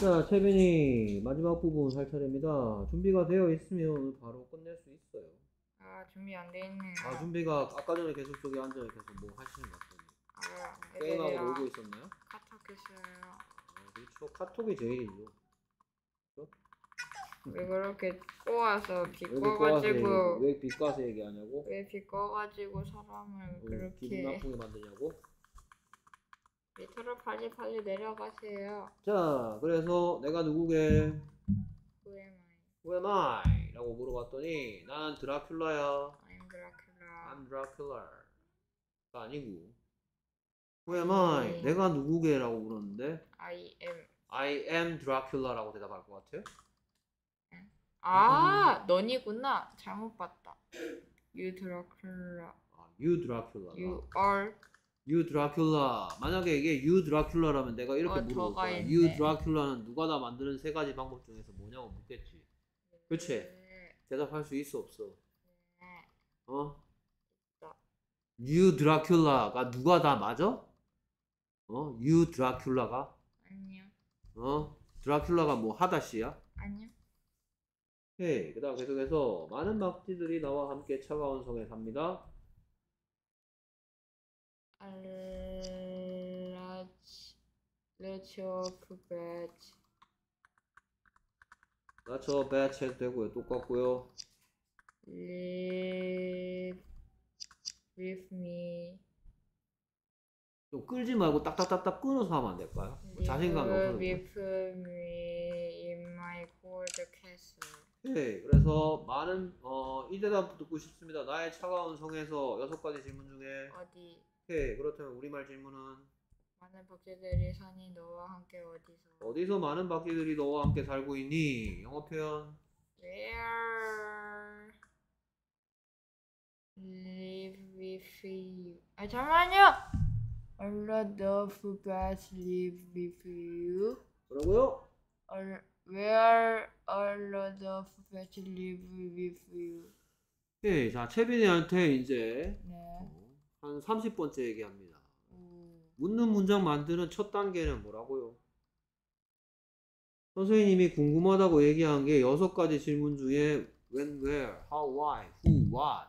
자, 채빈이 마지막 부분 할 차례입니다. 준비가 되어 있으면 바로 끝낼 수 있어요. 아 준비 안돼있네 아, 준비가 아까 전에 계속 저기 앉아 계속 뭐 하시는 것 같아요. 아 네, 게임하고 놀고 있었나요? 카톡 했어요. 아, 그렇죠. 카톡이 제일이죠. 왜 그렇게 꼬아서 비꼬가지고 왜 빛가서 얘기하냐고? 왜 비꼬가지고 사람을 그렇게 나쁘게 만드냐고? 밑으로 빨리 빨리 내려가세요. 자, 그래서 내가 누구게? Who am I? Who am I? 라고 물어봤더니 난 드라큘라야. I'm Dracula. I'm Dracula가 아니고 Who am I? 네. 내가 누구게? 라고 물었는데 I am. I am Dracula라고 대답할 것 같아요. 아, 넌이구나. 잘못 봤다. You Dracula. 아, you Dracula. You are 유 드라큘라 만약에 이게 유 드라큘라라면 내가 이렇게 어, 물어볼 거야 있네. 유 드라큘라는 누가 다 만드는 세 가지 방법 중에서 뭐냐고 묻겠지 네. 그치? 네. 대답할 수 있어 없어? 네. 어? 유 드라큘라가 누가 다 맞아? 어? 유 드라큘라가? 아니요 어? 드라큘라가 뭐 하다시야? 아니요 네, 그 다음 계속해서 많은 막지들이 나와 함께 차가운 성에 삽니다 알라치오 배치 라치오 배치 해도 되고요 똑같고요 live me 좀 끌지 말고 딱딱딱딱 끊어서 하면 안 될까요? 뭐 자신감이 없어서 with me in my cold castle 네, 그래서 많은 어, 이 대답 듣고 싶습니다. 나의 차가운 성에서 여섯 가지 질문 중에 어디 오케이. 네, 그렇다면 우리말 질문은 많은 박쥐들이 산이 너와 함께 어디서 어디서 많은 바퀴들이 너와 함께 살고 있니? 영어 표현. Where live with you? 아 잠만요. A lot of bats live with you. 뭐라고요? Where a lot of bats live with you. 오케이. 자, 채빈이한테 이제 네. 한 30번째 얘기합니다. 음. 묻는 문장 만드는 첫 단계는 뭐라고요? 선생님이 궁금하다고 얘기한 게 여섯 가지 질문 중에 when, where, how, why, who, what,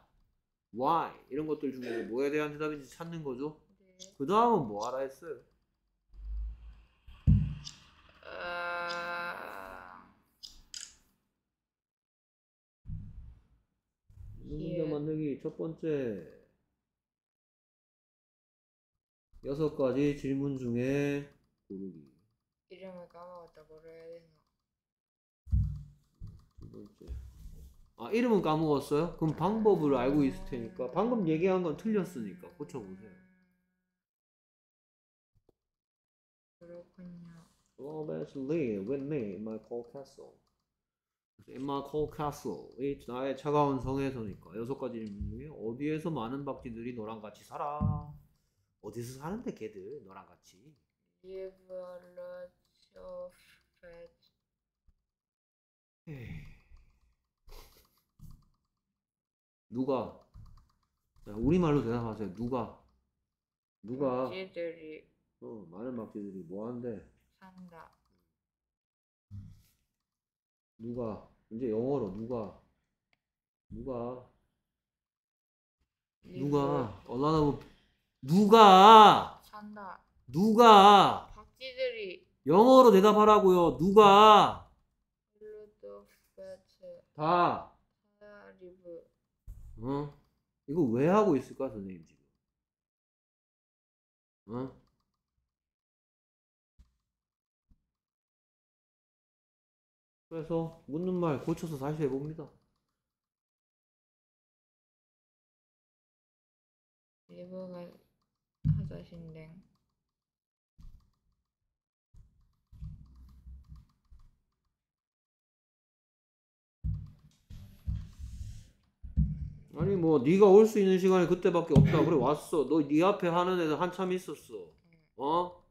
why 이런 것들 중에서 네. 뭐에 대한 대답인지 찾는 거죠. 네. 그 다음은 뭐 하라 했어요? 어. 묻는 문장 만들기 첫 번째 여섯 가지 질문 중에 고르기. 이름을 까먹었다 고려야 되나? 두 번째. 아 이름은 까먹었어요? 그럼 방법을 알고 있을 테니까 음. 방금 얘기한 건 틀렸으니까 고쳐보세요. 그렇군요. Always live with me in my cold castle. In my cold castle. 이 나의 차가운 성에서니까 여섯 가지 질문 중에 어디에서 많은 박쥐들이 너랑 같이 살아? 어디서 사는데 걔들 너랑 같이 누가 자, 우리말로 대답하세요 누가 누가 쥐들이 어, 많은 막지들이 뭐한대 산다. 누가 이제 영어로 누가 누가 누가 a l o 누가 산다. 누가 박쥐들이 영어로 대답하라고요. 누가 블루도 배트 다 다리브 어? 이거 왜 하고 있을까 선생님 지금? 어? 그래서 묻는 말 고쳐서 다시 해봅니다. 리브가 사신댕 아니 뭐 네가 올 수 있는 시간이 그때밖에 없다 그래 왔어 너 네 앞에 하는 애들 한참 있었어 음. 어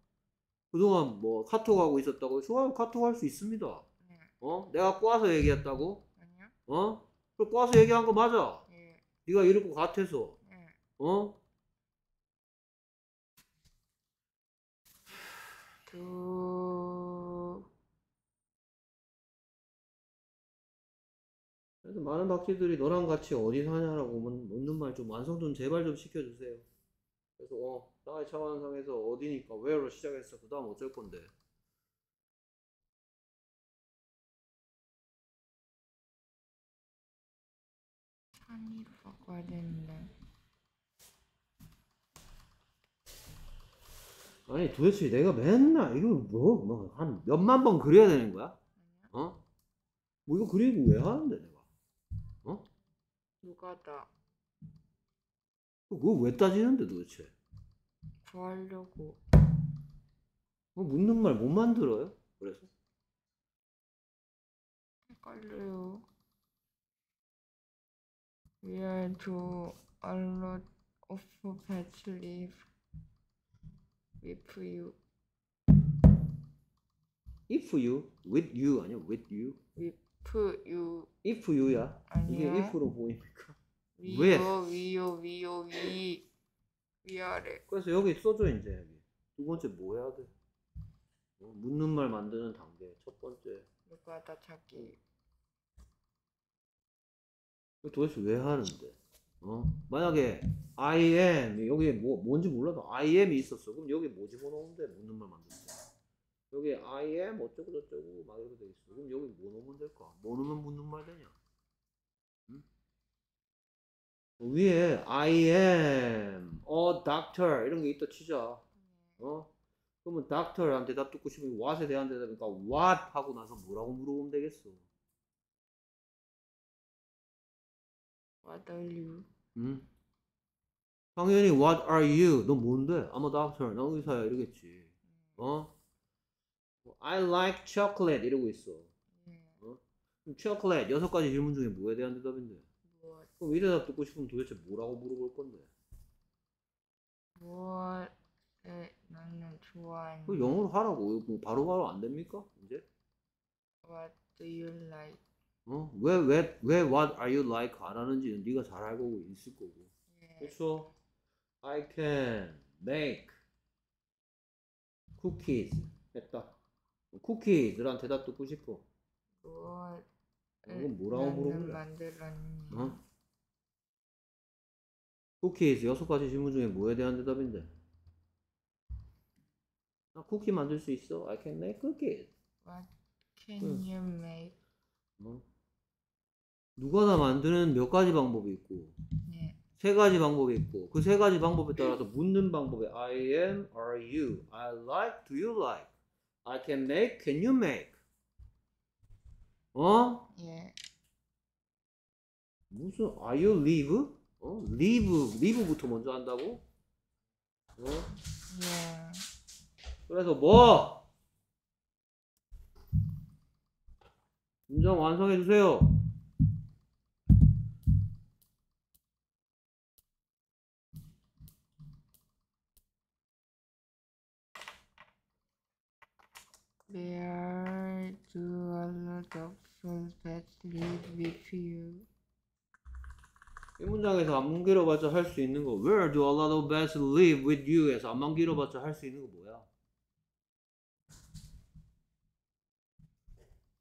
그동안 뭐 카톡하고 있었다고 좋아요 카톡할 수 있습니다 음. 어 내가 꼬아서 얘기했다고 어 그럼 꼬아서 얘기한 거 맞아 예. 네가 이럴 것 같아서 예. 어쭉 그래서 많은 박쥐들이 너랑 같이 어디 사냐라고 묻는 말 좀 완성 좀 제발 좀 시켜주세요 그래서 어 나의 차원상에서 어디니까 where로 시작했어 그 다음 어쩔 건데 한입 먹어야 되는데 아니 도대체 내가 맨날 이거 뭐뭐한 몇만 번 그려야 되는 거야? 어? 뭐 이거 그리고 왜 하는데 내가? 어? 누가 다 그거 왜 따지는데 도대체? 좋아하려고 뭐 어, 묻는 말 못 만들어요? 그래서 헷갈려요 We are to a lot o with you if you with you 아니야 with you with you if you야 이게 아니야. if로 보이니까 with. 위요 위요 위요 위 위아래 그래서 여기 써줘 이제 여기 두 번째 뭐 해야 돼 어, 묻는 말 만드는 단계 첫 번째 누가 다 찾기 도대체 왜 하는데 어? 만약에 I am 여기에 뭐 뭔지 몰라도 I am이 있었어. 그럼 여기 뭐 집어넣으면 돼? 묻는 말만들지 여기 I am 어쩌고 저쩌고 막 이렇게 돼 있어. 그럼 여기 뭐 넣으면 될까? 뭐 넣으면 묻는 말 되냐? 응? 그 위에 I am a doctor 이런 게 있다 치자. 어? 그러면 닥터한테 대답 듣고 싶으면 what에 대한 대답이니까 what 하고 나서 뭐라고 물어보면 되겠어. What are you? 음. 당연히 What are you? 너 뭔데? I'm a doctor. 난 의사야 이러겠지. 음. 어? I like chocolate 이러고 있어. 예. 어? 그럼 chocolate 여섯 가지 질문 중에 뭐에 대한 대답인데? w 그럼 이 대답 듣고 싶으면 도대체 뭐라고 물어볼 건데? What? 에, 나는 좋아하는. 그 영어로 하라고. 뭐 바로바로 안 됩니까? 이제? What do you like? 어? 왜, 왜, 왜 what are you like 안 하는지는 네가 잘 알고 있을 거고. 예. 그렇죠? I can make cookies 했다. c o o k 쿠키들한테다 듣고 싶어. 뭐, 이건 뭐라고 물어볼래? 만들었니? 어? c o o 쿠키즈 여섯 가지 질문 중에 뭐에 대한 대답인데? 나 쿠키 만들 수 있어. I can make cookies. What can 응. you make? 어? 누가 다 만드는 몇 가지 방법이 있고 네. 세 가지 방법이 있고 그 세 가지 방법에 따라서 묻는 방법에 I am, are you, I like, do you like, I can make, can you make 어? 예. 무슨 are you live? 어? live, live부터 먼저 한다고? 어? 예. 그래서 뭐? 문장 완성해 주세요. Where do a lot of friends that live with you? 이 문장에서 안만 길어봤자 할 수 있는 거 Where do a lot of bats live with you? 에서 안만 길어봤자 할 수 있는 거 뭐야?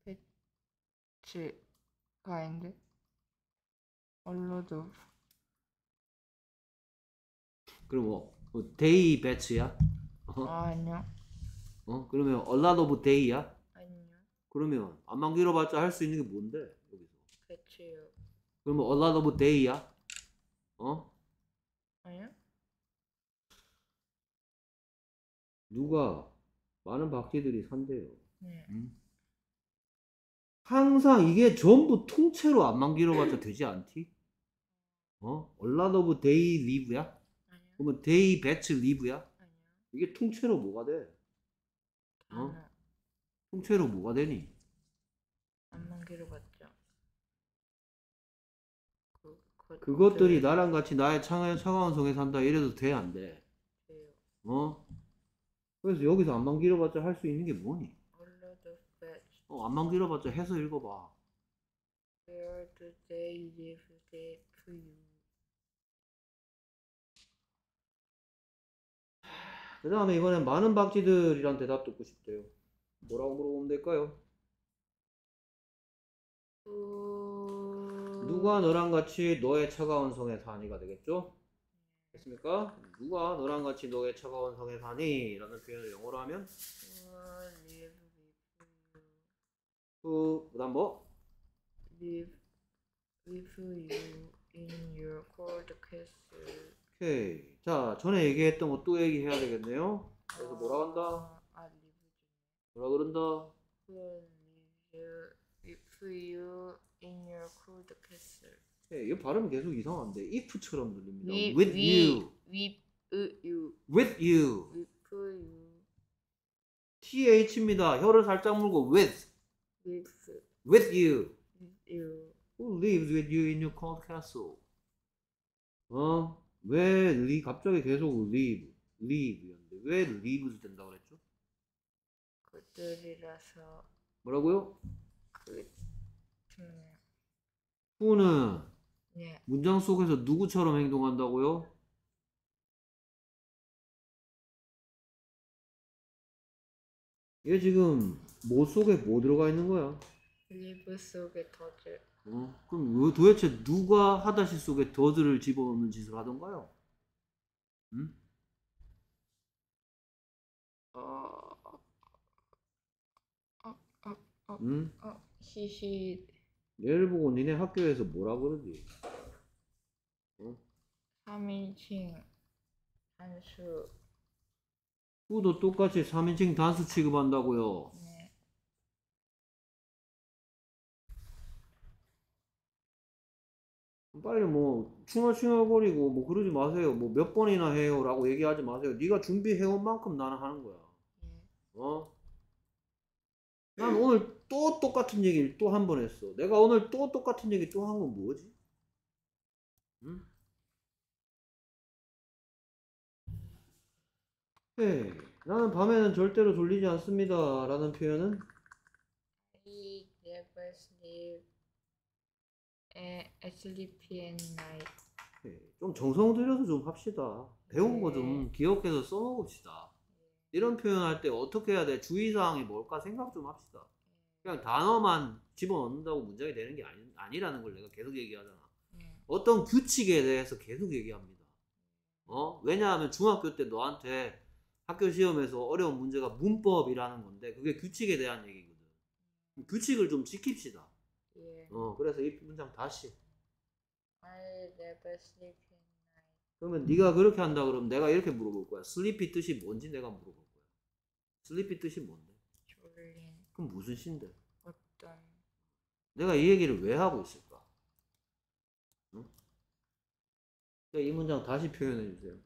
배치가 아닌데? A lot of 그럼 뭐, 뭐 데이 배치야? 어? 아, 아니요 어? 그러면 얼라노브 데이야? 아니요. 그러면 안만 길어봤자 할 수 있는 게 뭔데 여기서? 배추요. 그러면 얼라노브 데이야? 어? 아니요. 누가 많은 박쥐들이 산대요. 네. 응? 항상 이게 전부 통째로 안만 길어봤자 되지 않지? 어? 얼라노브 데이 리브야? 아니요. 그러면 데이 배츠 리브야? 아니요. 이게 통째로 뭐가 돼? 어? 통째로 뭐가 되니? 안만 기로봤죠. 그, 그, 그, 그것들이 나랑 같이 나의 창하, 차가운 성에 산다 이래도 돼, 안 돼? 돼요. 어? 그래서 여기서 안만 기로봤자 할 수 있는 게 뭐니? 어, 안만 기로봤자 해서 읽어봐. Where do they live? They for you. 그 다음에 이번엔 많은 박쥐들이란 대답 듣고 싶대요. 뭐라고 물어보면 될까요? 누가 너랑 같이 너의 차가운 성에 사니가 되겠죠? 됐습니까? 누가 너랑 같이 너의 차가운 성에 사니? 라는 표현을 영어로 하면 who 그다음 뭐? live with you in your cold castle 오케이. 자, 전에 얘기했던 거 또 얘기해야 되겠네요. 그래서 뭐라 한다? 아, 뭐라 그런다? When you, if you in your cold castle. 오케이. 이 발음 계속 이상한데 if처럼 들립니다. We, with we, you. With you. With you. With you. th입니다. 혀를 살짝 물고 with. With. With you. With you. Who lives with you in your cold castle? 어? 왜 리, 갑자기 계속 리브, 리브였는데왜리브 a 된다고 그랬죠? 그들이라서 뭐라고요? 그 음, 는 예. 문장 속에서 누구처럼 행동한다고요? 얘 지금 뭐 속에 뭐 들어가 있는 거야? 리브 속에 더들 어? 그럼 어, 도대체 누가 하다시 속에 더들을 집어넣는 짓을 하던가요? 응? 어, 히히. 어, 어, 얘를 보고 니네 학교에서 뭐라 그러지? 3인칭 단수. 후도 똑같이 3인칭 단수 취급한다고요. 네. 빨리 뭐 충얼충얼거리고 뭐 그러지 마세요. 뭐 몇 번이나 해요라고 얘기하지 마세요. 네가 준비해온 만큼 나는 하는 거야. 예. 어? 난 오늘 또 똑같은 얘기를 또 한 번 했어. 내가 오늘 또 똑같은 얘기 또 한 건 뭐지? 응? 네, 나는 밤에는 절대로 졸리지 않습니다. 라는 표현은 h never sleep 에, 슬리피엔 나이. 네, 좀 정성 들여서 좀 합시다. 배운 네. 거좀 기억해서 써놓읍시다 이런 표현할 때 어떻게 해야 돼? 주의사항이 뭘까 생각 좀 합시다. 그냥 단어만 집어넣는다고 문장이 되는 게 아니, 아니라는 걸 내가 계속 얘기하잖아. 네. 어떤 규칙에 대해서 계속 얘기합니다. 어? 왜냐하면 중학교 때 너한테 학교 시험에서 어려운 문제가 문법이라는 건데 그게 규칙에 대한 얘기거든. 규칙을 좀 지킵시다. 예. 어, 그래서 이 문장 다시. I never sleep in night. 그러면 네가 그렇게 한다 그러면 내가 이렇게 물어볼 거야. sleepy 뜻이 뭔지 내가 물어볼 거야. sleepy 뜻이 뭔데? 졸린. 그럼 무슨 신데? 어떤. 내가 이 얘기를 왜 하고 있을까? 응? 이 문장 다시 표현해 주세요.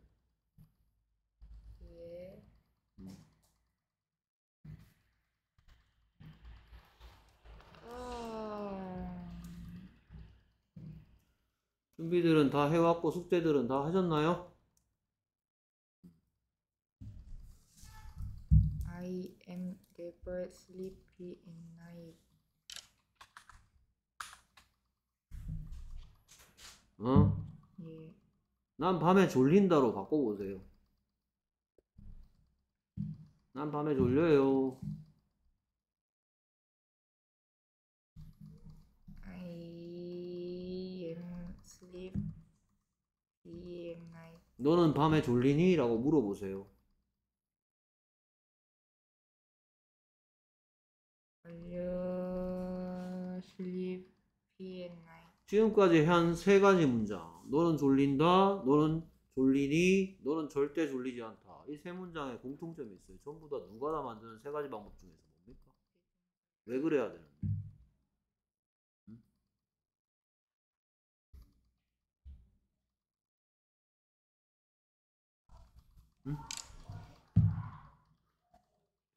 준비들은 다 해왔고 숙제들은 다 하셨나요? I am never sleepy at night. 어? 예. 난 밤에 졸린다로 바꿔보세요. 난 밤에 졸려요. 너는 밤에 졸리니? 라고 물어보세요. 지금까지 한 세 가지 문장. 너는 졸린다. 너는 졸리니. 너는 절대 졸리지 않다. 이 세 문장에 공통점이 있어요. 전부 다 누가 다 만드는 세 가지 방법 중에서 뭡니까? 왜 그래야 되는데? 응?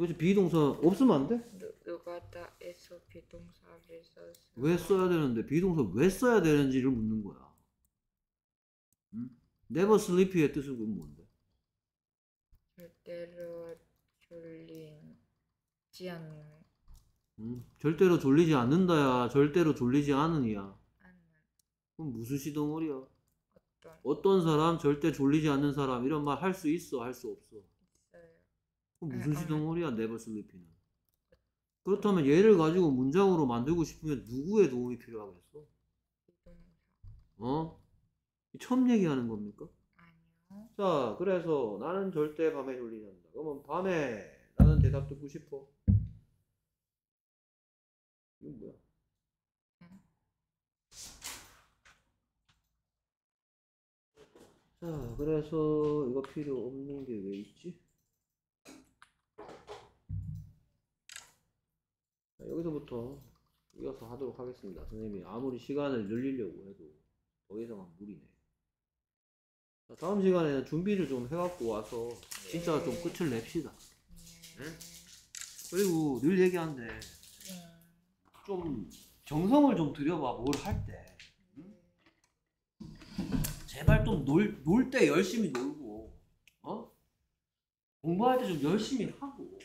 여기서 비동사 없으면 안 돼? 누가 다에서 비동사를 썼어? 왜 써야 되는데 비동사 왜 써야 되는지를 묻는 거야. 응? Never sleepy의 뜻은 뭔데? 절대로 졸리지 않는. 응? 절대로 졸리지 않는다야. 절대로 졸리지 않으니야. 그럼 무슨 시동물이야? 어떤 사람 절대 졸리지 않는 사람 이런 말 할 수 있어 할 수 없어 그럼 네, 무슨 시동거리야 never s 네. 그렇다면 얘를 가지고 문장으로 만들고 싶으면 누구의 도움이 필요하겠어? 어? 처음 얘기하는 겁니까? 아니요 자 그래서 나는 절대 밤에 졸리지 않는다 그러면 밤에 나는 대답 듣고 싶어 이건 뭐야 자, 아, 그래서 이거 필요 없는 게 왜 있지? 자, 여기서부터 이어서 하도록 하겠습니다. 선생님이 아무리 시간을 늘리려고 해도 더 이상은 무리네. 자, 다음 시간에는 준비를 좀 해갖고 와서 진짜 네. 좀 끝을 냅시다. 네? 그리고 늘 얘기하는데 네. 좀 정성을 좀 들여봐, 뭘 할 때. 제발 좀놀놀 때 열심히 놀고 어 공부할 때 좀 열심히 하고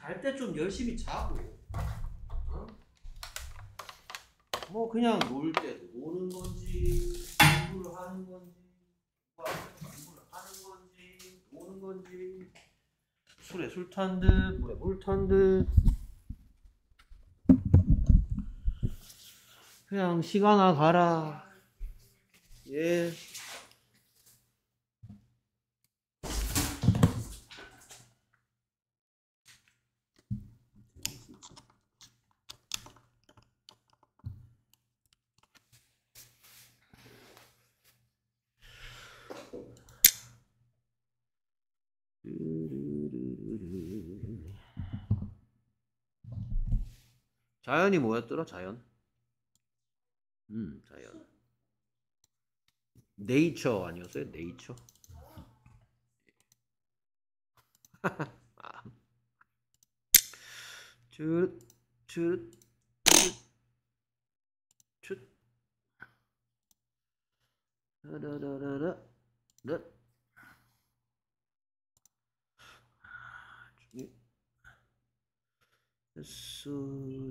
잘 때 좀 열심히 자고 어? 뭐 그냥 놀 때 노는 건지 공부를 하는 건지 공부를 하는 건지 노는 건지 술에 술 탄듯 물에 물탄듯 그냥 시간아 가라 예. 자연이 뭐였더라? 자연. 음, 자연. 네이처 아니었어요? 네이처? 아,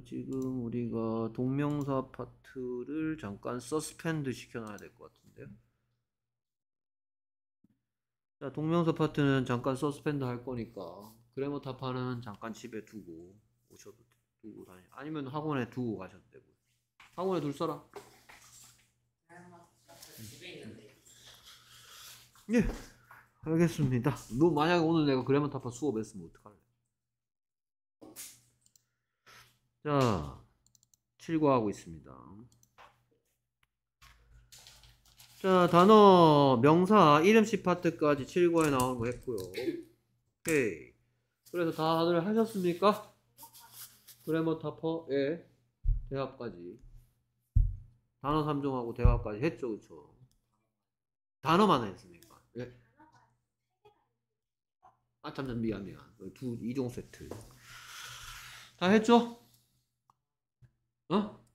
지금 우리가 동명사 파트를 잠깐 서스펜드 시켜놔야 될 것 같은데요. 자, 동명서 파트는 잠깐 서스펜드 할 거니까 그래머 타파는 잠깐 집에 두고 오셔도 두고 다니 아니면 학원에 두고 가셔도 되고 학원에 둘 사람 집예 음. 알겠습니다 너 만약에 오늘 내가 그래머 타파 수업했으면 어떡할래 자칠과하고 있습니다 자 단어 명사 이름씨 파트까지 7과에 나온 거 했고요 오케이 그래서 다들 하셨습니까? 그래머 타퍼 예 대화까지 단어 3종하고 대화까지 했죠 그쵸 단어만 했습니까? 예. 아 잠깐 미안 미안 그 두 2종 세트 다 했죠? 어?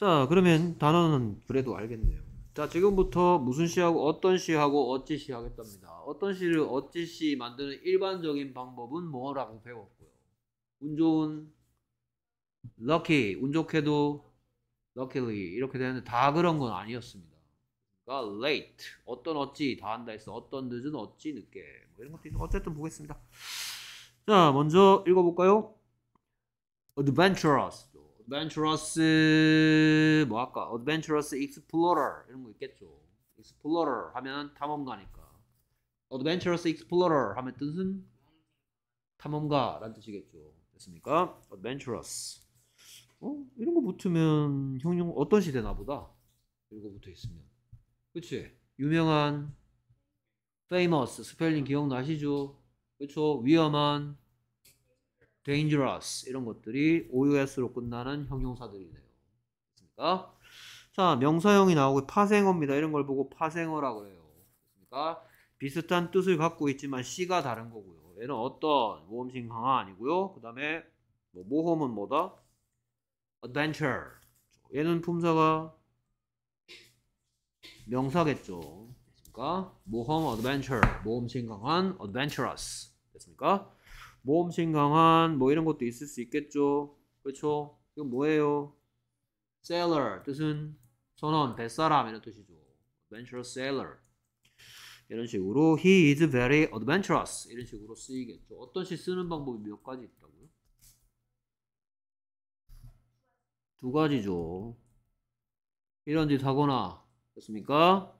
자, 그러면 단어는 그래도 알겠네요. 자, 지금부터 무슨 시하고 어떤 시하고 어찌 시 하겠답니다. 어떤 시를 어찌 시 만드는 일반적인 방법은 뭐라고 배웠고요. 운 좋은, lucky, 운 좋게도 luckily 이렇게 되는데 다 그런 건 아니었습니다. 그러니까 late, 어떤 어찌 다 한다 했어. 어떤 늦은 어찌 늦게 뭐 이런 것도 있는 어쨌든 보겠습니다. 자, 먼저 읽어볼까요? adventurous adventurous 뭐 할까? adventurous explorer 이런 거 있겠죠. explorer 하면 탐험가니까. adventurous explorer 하면 뜻은 탐험가라는 뜻이겠죠. 됐습니까? adventurous. 어? 이런 거 붙으면 형용 어떤 시대나 보다. 이런 거 붙어 있으면. 그치? 유명한 famous 스펠링 기억나시죠? 그쵸? 위험한 dangerous 이런 것들이 os로 u 끝나는 형용사들이네요. 그렇습니까? 자, 명사형이 나오고 파생어입니다. 이런 걸 보고 파생어라고 해요. 그렇습니까? 비슷한 뜻을 갖고 있지만 시가 다른 거고요. 얘는 어떤 모험식 강화 아니고요. 그다음에 뭐 모험은 뭐다? adventure. 얘는 품사가 명사겠죠. 그렇습니까 모험 adventure. 모험심 강한 adventurous. 됐습니까? 모험심 강한 뭐 이런 것도 있을 수 있겠죠. 그렇죠? 이건 뭐예요? sailor 뜻은 선원, 뱃사람이라 뜻이죠. adventurous sailor 이런 식으로 he is very adventurous 이런 식으로 쓰이겠죠. 어떤 시 쓰는 방법이 몇 가지 있다고요? 두 가지죠. 이런 짓 하거나 됐습니까?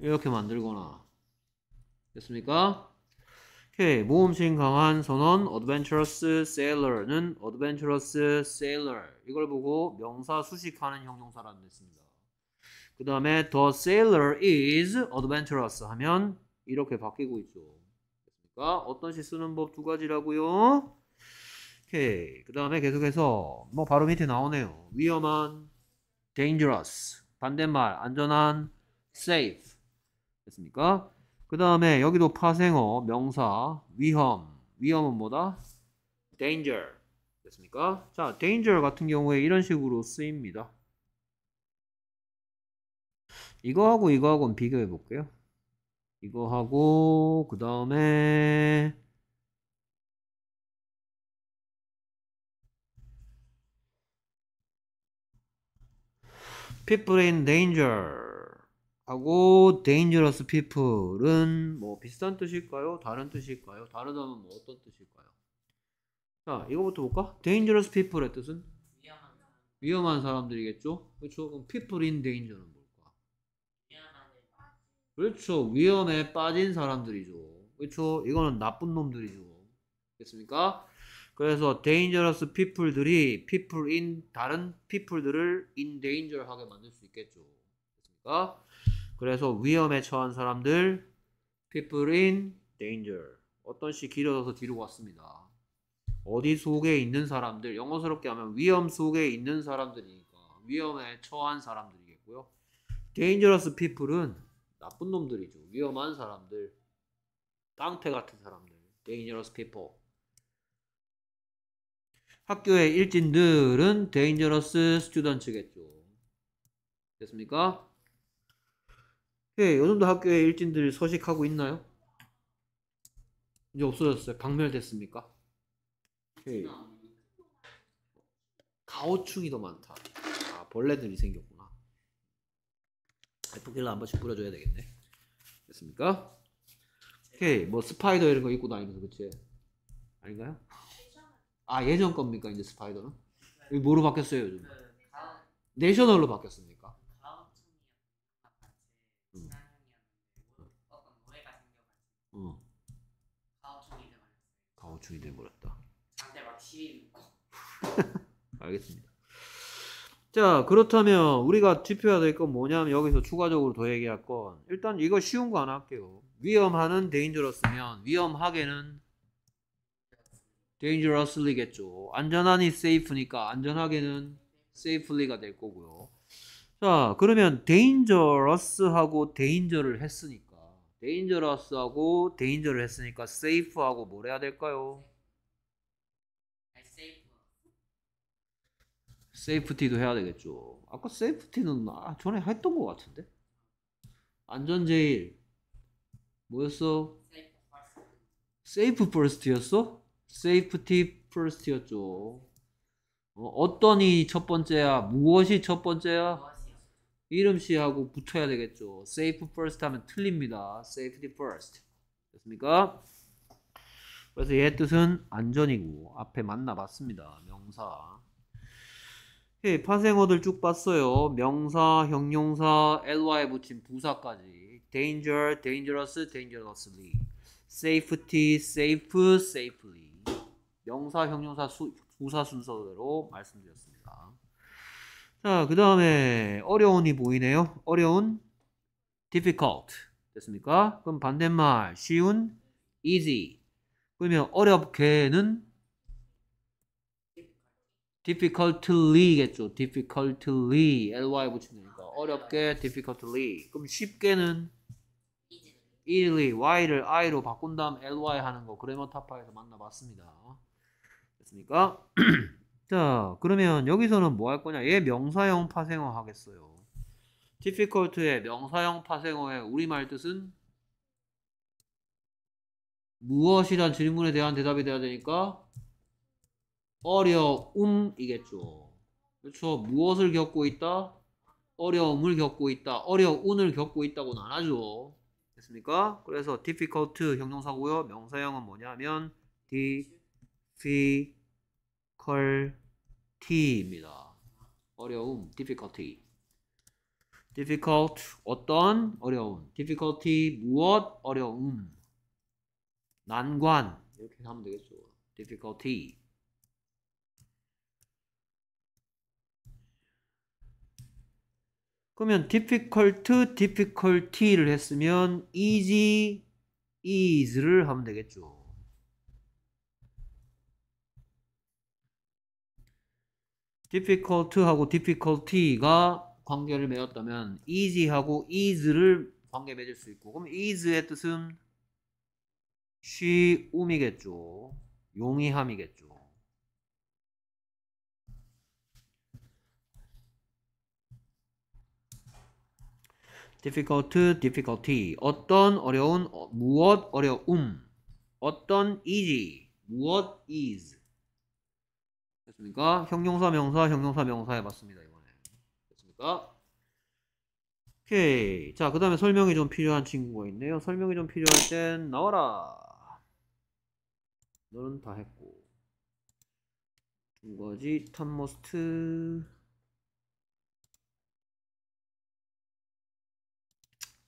이렇게 만들거나 됐습니까? 오케이. 모험신 강한 선원 adventurous sailor는 adventurous sailor 이걸 보고 명사 수식하는 형용사라는 뜻입니다그 다음에 the sailor is adventurous 하면 이렇게 바뀌고 있죠. 됐습니까? 어떤 시 쓰는 법 두 가지라고요. 오케이. 그 다음에 계속해서 뭐 바로 밑에 나오네요. 위험한 dangerous 반대말 안전한 safe 됐습니까? 그 다음에 여기도 파생어, 명사, 위험. 위험은 뭐다? danger. 됐습니까? 자, danger 같은 경우에 이런 식으로 쓰입니다. 이거하고 이거하고는 비교해 볼게요. 이거하고 그 다음에 피 e o p l e i 하고 dangerous people은 뭐 비슷한 뜻일까요? 다른 뜻일까요? 다르다면 뭐 어떤 뜻일까요? 자, 이거부터 볼까? dangerous people의 뜻은 위험한, 위험한 사람들이겠죠? 그렇죠? 그럼 people in danger는 뭘까? 그렇죠. 위험에 빠진 사람들이죠. 그렇죠? 이거는 나쁜 놈들이죠. 됐습니까? 그래서 dangerous people들이 people in 다른 people들을 in danger 하게 만들 수 있겠죠. 됐습니까? 그래서 위험에 처한 사람들 people in danger 어떤 시 길어져서 뒤로 왔습니다 어디 속에 있는 사람들 영어스럽게 하면 위험 속에 있는 사람들이니까 위험에 처한 사람들이겠고요. dangerous people은 나쁜 놈들이죠. 위험한 사람들 깡패 같은 사람들 dangerous people 학교의 일진들은 dangerous students겠죠. 됐습니까? 예, 요즘도 학교에 일진들이 서식하고 있나요? 이제 없어졌어요. 박멸됐습니까? 예. 가오충이 더 많다. 아, 벌레들이 생겼구나. 에프킬러 한 번씩 뿌려줘야 되겠네. 됐습니까? 오케이. 뭐 스파이더 이런 거 입고 다니면서 그치? 아닌가요? 아 예전 겁니까 이제 스파이더는? 뭐로 바뀌었어요 요즘? 그 내셔널로 바뀌었습니다. 고충이 돼버렸다. 상대 막 시비 놓고. 알겠습니다. 자 그렇다면 우리가 표해야될 건 뭐냐면 여기서 추가적으로 더 얘기할 건 일단 이거 쉬운 거 하나 할게요. 위험하는 dangerous면 위험하게는 dangerously겠죠. 안전하니 safe니까 안전하게는 safely가 될 거고요. 자 그러면 dangerous하고 danger를 했으니까 데인저러스하고 데인저를 했으니까 세이프하고 뭘 해야 될까요? 세이프티도 해야 되겠죠. 아까 세이프티는 아, 전에 했던 것 같은데? 안전 제일 뭐였어? 세이프 퍼스트였어? 세이프티 퍼스트였죠. 어, 어떤이 첫 번째야? 무엇이 첫 번째야? 이름씨하고 붙어야 되겠죠. safe first 하면 틀립니다. safety first. 됐습니까? 그래서 얘 뜻은 안전이고 앞에 만나봤습니다. 명사. 예, 파생어들 쭉 봤어요. 명사, 형용사, l y 붙인 부사까지. danger, dangerous, dangerously. safety, safe, safely. 명사, 형용사, 수, 부사 순서대로 말씀드렸습니다. 자, 그 다음에 어려운이 보이네요. 어려운 difficult 됐습니까? 그럼 반대말 쉬운 easy 그러면 어렵게는 difficultly겠죠. difficultly ly 붙이니까 어렵게 difficultly 그럼 쉽게는 easily y를 i로 바꾼 다음 ly 하는 거 그래머 타파에서 만나봤습니다. 됐습니까? 자, 그러면 여기서는 뭐 할 거냐? 얘 명사형 파생어 하겠어요. difficult의 명사형 파생어의 우리말 뜻은 무엇이란 질문에 대한 대답이 돼야 되니까 어려움이겠죠. 그렇죠? 무엇을 겪고 있다? 어려움을 겪고 있다. 어려운을 겪고 있다고 나눠죠. 됐습니까? 그래서 difficult 형용사고요. 명사형은 뭐냐면 difficult T입니다. 어려움, difficulty. difficult, 어떤 어려움. difficulty, 무엇, 어려움. 난관. 이렇게 하면 되겠죠. difficulty. 그러면 difficult, difficulty를 했으면 easy, e a s 를 하면 되겠죠. difficult 하고 difficulty가 관계를 맺었다면 easy하고 e a s 를 관계 맺을 수 있고 그럼 e a s 의 뜻은 쉬움이겠죠 용이함이겠죠 difficult, difficulty 어떤 어려운, 무엇 어려움 어떤 easy, 무엇 e a s 됐습니까? 형용사 명사 형용사 명사 해봤습니다 이번에 됐습니까? 오케이 자 그 다음에 설명이 좀 필요한 친구가 있네요 설명이 좀 필요할 땐 나와라 너는 다 했고 두 가지 탑머스트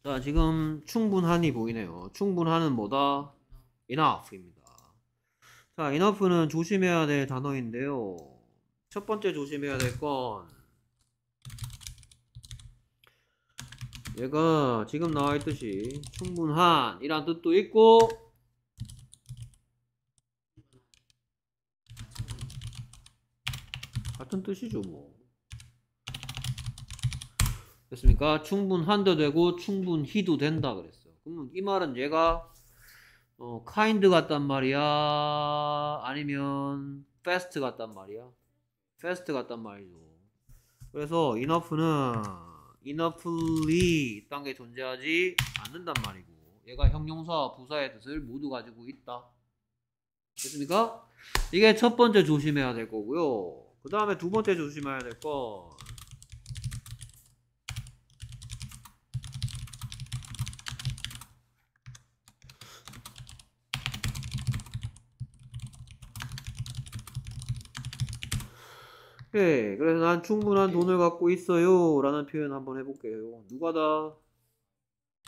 자 지금 충분한이 보이네요 충분한은 뭐다? enough입니다 자, enough는 조심해야 될 단어인데요. 첫 번째 조심해야 될 건 얘가 지금 나와 있듯이 충분한 이란 뜻도 있고 같은 뜻이죠 뭐 됐습니까? 충분한도 되고 충분히도 된다 그랬어 그러면 이 말은 얘가 또 k i n 같단 말이야. 아니면 f 스트 같단 말이야. f 스트 같단 말이죠. 그래서 enough는 enoughly 이딴 게 존재하지 않는단 말이고 얘가 형용사 부사의 뜻을 모두 가지고 있다. 됐습니까? 이게 첫 번째 조심해야 될 거고요. 그 다음에 두 번째 조심해야 될건 오 네, 그래서 난 충분한 네. 돈을 갖고 있어요. 라는 표현 한번 해볼게요. 누가 다?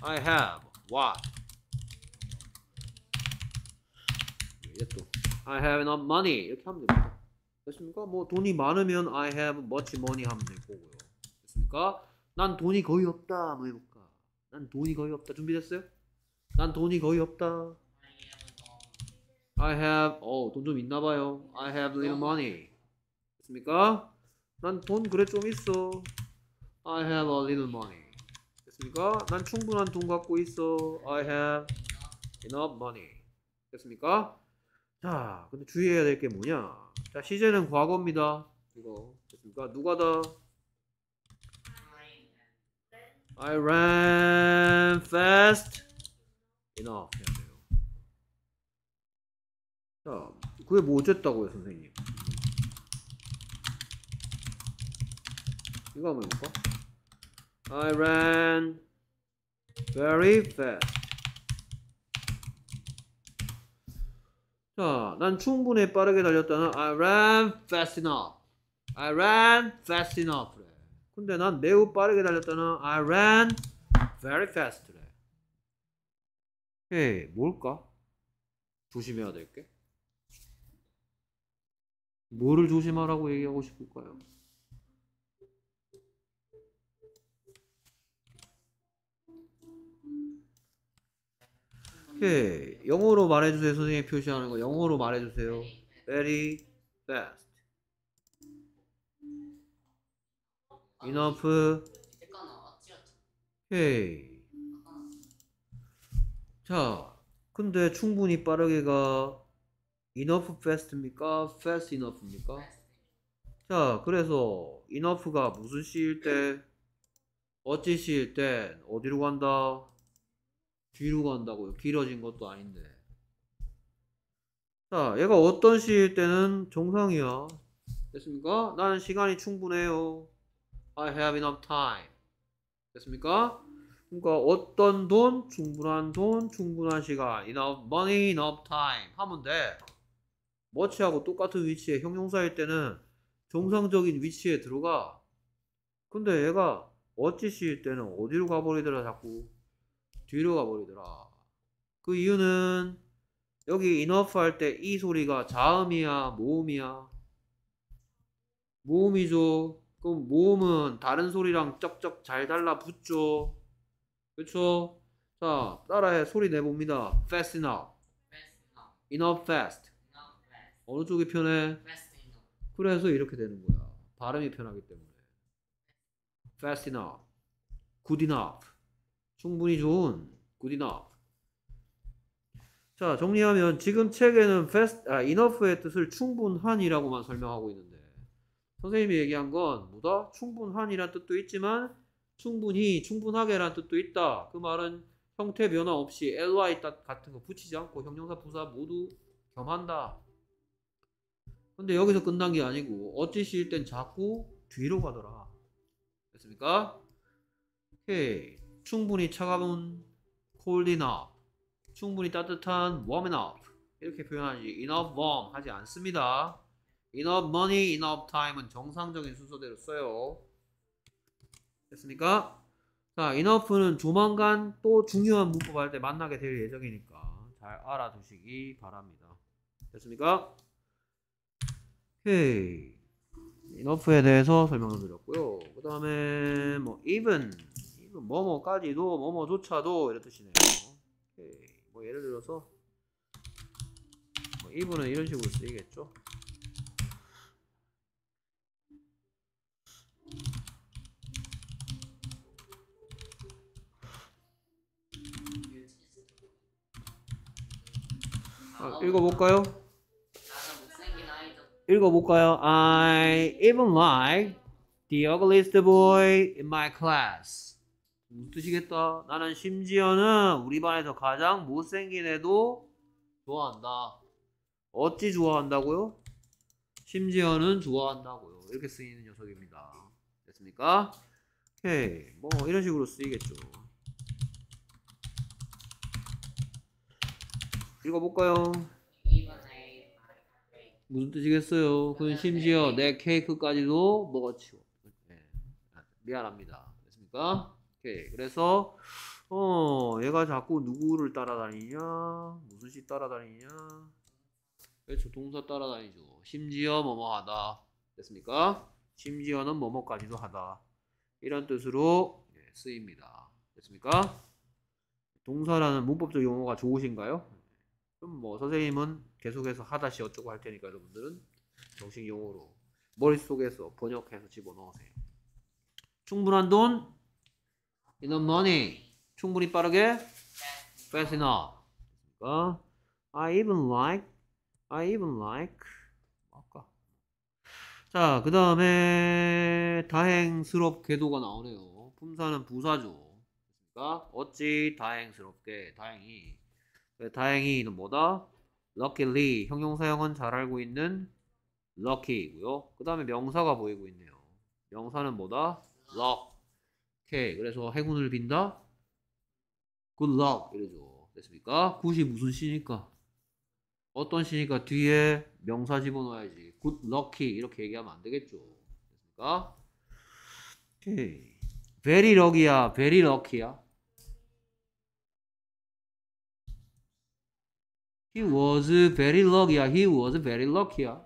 I have what? 이제 또 I have enough money 이렇게 하면 됩니다. 됐습니까? 뭐 돈이 많으면 I have much money 하면 될 거고요. 됐습니까? 난 돈이 거의 없다 한 해볼까? 난 돈이 거의 없다 준비됐어요? 난 돈이 거의 없다. I have 어돈 좀 있나 봐요. I have little money. 됐습니까? 난 돈 그래 좀 있어. I have a little money. 됐습니까? 난 충분한 돈 갖고 있어. I have enough money. 됐습니까? 자, 근데 주의해야 될 게 뭐냐? 자, 시제는 과거입니다. 이거 됐습니까? 누가다? I ran fast enough 자, 그게 뭐 어쨌다고요, 선생님? 그가 한번 해볼까? I ran very fast. 자, 난 충분히 빠르게 달렸다는 I ran fast enough. I ran fast enough. 그래. 근데 난 매우 빠르게 달렸다는 I ran very fast. 그래. 에이, 뭘까? 조심해야 될 게. 뭐를 조심하라고 얘기하고 싶을까요? 오케이. 예, 영어로 말해주세요. 선생님 표시하는 거. 영어로 말해주세요. Very fast. Enough. 오케이. 자, 근데 충분히 빠르게가 enough fast입니까? fast enough입니까? 자, 그래서 enough가 무슨 시일 때, 어찌 시일 때 어디로 간다? 뒤로 간다고요. 길어진 것도 아닌데. 자, 얘가 어떤 시일 때는 정상이야. 됐습니까? 나는 시간이 충분해요. I have enough time. 됐습니까? 그러니까 어떤 돈, 충분한 돈, 충분한 시간, enough money, enough time 하면 돼. m u 하고 똑같은 위치에 형용사일 때는 정상적인 위치에 들어가. 근데 얘가 어찌 시일 때는 어디로 가버리더라 자꾸. 뒤로 가버리더라. 그 이유는 여기 인어프 할때 이 소리가 자음이야 모음이야? 모음이죠. 그럼 모음은 다른 소리랑 쩍쩍 잘 달라붙죠. 그쵸? 자 따라해 소리 내봅니다. Fast enough. Enough fast. 어느 쪽이 편해? 그래서 이렇게 되는 거야. 발음이 편하기 때문에. Fast enough. Good enough. 충분히 좋은 good enough 자 정리하면 지금 책에는 fast, 아, enough의 뜻을 충분한이라고만 설명하고 있는데 선생님이 얘기한 건 뭐다? 충분한이란 뜻도 있지만 충분히 충분하게란 뜻도 있다 그 말은 형태 변화 없이 ly 같은 거 붙이지 않고 형용사 부사 모두 겸한다 근데 여기서 끝난 게 아니고 어찌시일 땐 자꾸 뒤로 가더라 됐습니까? 오케이 충분히 차가운 cold enough, 충분히 따뜻한 warm enough 이렇게 표현하지 enough warm 하지 않습니다. enough money, enough time은 정상적인 순서대로 써요. 됐습니까? 자, enough는 조만간 또 중요한 문법 할 때 만나게 될 예정이니까 잘 알아두시기 바랍니다. 됐습니까? 오케이. enough에 대해서 설명을 드렸고요. 그 다음에 뭐 even 지금 뭐뭐까지도 뭐뭐조차도 이런 뜻이네요. 오케이. 뭐 예를 들어서 뭐 이분은 이런 식으로 쓰이겠죠. 아, 읽어볼까요? 읽어볼까요? I even like the ugliest boy in my class. 못 드시겠다. 나는 심지어는 우리 반에서 가장 못생긴 애도 좋아한다. 어찌 좋아한다고요? 심지어는 좋아한다고요. 이렇게 쓰이는 녀석입니다. 됐습니까? 오케이. 뭐 이런 식으로 쓰이겠죠. 읽어볼까요? 무슨 뜻이겠어요? 그건 심지어 내 케이크까지도 먹어치워. 네. 미안합니다. 됐습니까? 오케이. 그래서 어 얘가 자꾸 누구를 따라다니냐? 무슨 시 따라다니냐? 그렇죠. 동사 따라다니죠. 심지어 뭐뭐하다. 됐습니까? 심지어는 뭐뭐까지도 하다. 이런 뜻으로 예, 쓰입니다. 됐습니까? 동사라는 문법적 용어가 좋으신가요? 그럼 뭐 선생님은 계속해서 하다시 어쩌고 할 테니까 여러분들은 정식 용어로 머릿속에서 번역해서 집어넣으세요. 충분한 돈 enough money. 충분히 빠르게? 네. fast enough. 그러니까 I even like, I even like. 아까. 뭐 자, 그 다음에 다행스럽게도가 나오네요. 품사는 부사죠. 그러니까 어찌 다행스럽게, 다행히. 네, 다행히는 뭐다? luckily 형용사형은 잘 알고 있는 lucky이고요. 그 다음에 명사가 보이고 있네요. 명사는 뭐다? luck 오케이. 그래서 행운을 빈다. good luck 이러죠. 됐습니까? 굿이 무슨 시니까? 어떤 시니까 뒤에 명사 집어넣어야지. good lucky 이렇게 얘기하면 안 되겠죠. 됐습니까? 오케이. very lucky야. very lucky야. he was very lucky야. he was very lucky야.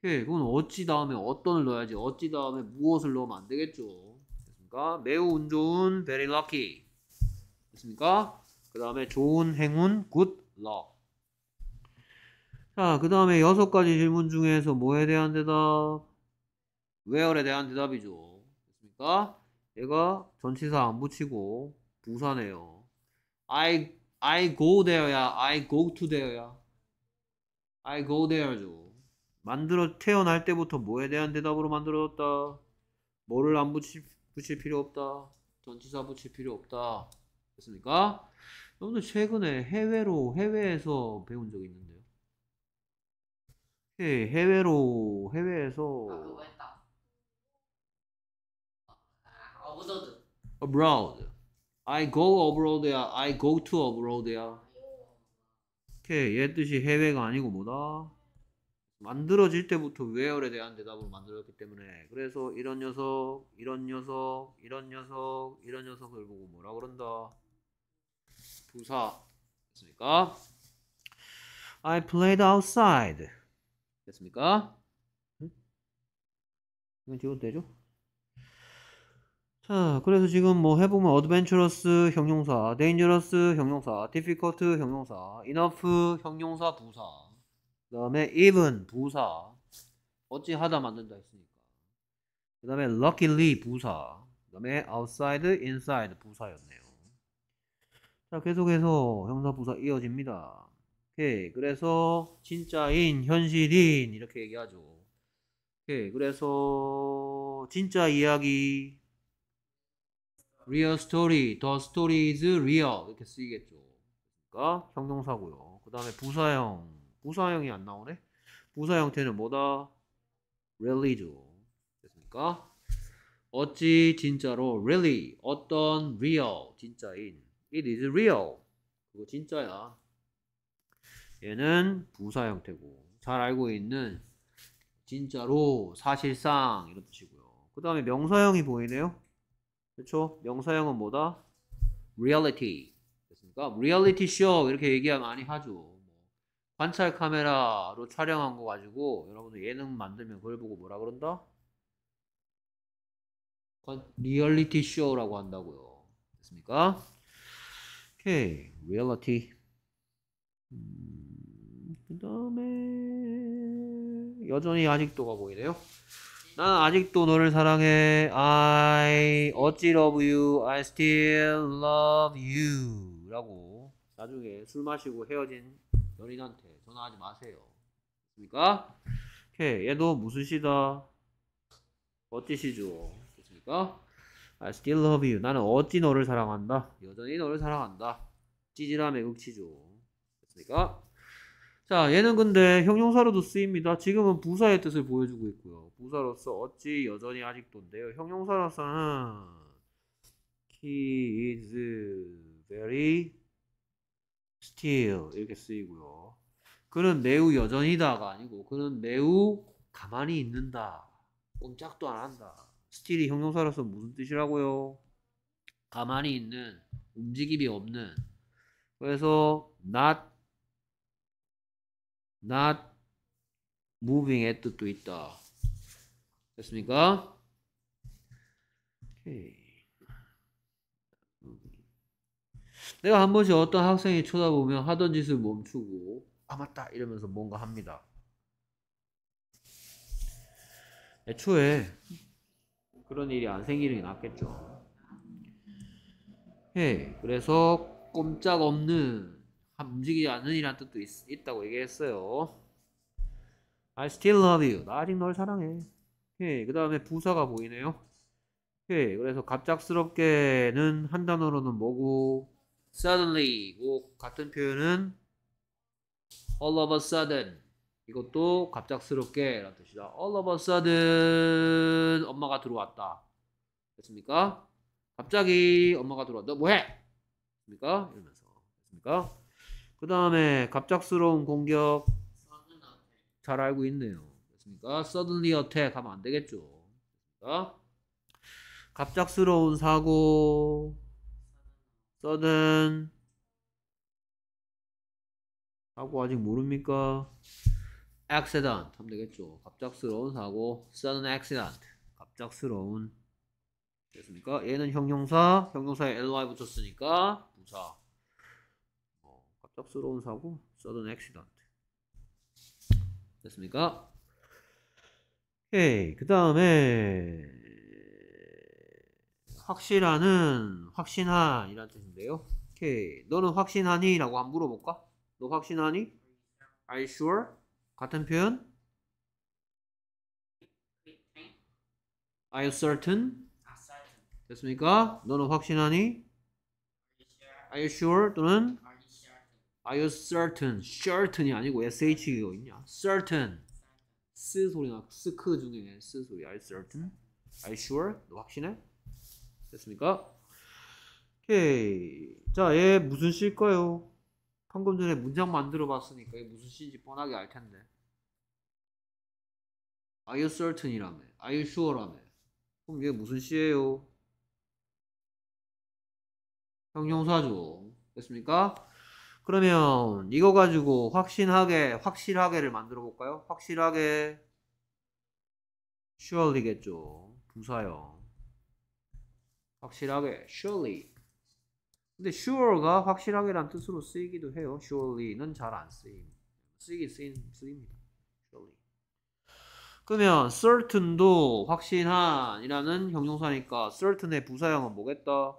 오케이. 그건 어찌 다음에 어떤을 넣어야지. 어찌 다음에 무엇을 넣으면 안 되겠죠. 됐습니까? 매우 운 좋은 very lucky 됐습니까? 그 다음에 좋은 행운 good luck 자, 그 다음에 여섯 가지 질문 중에서 뭐에 대한 대답? where에 대한 대답이죠. 됐습니까? 얘가 전치사 안 붙이고 부사네요. I, I go there야. I go to there야. I go there죠. 만들어, 태어날 때부터 뭐에 대한 대답으로 만들어졌다? 뭐를 안 붙이, 붙일 필요 없다. 전치사 붙일 필요 없다. 됐습니까? 여러분들 최근에 해외로 해외에서 배운 적 있는데요. 네, 해외로 해외에서 아, 그거 했다. 아, abroad. I go a b r o a d I go to a b r o a d 오케이, 얘 뜻이 해외가 아니고 뭐다? 만들어질 때부터 웨어 e 에 대한 대답을 만들었기 때문에 그래서 이런 녀석, 이런 녀석, 이런 녀석, 이런 녀석을 보고 뭐라 그런다. 부사 됐습니까? I played outside 됐습니까? 응? 이건 지워도 되죠? 자, 그래서 지금 뭐 해보면 adventurous 형용사, dangerous 형용사, difficult 형용사, enough 형용사 부사 그 다음에 even 부사 어찌하다 만든다 했으니까 그 다음에 luckily 부사 그 다음에 outside inside 부사였네요 자 계속해서 형사 부사 이어집니다 오케이 그래서 진짜인 현실인 이렇게 얘기하죠 오케이 그래서 진짜 이야기 real story the story is real 이렇게 쓰이겠죠 그러니까 형용사고요 그 다음에 부사형 부사형이 안 나오네. 부사 형태는 뭐다? really죠. 됐습니까? 어찌 진짜로 really 어떤 real 진짜인 it is real 그거 진짜야. 얘는 부사 형태고 잘 알고 있는 진짜로 사실상 이런 뜻이고요. 그 다음에 명사형이 보이네요. 그렇죠? 명사형은 뭐다? reality 됐습니까? reality show 이렇게 얘기하 면 많이 하죠. 관찰 카메라로 촬영한 거 가지고 여러분들 예능 만들면 그걸 보고 뭐라 그런다? 리얼리티 쇼라고 한다고요. 됐습니까? 오케이, 리얼리티. 음, 그 다음에 여전히 아직도가 보이네요. 난 아직도 너를 사랑해. I 어찌 love you. I still love you. 라고 나중에 술 마시고 헤어진 연인한테 전화하지 마세요. 됐니까 오케이. 얘도 무슨 시다? 어찌시죠? 됐니까 I still love you. 나는 어찌 너를 사랑한다. 여전히 너를 사랑한다. 찌질아 매국치죠. 됐니까 자, 얘는 근데 형용사로도 쓰입니다. 지금은 부사의 뜻을 보여주고 있고요. 부사로서 어찌 여전히 아직도인데요. 형용사로서는 he is very still 이렇게 쓰이고요. 그는 매우 여전히다가 아니고 그는 매우 가만히 있는다. 꼼짝도 안 한다. 스틸이 형용사로서 무슨 뜻이라고요? 가만히 있는, 움직임이 없는. 그래서 not not moving의 뜻도 있다. 됐습니까? 오케이. 내가 한 번씩 어떤 학생이 쳐다보면 하던 짓을 멈추고 아 맞다 이러면서 뭔가 합니다. 애초에 그런 일이 안 생기는 게 낫겠죠. 예, 그래서 꼼짝없는 움직이지 않는 이란 뜻도 있, 다고 얘기했어요. I still love you. 나 아직 널 사랑해. 예, 그 다음에 부사가 보이네요. 예, 그래서 갑작스럽게는 한 단어로는 뭐고 suddenly고 같은 표현은 all of a sudden 이것도 갑작스럽게 라는 뜻이다. all of a sudden 엄마가 들어왔다. 됐습니까? 갑자기 엄마가 들어왔다. 뭐해? 됐습니까? 이러면서 됐습니까? 그 다음에 갑작스러운 공격 잘 알고 있네요. 됐습니까? suddenly attack 하면 안 되겠죠. 됐습니까? 갑작스러운 사고 sudden 사고 아직 모릅니까? accident 하면 되겠죠. 갑작스러운 사고, sudden accident. 갑작스러운 됐습니까? 얘는 형용사, 형용사에 ly 붙였으니까 부사. 어, 갑작스러운 사고, sudden accident. 됐습니까? 오그 다음에 확실한은 확신한 이란 뜻인데요. 오케이. 너는 확신하니? 라고 한번 물어볼까? 너 확신하니? Are you sure? 같은 표현? Are you certain? 됐습니까? 너는 확신하니? Are you sure? 또는 Are you certain? Certain이 아니고 SH가 있냐? Certain. 스 소리나 스크 중에 스 소리. Are you certain? Are you sure? 너 확신해? 됐습니까? 오케이. 자, 얘 무슨 씨일까요? 방금 전에 문장 만들어 봤으니까 이게 무슨 시인지 뻔하게 알 텐데. Are you certain이라며? Are you sure라며? 그럼 이게 무슨 시예요? 형용사죠. 됐습니까? 그러면 이거 가지고 확신하게, 확실하게를 만들어 볼까요? 확실하게 surely겠죠. 부사형. 확실하게 surely. 근데 sure가 확실하게란 뜻으로 쓰이기도 해요. surely는 잘 안 쓰임. 쓰이긴 쓰임, 쓰입니다. surely. 그러면 certain도 확신한이라는 형용사니까 certain의 부사형은 뭐겠다?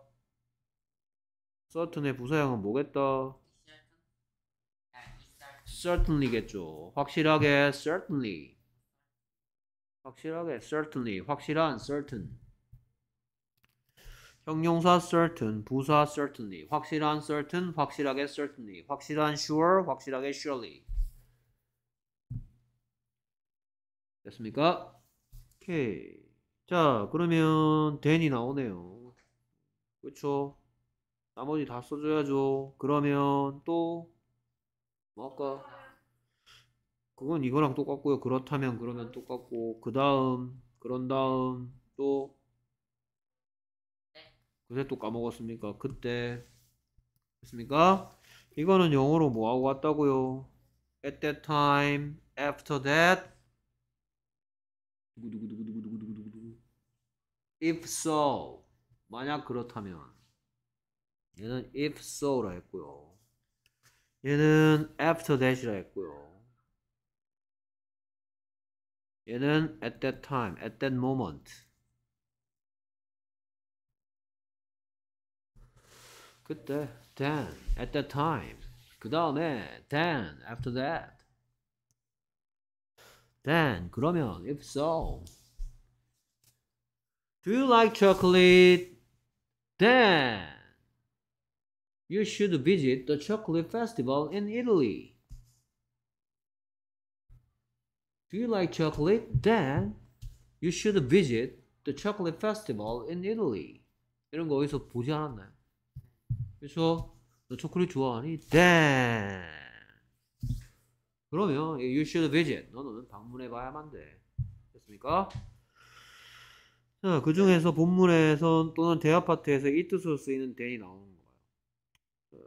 certain의 부사형은 뭐겠다? certainly겠죠. 확실하게 certainly. 확실하게 certainly. 확실한 certain. 형용사 certain, 부사 certainly, 확실한 certain, 확실하게 certainly, 확실한 sure, 확실하게 surely. 됐습니까? 오케이. 자, 그러면 then이 나오네요. 그렇죠? 나머지 다 써줘야죠. 그러면 또뭐 할까? 그건 이거랑 똑같고요. 그렇다면 그러면 똑같고 그 다음 그런 다음 또 그새 또 까먹었습니까? 그때 됐습니까? 이거는 영어로 뭐하고 왔다고요? At that time, after that If so 만약 그렇다면 얘는 if so라 했고요 얘는 after that이라 했고요 얘는 at that time, at that moment Good uh, day, then, at that time. 다음에 then, eh, after that. Then, 그러면, if so. Do you like chocolate? Then, you should visit the chocolate festival in Italy. Do you like chocolate? Then, you should visit the chocolate festival in Italy. 이런 거 어디서 보지 않았나요? 그쵸? 너 초콜릿 좋아하니? Damn. 네. 그러면 you should visit. 너는 방문해 봐야만 돼. 됐습니까? 자, 그 중에서 본문에서 또는 대아파트에서 이 뜻으로 쓰이는 t h 이 나오는 거예요.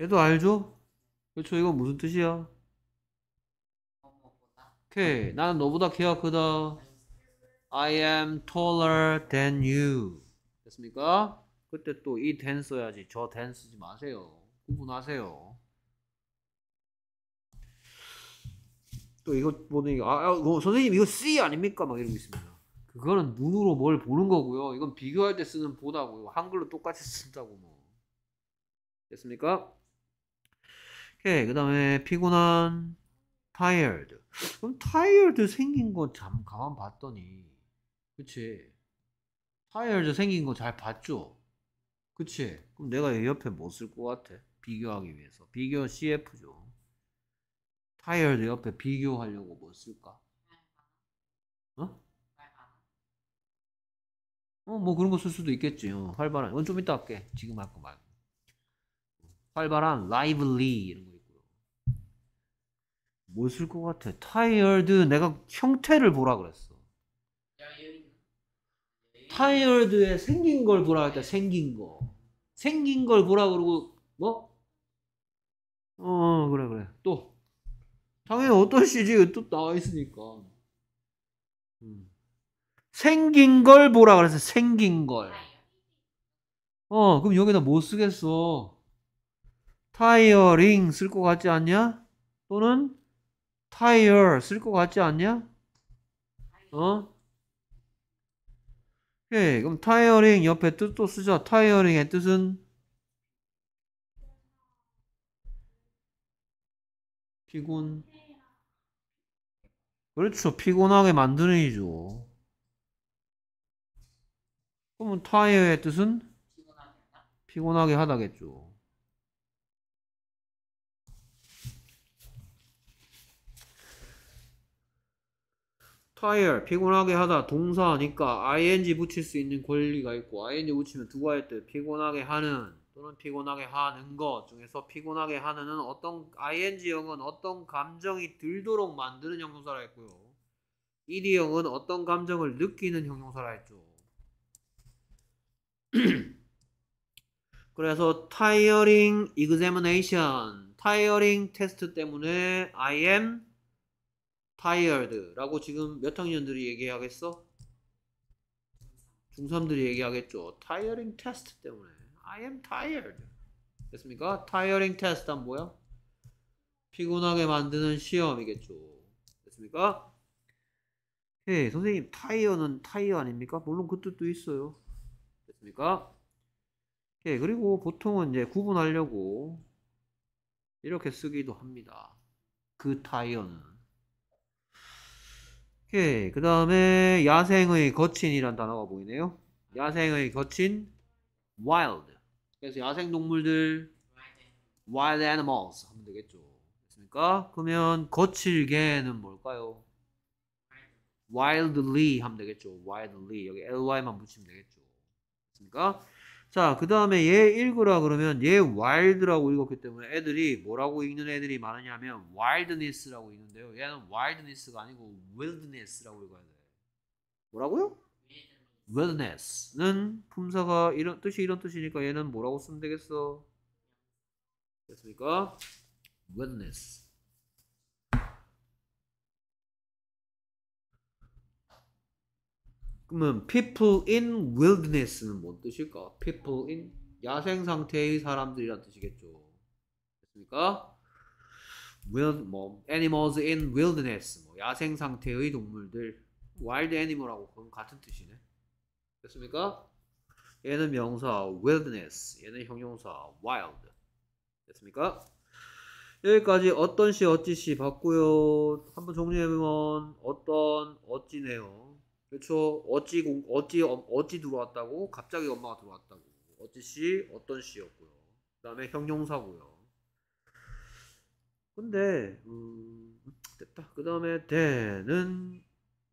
얘도 알죠? 그렇죠. 이건 무슨 뜻이야? 오케이. 나는 너보다 키가 크다. I am taller than you. 됐습니까? 그때 또 이댄 h a 써야지 저댄 h 쓰지 마세요. 구분하세요. 또 이거 보는 아, 아 뭐 선생님 이거 C 아닙니까? 막 이러고 있습니다. 그거는 눈으로 뭘 보는 거고요. 이건 비교할 때 쓰는 보다고요. 한글로 똑같이 쓴다고 뭐. 됐습니까? 오케이. 그다음에 피곤한 tired. 그럼 tired 생긴 거참 가만 봤더니 그치 타이어즈 생긴 거 잘 봤죠? 그치 그럼 내가 얘 옆에 뭐 쓸 것 같아 비교하기 위해서 비교 CF죠 타이어즈 옆에 비교하려고 뭐 쓸까? 어? 어, 뭐 그런 거 쓸 수도 있겠지. 어, 활발한. 이건 좀 이따 할게. 지금 할 거 말고. 활발한, 라이 v 리 이런 거 있고요. 뭐 쓸 것 같아? 타이어 e 내가 형태를 보라 그랬어. 타이어드에 생긴 걸 보라 했다. 생긴 거. 생긴 걸 보라 그러고 뭐? 어 그래 그래 또 당연히 어떤 시 g 또 나와 있으니까 음. 생긴 걸 보라 그래서 생긴 걸. 어 그럼 여기다 뭐 쓰겠어? 타이어링 쓸것 같지 않냐? 또는 타이어 쓸것 같지 않냐? 어? 오케이. 예, 그럼 타이어링 옆에 뜻도 쓰죠. 타이어링의 뜻은 피곤. 그렇죠. 피곤하게 만드는 이죠. 그러면 타이어의 뜻은 피곤하게 하다겠죠. tire 피곤하게 하다 동사니까 ing 붙일 수 있는 권리가 있고 ing 붙이면 두고 할때 피곤하게 하는 또는 피곤하게 하는 것 중에서 피곤하게 하는은 어떤 ing형은 어떤 감정이 들도록 만드는 형용사라 했고요. ed형은 어떤 감정을 느끼는 형용사라 했죠. 그래서 tiring examination, tiring 테스트 때문에 I am hired라고 지금 몇 학년들이 얘기하겠어? 중3들이 얘기하겠죠. tiring test 때문에. I am tired. 됐습니까? tiring test란 뭐야? 피곤하게 만드는 시험이겠죠. 됐습니까? 예, 선생님 타이어는 타이어 아닙니까? 물론 그 뜻도 있어요. 됐습니까? 예, 그리고 보통은 이제 구분하려고 이렇게 쓰기도 합니다. 그 타이어는 오케이. 그 다음에 야생의 거친이란 단어가 보이네요. 야생의 거친 wild. 그래서 야생 동물들 wild animals 하면 되겠죠. 됐습니까? 그러면 거칠게는 뭘까요? wildly 하면 되겠죠. wildly 여기 ly만 붙이면 되겠죠. 됐습니까? 자, 그 다음에 얘 읽으라 그러면 얘 wild라고 읽었기 때문에 애들이 뭐라고 읽는 애들이 많으냐면 wildness라고 읽는데요. 얘는 wildness가 아니고 wildness라고 읽어야 돼 뭐라고요? wildness는 품사가 이런 뜻이 이런 뜻이니까 얘는 뭐라고 쓰면 되겠어? 됐습니까? wildness. 그러면 음, people in wilderness는 뭔 뜻일까? people in 야생 상태의 사람들이란 뜻이겠죠. 됐습니까? wild 뭐 animals in wilderness 뭐 야생 상태의 동물들 wild animal하고 그건 같은 뜻이네. 됐습니까? 얘는 명사 wilderness, 얘는 형용사 wild. 됐습니까? 여기까지 어떤 시 어찌 시 봤고요. 한번 정리해보면 어떤 어찌네요. 그렇죠. 어찌 공, 어찌 어찌 들어왔다고 갑자기 엄마가 들어왔다고. 어찌 씨 어떤 씨였고요. 그다음에 형용사고요. 근데 음, 됐다. 그다음에 대는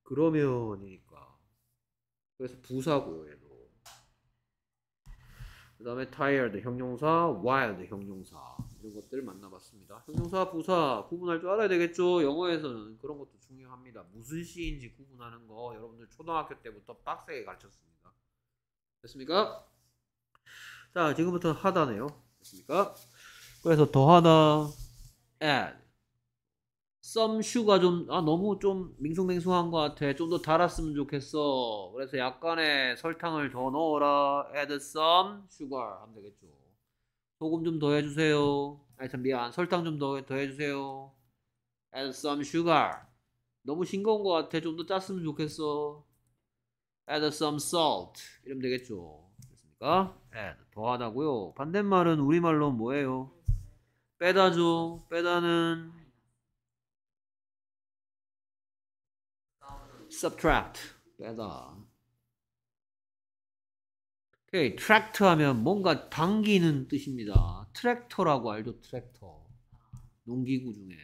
그러면이니까. 그래서 부사고요, 얘도. 그다음에 tired 형용사, wild 형용사. 이런 것들 을 만나봤습니다. 형용사, 부사 구분할 줄 알아야 되겠죠. 영어에서는 그런 것도 중요합니다. 무슨 시인지 구분하는 거 여러분들 초등학교 때부터 빡세게 가르쳤습니다. 됐습니까? 자, 지금부터 하다네요. 됐습니까? 그래서 더하다, add, s o 가 좀, 아, 너무 좀 밍숭맹숭한 것 같아. 좀 더 달았으면 좋겠어. 그래서 약간의 설탕을 더 넣어라. add some sugar 하면 되겠죠. 소금 좀 더 해주세요. 아니 참 미안. 설탕 좀더더 해주세요. Add some sugar. 너무 싱거운 것 같아. 좀 더 짰으면 좋겠어. Add some salt. 이러면 되겠죠. 됐습니까? Add 더하다고요. 반대말은 우리말로 뭐예요? 빼다죠. 빼다는 subtract. 빼다. 오케이. 그 트랙터 하면 뭔가 당기는 뜻입니다. 트랙터라고 알죠? 트랙터. 농기구 중에.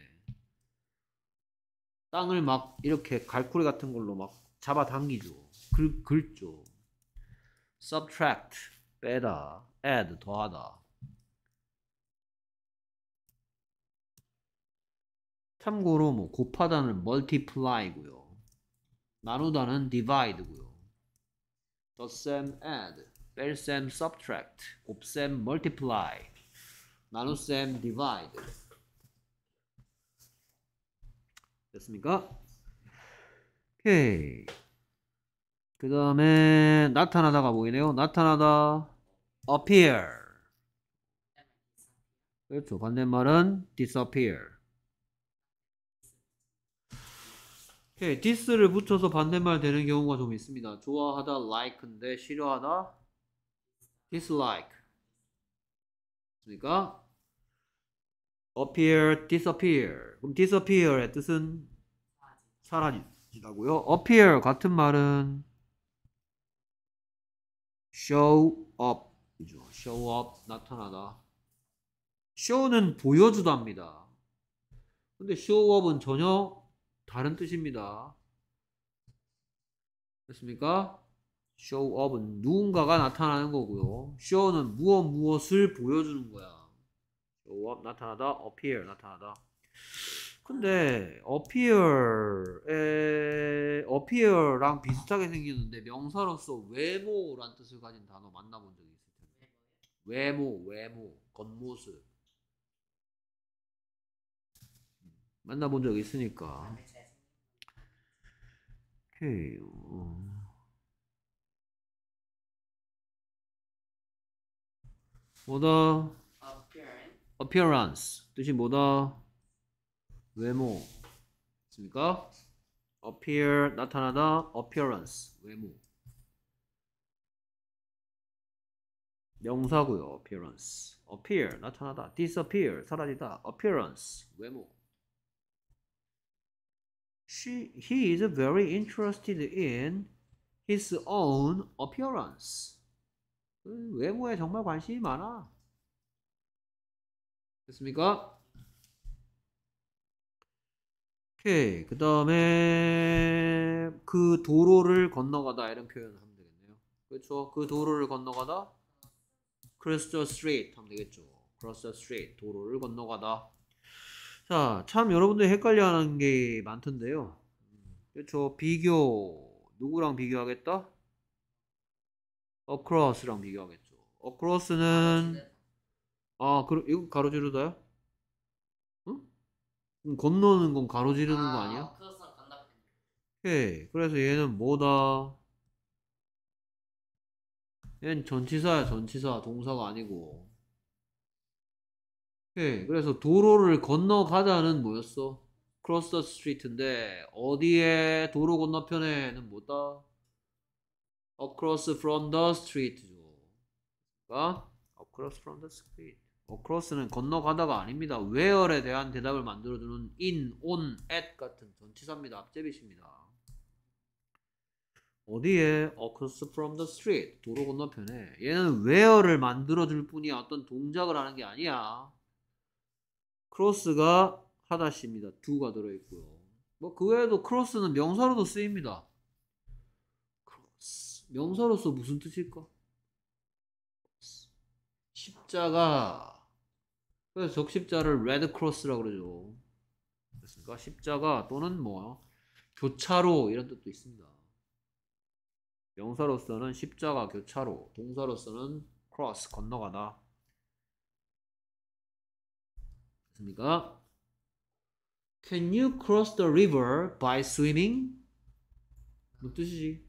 땅을 막 이렇게 갈고리 같은 걸로 막 잡아당기죠. 긁, 긁죠. subtract, 빼다, add, 더하다. 참고로 뭐 곱하다는 multiply고요. 나누다는 divide고요. the same add. 뺄셈 subtract, 곱셈 multiply, 나눗셈 divide. 됐습니까? 오케이. 그 다음에 나타나다가 보이네요. 나타나다 appear. 그렇죠. 반대말은 disappear. 오케이. dis를 붙여서 반대말 되는 경우가 좀 있습니다. 좋아하다 like인데 싫어하다 dislike. 그러니까 appear, disappear. 그럼 disappear의 뜻은 사라지다고요. appear 같은 말은 show up이죠. show up 나타나다. show는 보여주다입니다. 근데 show up은 전혀 다른 뜻입니다. 됐습니까? 쇼업은 누군가가 나타나는 거고요. 쇼는 무엇 무엇을 보여주는 거야. s h 나타나다, appear 나타나다. 근데 appear에 appear랑 비슷하게 생기는데 명사로서 외모란 뜻을 가진 단어 만나본 적이 있을 텐데 외모, 외모, 겉모습 만나본 적이 있으니까 아, 네, 오케이. 어. 뭐다? appearance 뜻이 뭐다? 외모 있습니까? appear 나타나다 appearance 외모 명사고요 appearance appear 나타나다 disappear 사라지다 appearance 외모 She, he is very interested in his own appearance 외모에 정말 관심이 많아. 됐습니까? 오케이. 그 다음에 그 도로를 건너가다 이런 표현을 하면 되겠네요. 그렇죠? 그 도로를 건너가다 cross the street 하면 되겠죠. cross the street 도로를 건너가다. 자, 참 여러분들이 헷갈려하는 게 많던데요. 그렇죠. 비교 누구랑 비교하겠다? across랑 비교하겠죠. across는 아, 그럼 이거 가로지르다야? 응? 건너는 건 가로지르는 아, 거 아니야? 오케이. 예, 그래서 얘는 뭐다? 얘는 전치사야, 전치사. 동사가 아니고. 오케이. 예, 그래서 도로를 건너가자는 뭐였어? cross the street인데 어디에 도로 건너편에는 뭐다? across from the street. 그러니까 across from the street. across는 건너가다가 아닙니다. where에 대한 대답을 만들어주는 in, on, at 같은 전치사입니다. 앞제비십니다. 어디에? across from the street. 도로 건너편에. 얘는 where를 만들어줄 뿐이야. 어떤 동작을 하는 게 아니야. cross가 하다시입니다. 두가 들어있고요. 뭐 그 외에도 cross는 명사로도 쓰입니다. 명사로서 무슨 뜻일까? 십자가 그래서 적십자를 레드 크로스라고 그러죠. 그렇습니까? 십자가 또는 뭐 교차로 이런 뜻도 있습니다. 명사로서는 십자가 교차로, 동사로서는 크로스 건너가다. 그렇습니까 Can you cross the river by swimming? 무슨 뜻이지?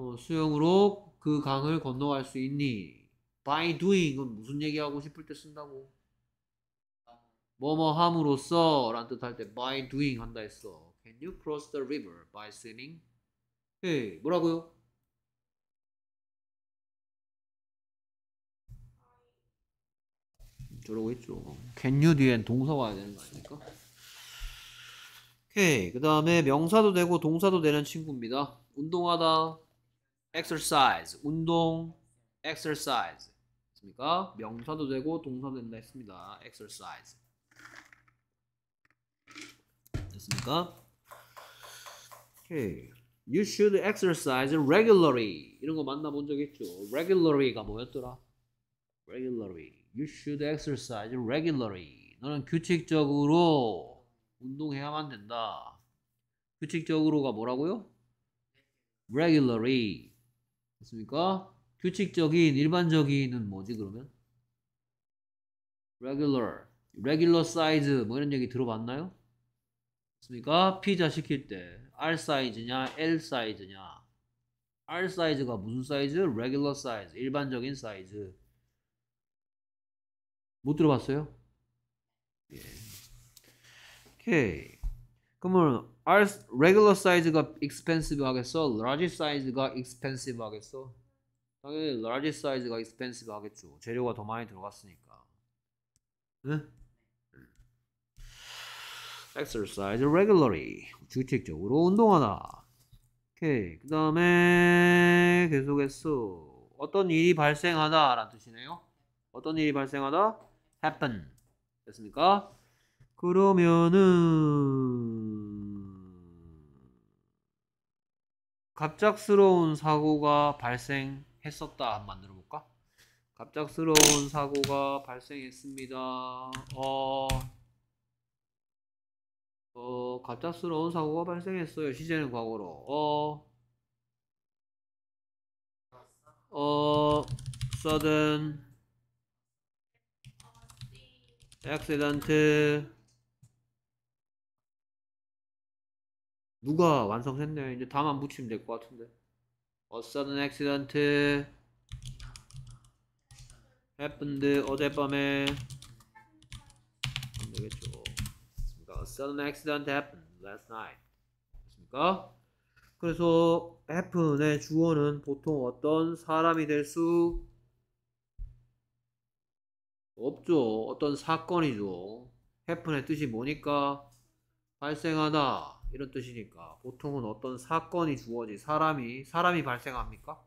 어, 수영으로 그 강을 건너갈 수 있니? By doing은 무슨 얘기하고 싶을 때 쓴다고. 뭐뭐 함으로써 라는 뜻할때 by doing 한다 했어. Can you cross the river by swimming? 예, 뭐라고요? 저러고 있죠. Can you 뒤엔 동서가 와야 되는 거 아닙니까? 오케이. 그 다음에 명사도 되고 동사도 되는 친구입니다. 운동하다. exercise 운동 exercise 맞습니까? 명사도 되고 동사도 된다 했습니다. exercise 됐습니까? 오케이. You should exercise regularly. 이런 거 만나본 적 있죠? regularly가 뭐였더라? regularly. You should exercise regularly. 너는 규칙적으로 운동해야만 된다. 규칙적으로가 뭐라고요? regularly. 됐습니까? 규칙적인, 일반적인은 뭐지 그러면? regular, regular size 뭐 이런 얘기 들어봤나요? 됐습니까? 피자 시킬 때 R 사이즈냐, L 사이즈냐 R 사이즈가 무슨 사이즈? regular size, 일반적인 사이즈 못 들어봤어요? 예. 오케이 그러면 regular size가 expensive 하겠어? large size가 expensive 하겠어? 당연히 large size가 expensive 하겠죠. 재료가 더 많이 들어갔으니까. 응? exercise regularly. 규칙적으로 운동하다. 오케이. 그 다음에 계속해서 어떤 일이 발생하다 라는 뜻이네요. 어떤 일이 발생하다? happen. 됐습니까? 그러면은 갑작스러운 사고가 발생했었다 한번 만들어 볼까? 갑작스러운 사고가 발생했습니다. 어, 어 갑작스러운 사고가 발생했어요. 시제는 과거로. 어, 어, sudden accident. 누가 완성했네 이제 다만 붙이면 될 것 같은데 A sudden accident happened 어젯밤에 안 되겠죠 그러니까 A sudden accident happened last night 됐습니까? 그래서 happen의 주어는 보통 어떤 사람이 될 수 없죠 어떤 사건이죠 happen의 뜻이 뭐니까 발생하다 이런 뜻이니까 보통은 어떤 사건이 주어지 사람이 사람이 발생합니까?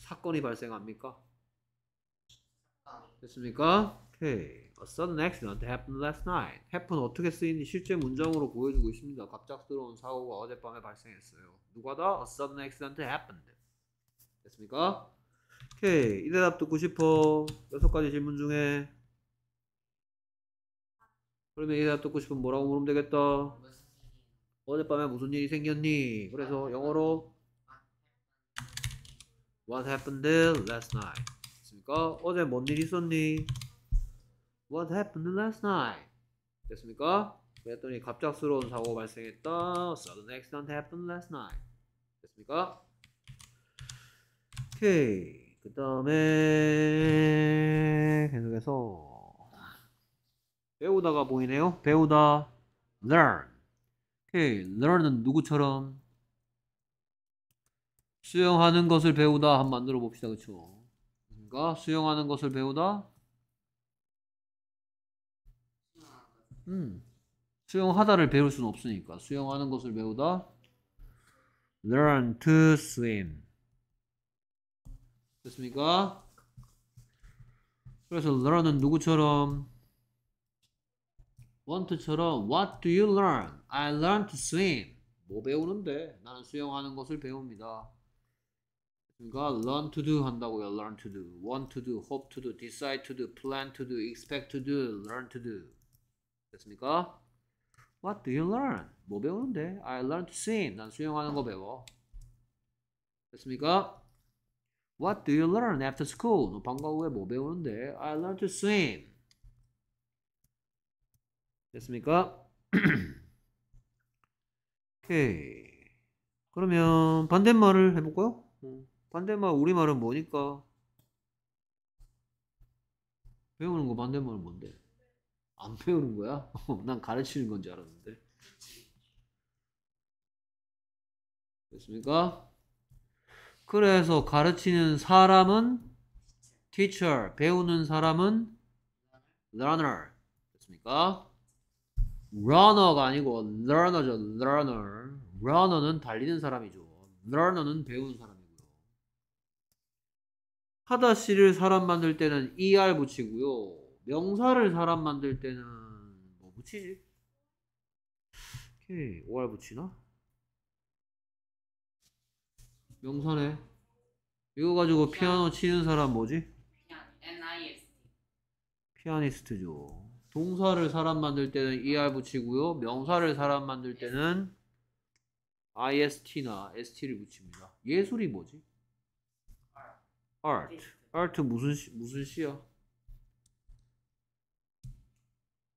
사건이 발생합니까? 됐습니까? 오케이. A sudden accident happened last night. happen 어떻게 쓰이니 실제 문장으로 보여주고 있습니다. 갑작스러운 사고가 어젯밤에 발생했어요. 누가다? A sudden accident happened. 됐습니까? 오케이. 이 대답 듣고 싶어. 여섯 가지 질문 중에 그러면 이 대답 듣고 싶으면 뭐라고 물으면 되겠다? 어젯밤에 무슨 일이 생겼니? 그래서 영어로 What happened last night? 됐습니까? 어제 뭔 일이 있었니? What happened last night? 됐습니까? 그랬더니 갑작스러운 사고가 발생했다. Sudden accident happened last night. 됐습니까? 오케이. 그 다음에 계속해서 배우다가 보이네요. 배우다 learn 오케이. l 는 누구처럼? 수영하는 것을 배우다 한번 만들어 봅시다. 그쵸? 그러니까 수영하는 것을 배우다? 음. 수영하다를 배울 수는 없으니까. 수영하는 것을 배우다? learn to swim. 됐습니까? 그래서 learn은 누구처럼? want처럼 what do you learn? I learn to swim. 뭐 배우는데? 나는 수영하는 것을 배웁니다. 그러니까 learn to do 한다고요. learn to do, want to do, hope to do, decide to do, plan to do, expect to do, learn to do. 됐습니까? What do you learn? 뭐 배우는데? I learn to swim. 난 수영하는 거 배워. 됐습니까? What do you learn after school? 너 방과 후에 뭐 배우는데? I learn to swim. 됐습니까? 오케이. 그러면 반대말을 해볼까요? 어, 반대말 우리말은 뭐니까? 배우는 거 반대말은 뭔데? 안 배우는 거야? 난 가르치는 건 줄 알았는데. 됐습니까? 그래서 가르치는 사람은 teacher, 배우는 사람은 learner. 됐습니까? runner가 아니고 learner죠. learner. runner는 달리는 사람이죠. learner는 배우는 사람이고요. 하다 시를 사람 만들 때는 er 붙이고요. 명사를 사람 만들 때는 뭐 붙이지? 오케이. or 붙이나? 명사네. 이거 가지고 피아노 치는 사람 뭐지? 피아니스트죠. 동사를 사람 만들 때는 er 붙이고요. 명사를 사람 만들 때는 ist나 st를 붙입니다. 예술이 뭐지? art. art 무슨 시, 무슨 시야?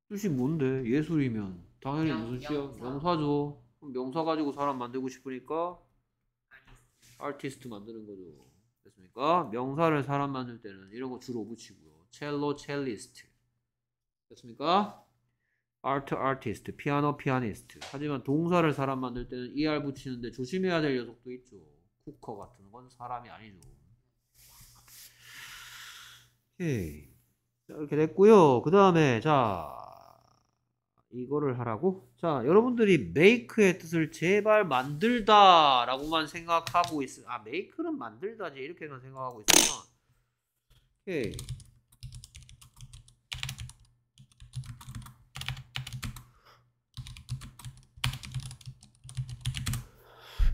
뜻이 뭔데? 예술이면 당연히 무슨 시야? 명사. 죠 명사 가지고 사람 만들고 싶으니까 아티스트 만드는 거죠. 됐습니까? 명사를 사람 만들 때는 이런 거 주로 붙이고요. 첼로, 첼리스트. 됐습니까? art artist, 피아노 피아니스트. 하지만 동사를 사람 만들 때는 er 붙이는데 조심해야 될 녀석도 있죠. 쿠커 같은 건 사람이 아니죠. 오케이. 자, 이렇게 됐고요. 그 다음에 자 이거를 하라고? 자 여러분들이 make의 뜻을 제발 만들다 라고만 생각하고 있으면 아 make는 만들다지 이렇게만 생각하고 있으면 오케이.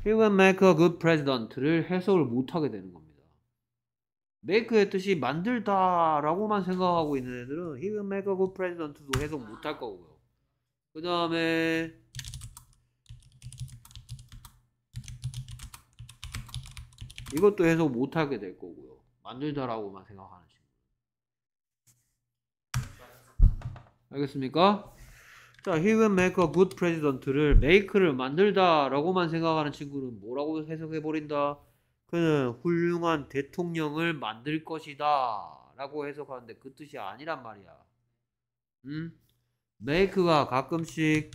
He will make a good president를 해석을 못하게 되는 겁니다. make의 뜻이 만들다 라고만 생각하고 있는 애들은 he will make a good president도 해석 못할 거고요. 그 다음에 이것도 해석 못하게 될 거고요. 만들다라고만 생각하는 친구. 알겠습니까? 자, he will make a good president를 make를 만들다라고만 생각하는 친구는 뭐라고 해석해 버린다. 그는 훌륭한 대통령을 만들 것이다라고 해석하는데 그 뜻이 아니란 말이야. 음? make가 가끔씩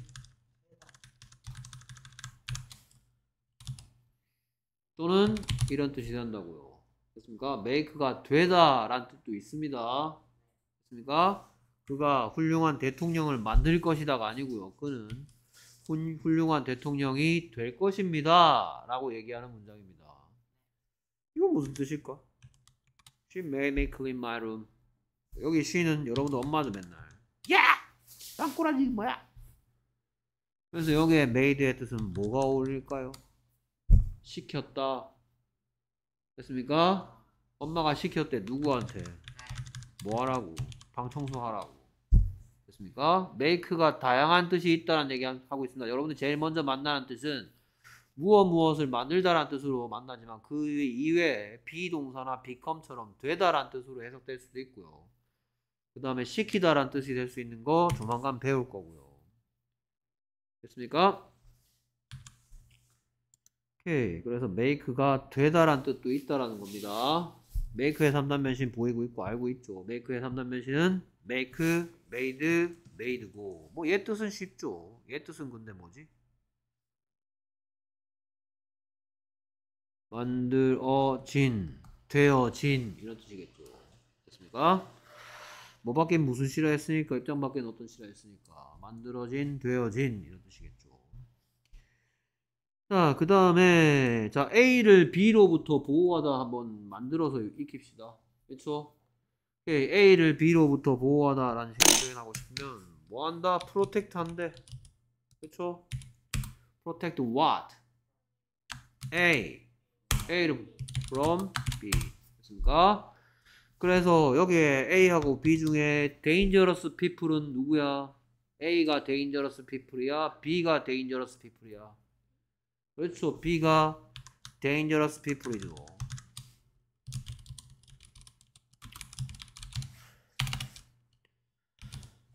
또는 이런 뜻이 된다고요. 그렇습니까? make가 되다라는 뜻도 있습니다. 그렇습니까? 그가 훌륭한 대통령을 만들 것이다가 아니고요. 그는 훌륭한 대통령이 될 것입니다. 라고 얘기하는 문장입니다. 이건 무슨 뜻일까? She may make clean my room. 여기 she는 여러분들 엄마도 맨날 야! 땅꼬라지 뭐야? 그래서 여기에 made의 뜻은 뭐가 어울릴까요? 시켰다. 됐습니까? 엄마가 시켰대. 누구한테? 뭐 하라고? 방 청소하라고. 됐습니까? make가 다양한 뜻이 있다는 얘기 하고 있습니다. 여러분들 제일 먼저 만나는 뜻은 무엇 무엇을 만들다라는 뜻으로 만나지만 그 이외에 비동사나 become처럼 되다라는 뜻으로 해석될 수도 있고요. 그 다음에 시키다라는 뜻이 될 수 있는 거 조만간 배울 거고요. 됐습니까? 오케이. 그래서 make가 되다라는 뜻도 있다라는 겁니다. 메이크 e 의 3단 변신 보이고 있고 알고 있죠. m a k 의 3단 변신은 make, made, m 고뭐얘 뜻은 쉽죠. 얘 뜻은 근데 뭐지? 만들어진, 되어진 이런 뜻이겠죠. 됐습니까? 뭐 밖엔 무슨 실화 했으니까 입장 밖엔 어떤 실화 했으니까 만들어진, 되어진 이런 뜻이겠죠. 자, 그 다음에 자 A를 B로부터 보호하다 한번 만들어서 익힙시다. 그렇죠? A를 B로부터 보호하다라는 식으로 표현하고 싶으면 뭐 한다? p r o t 한대. 그렇죠? p r o what? A. A를 from B. 됐습니까? 그래서 여기에 A하고 B 중에 dangerous people은 누구야? A가 dangerous people이야? B가 dangerous people이야? 그렇죠. B가 dangerous people이죠.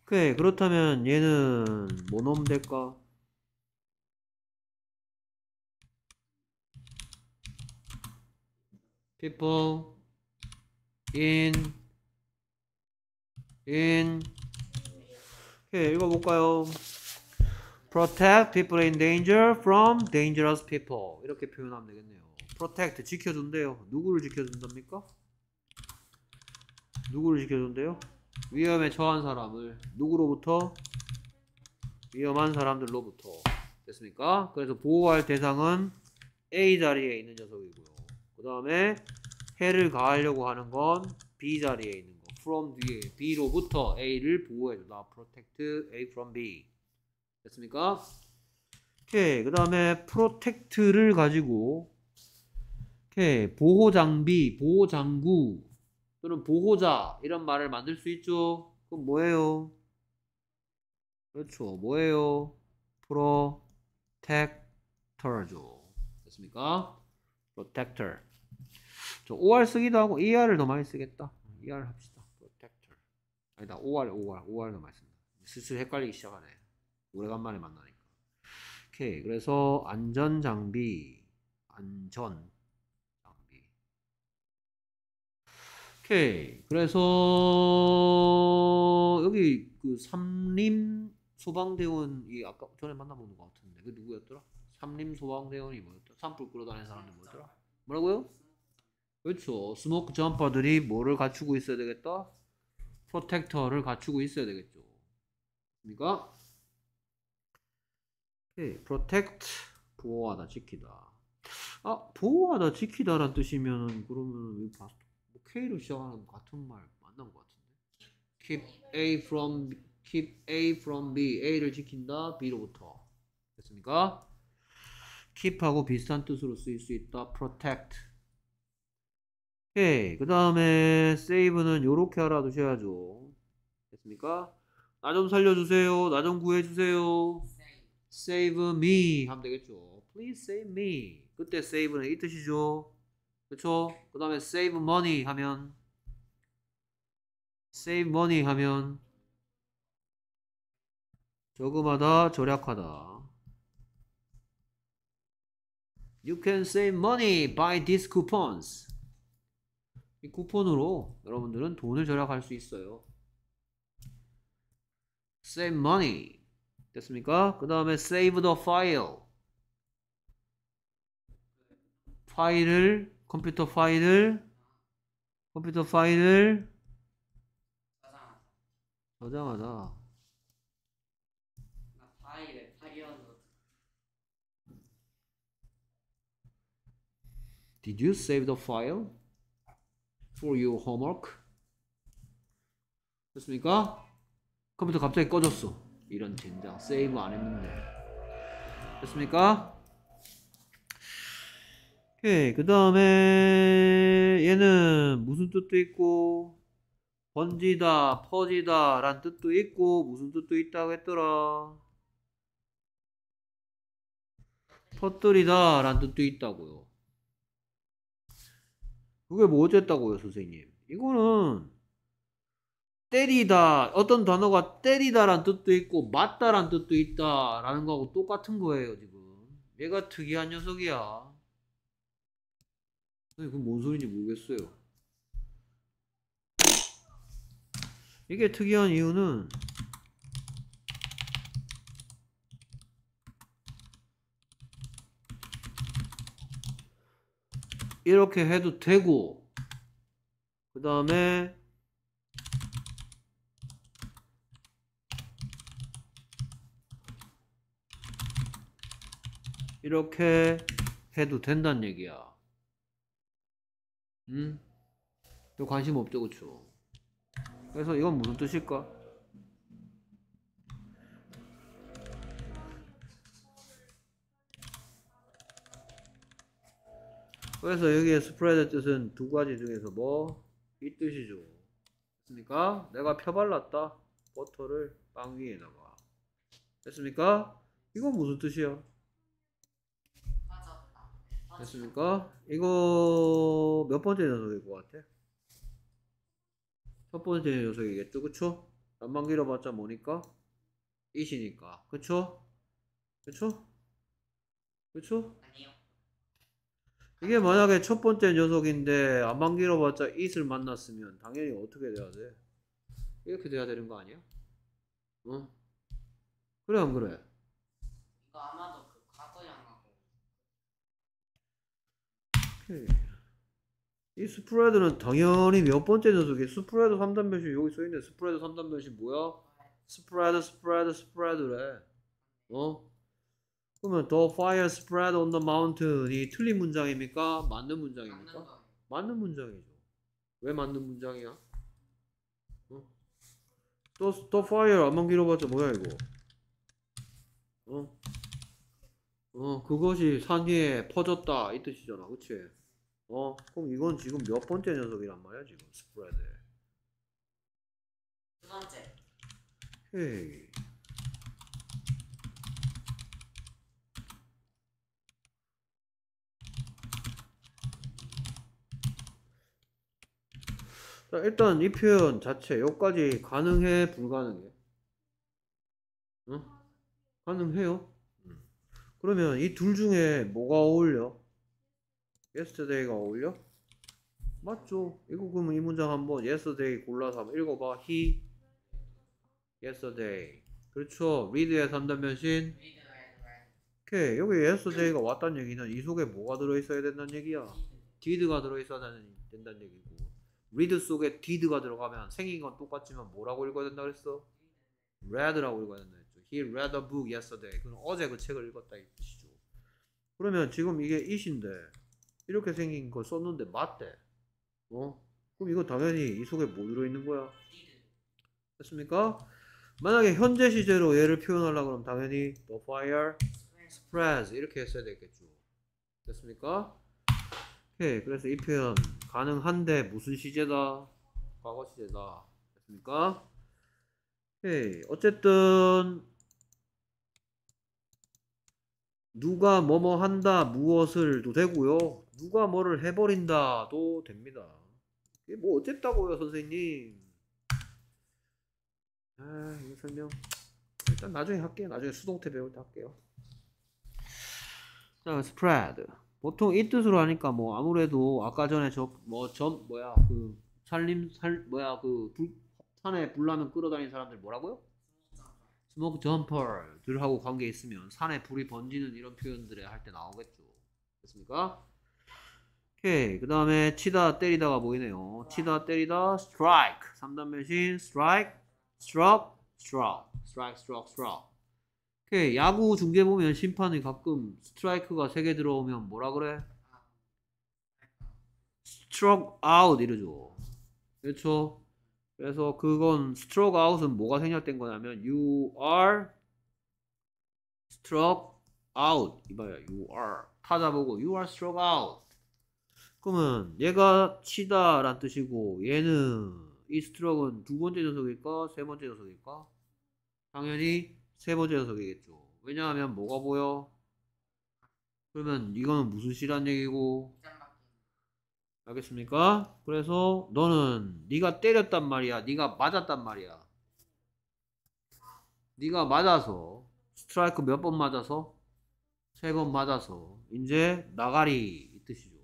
오케이. 그렇다면 얘는 뭐 넣으면 될까? 피플 인인 l e 오케이. 읽어볼까요? protect people in danger from dangerous people 이렇게 표현하면 되겠네요. protect 지켜준대요. 누구를 지켜준답니까? 누구를 지켜준대요? 위험에 처한 사람을 누구로부터? 위험한 사람들로부터 됐습니까? 그래서 보호할 대상은 A 자리에 있는 녀석이고요. 그 다음에 해를 가하려고 하는 건 B 자리에 있는 거 from 뒤에 B로부터 A를 보호해준다. protect A from B 됐습니까? 오케이. 그 다음에 프로텍트를 가지고 오케이. 보호 장비, 보호 장구 또는 보호자 이런 말을 만들 수 있죠. 그건 뭐예요? 그렇죠. 뭐예요? 프로텍터죠. 됐습니까? 프로텍터. 저 OR 쓰기도 하고 ER을 더 많이 쓰겠다. ER 합시다. 프로텍터. 아니다. OR, OR, OR 더 많이 쓴다. 슬슬 헷갈리기 시작하네. 오래간만에 만나니까. 오케이. 그래서 안전 장비, 안전 장비. 오케이. 그래서 여기 그 삼림 소방대원이 아까 전에 만나본 것 같은데 그 누구였더라? 삼림 소방대원이 뭐였더라? 산불 끌어다니는 사람들 네, 뭐였더라? 뭐라고요? 그렇죠. 스모크 점퍼들이 뭐를 갖추고 있어야 되겠다? 프로텍터를 갖추고 있어야 되겠죠. 그러니까 오케이. protect 보호하다 지키다 아 보호하다 지키다 라는 뜻이면 그러면 뭐 K로 시작하는 같은 말 만난 것 같은데 keep A from keep A from B A를 지킨다 B로부터 됐습니까? keep하고 비슷한 뜻으로 쓰일 수 있다 protect 그 다음에 save는 요렇게 알아두셔야죠 됐습니까? 나 좀 살려주세요 나 좀 구해주세요 save me 하면 되겠죠. Please save me. 그때 save는 이 뜻이죠. 그렇죠? 그 다음에 save money 하면 save money 하면 저금하다, 절약하다. You can save money by these coupons. 이 쿠폰으로 여러분들은 돈을 절약할 수 있어요. Save money. 됐습니까? 그 다음에 save the file 파일을 컴퓨터 파일을 컴퓨터 파일을 저장하다 Did you save the file for your homework? 됐습니까? 컴퓨터 갑자기 꺼졌어. 이런 젠장 세이브 안 했는데 됐습니까? 오케이 그 다음에 얘는 무슨 뜻도 있고 번지다 퍼지다 란 뜻도 있고 무슨 뜻도 있다고 했더라 터뜨리다 란 뜻도 있다고요 그게 뭐 어쨌다고요 선생님 이거는 때리다 어떤 단어가 때리다란 뜻도 있고 맞다란 뜻도 있다라는 거하고 똑같은 거예요 지금 얘가 특이한 녀석이야 그건 뭔 소리인지 모르겠어요 이게 특이한 이유는 이렇게 해도 되고 그 다음에 이렇게 해도 된다는 얘기야. 음? 너 관심 없죠, 그쵸? 그래서 이건 무슨 뜻일까? 그래서 여기에 스프레드 뜻은 두 가지 중에서 뭐? 이 뜻이죠. 됐습니까? 내가 펴발랐다. 버터를 빵 위에다가. 됐습니까? 이건 무슨 뜻이야? 됐습니까? 이거 몇 번째 녀석일 것 같아? 첫 번째 녀석이겠죠? 그쵸? 연만 길어봤자 뭐니까? 이시니까 그쵸? 그쵸? 그쵸? 아니요 이게 만약에 첫 번째 녀석인데 안만 길어봤자 이슬 만났으면 당연히 어떻게 돼야 돼? 이렇게 돼야 되는 거 아니야? 응? 어? 그래 안 그래? 이 스프레드는 당연히 몇 번째 녀석이 스프레드 3단 변신 여기 써있네 스프레드 3단 변신 뭐야? 스프레드 스프레드 스프레드래 어? 그러면 더 파이어 스프레드 온 더 마운 d o 이 틀린 문장입니까? 맞는 문장입니까? 맞는 문장이죠 왜 맞는 문장이야? 어? The, the f i 안만 길어봤자 뭐야 이거 어? 어 그것이 산 위에 퍼졌다 이 뜻이잖아 그치? 어, 그럼 이건 지금 몇 번째 녀석이란 말이야, 지금 스프레드. 두 번째. 헤이. 자, 일단 이 표현 자체 여기까지 가능해, 불가능해? 응? 가능해요. 응. 음. 그러면 이 둘 중에 뭐가 어울려? yesterday가 어울려? 맞죠? 이거 그러면이 문장 한번 yesterday 골라서 한번 읽어봐. he yesterday. 그렇죠. r e a d 에산다면 신. 오케이. 여기 yesterday가 왔다는 얘기는 이 속에 뭐가 들어있어야 된다는 얘기야? did가 들어있어야 된다는 얘기고. read 속에 did가 들어가면 생긴 건 똑같지만 뭐라고 읽어야 된다 그랬어? read라고 읽어야 된다 했죠. he read a book yesterday. 그럼 어제 그 책을 읽었다 이뜻이죠. 그러면 지금 이게 it인데 이렇게 생긴 거 썼는데 맞대. 어? 그럼 이건 당연히 이 속에 뭐 들어있는 거야? 됐습니까? 만약에 현재 시제로 얘를 표현하려고 하면 당연히 the fire spreads 이렇게 했어야 되겠죠. 됐습니까? 오케이. 그래서 이 표현 가능한데 무슨 시제다? 과거 시제다. 됐습니까? 오케이. 어쨌든 누가 뭐뭐 한다 무엇을도 되고요. 누가 뭐를 해버린다도 됩니다. 이게 뭐 어쨌다고요, 선생님? 아, 이 설명. 일단 나중에 할게요. 나중에 수동태 배울 때 할게요. 자, spread. 보통 이 뜻으로 하니까 뭐 아무래도 아까 전에 저 뭐 점 뭐야 그 살림 살 뭐야 그 불, 산에 불나면 끌어다니는 사람들 뭐라고요? 스모크 점퍼들하고 관계 있으면 산에 불이 번지는 이런 표현들에 할 때 나오겠죠. 됐습니까? 오케이. 그 다음에 치다 때리다가 보이네요. 치다 때리다 strike. 3단 변신 strike, struck, struck, strike, struck, struck. 오케이. 야구 중계 보면 심판이 가끔 스트라이크가 3개 들어오면 뭐라 그래? struck out 이러죠. 그렇죠? 그래서 그건 struck out은 뭐가 생략된 거냐면 you are struck out 이봐요. you are 타자 보고 you are struck out 그러면 얘가 치다란 뜻이고 얘는 이 스트럭은 두 번째 녀석일까? 세 번째 녀석일까? 당연히 세 번째 녀석이겠죠. 왜냐하면 뭐가 보여? 그러면 이거는 무슨 시란 얘기고 알겠습니까? 그래서 너는 네가 때렸단 말이야. 네가 맞았단 말이야. 네가 맞아서 스트라이크 몇 번 맞아서? 세 번 맞아서 이제 나가리 이 뜻이죠.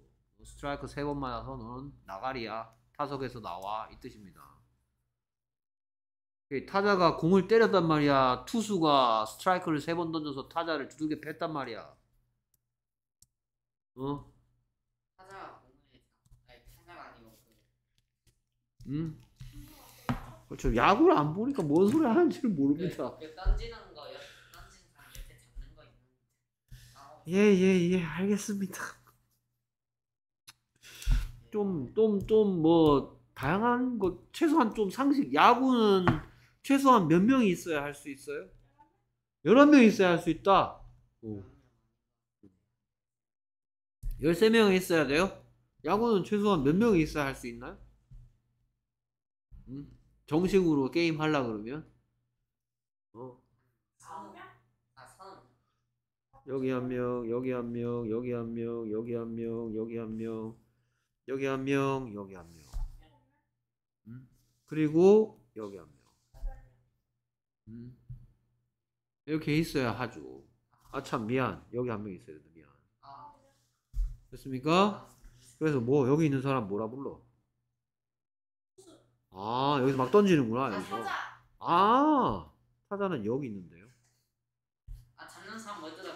스트라이크 세번만아서는 나가리야. 타석에서 나와. 이 뜻입니다. 타자가 공을 때렸단 말이야. 투수가 스트라이크를 세 번 던져서 타자를 두들겨 팼단 말이야. 어? 타자 아니 타자가 아니고 그 응? 저 그렇죠. 야구를 안 보니까 뭔 소리 하는지를 모릅니다. 그, 그 던지는 거 던지는 거 옆에 잡는 거 있는. 예예예 예, 예, 알겠습니다. 좀좀좀뭐 다양한 것 최소한 좀 상식 야구는 최소한 몇 명이 있어야 할 수 있어요? 열한 명 있어야 할 수 있다. 열세 명이 있어야 돼요? 야구는 최소한 몇 명이 있어야 할 수 있나요? 음? 정식으로 게임 하려 그러면? 어. 여기 한 명, 여기 한 명, 여기 한 명, 여기 한 명, 여기 한 명. 여기 한 명, 여기 한 명. 음? 그리고 여기 한 명. 음? 이렇게 있어야 하죠. 아 참 미안. 여기 한 명 있어야 되는데, 미안. 됐습니까? 그래서 뭐 여기 있는 사람 뭐라 불러? 아 여기서 막 던지는구나 아, 여기서. 아 타자는 여기 있는데요. 아,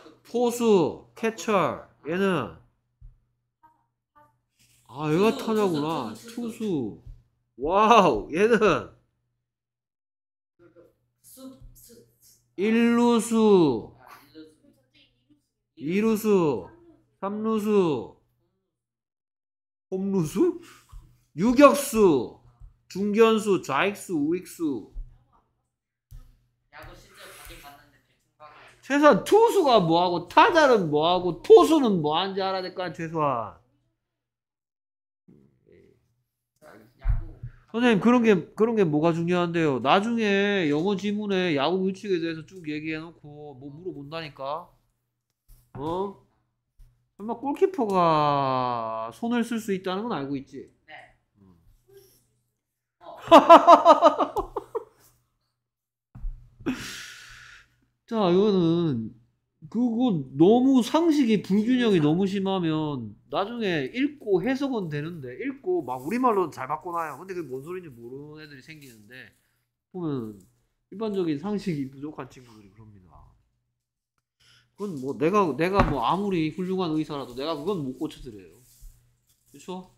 그 포수, 캐쳐 얘는 아, 얘가 타자구나. 투수. 와우, 얘는. 1루수. 2루수. 3루수. 홈루수? 유격수. 중견수, 좌익수, 우익수. 최소한 투수가 뭐하고 타자는 뭐하고 포수는 뭐하는지 알아야 될 거 아니야 최소한 선생님 그런 게 그런 게 뭐가 중요한데요? 나중에 영어 지문에 야구 규칙에 대해서 쭉 얘기해 놓고 뭐 물어본다니까. 어? 설마 골키퍼가 손을 쓸 수 있다는 건 알고 있지? 네. 음. 어. 자, 이거는 그거 너무 상식이 불균형이 너무 심하면 나중에 읽고 해석은 되는데 읽고 막 우리말로 잘 바꿔놔요. 근데 그게 뭔 소리인지 모르는 애들이 생기는데 보면 일반적인 상식이 부족한 친구들이 그럽니다. 그건 뭐 내가 내가 뭐 아무리 훌륭한 의사라도 내가 그건 못 고쳐드려요. 그렇죠?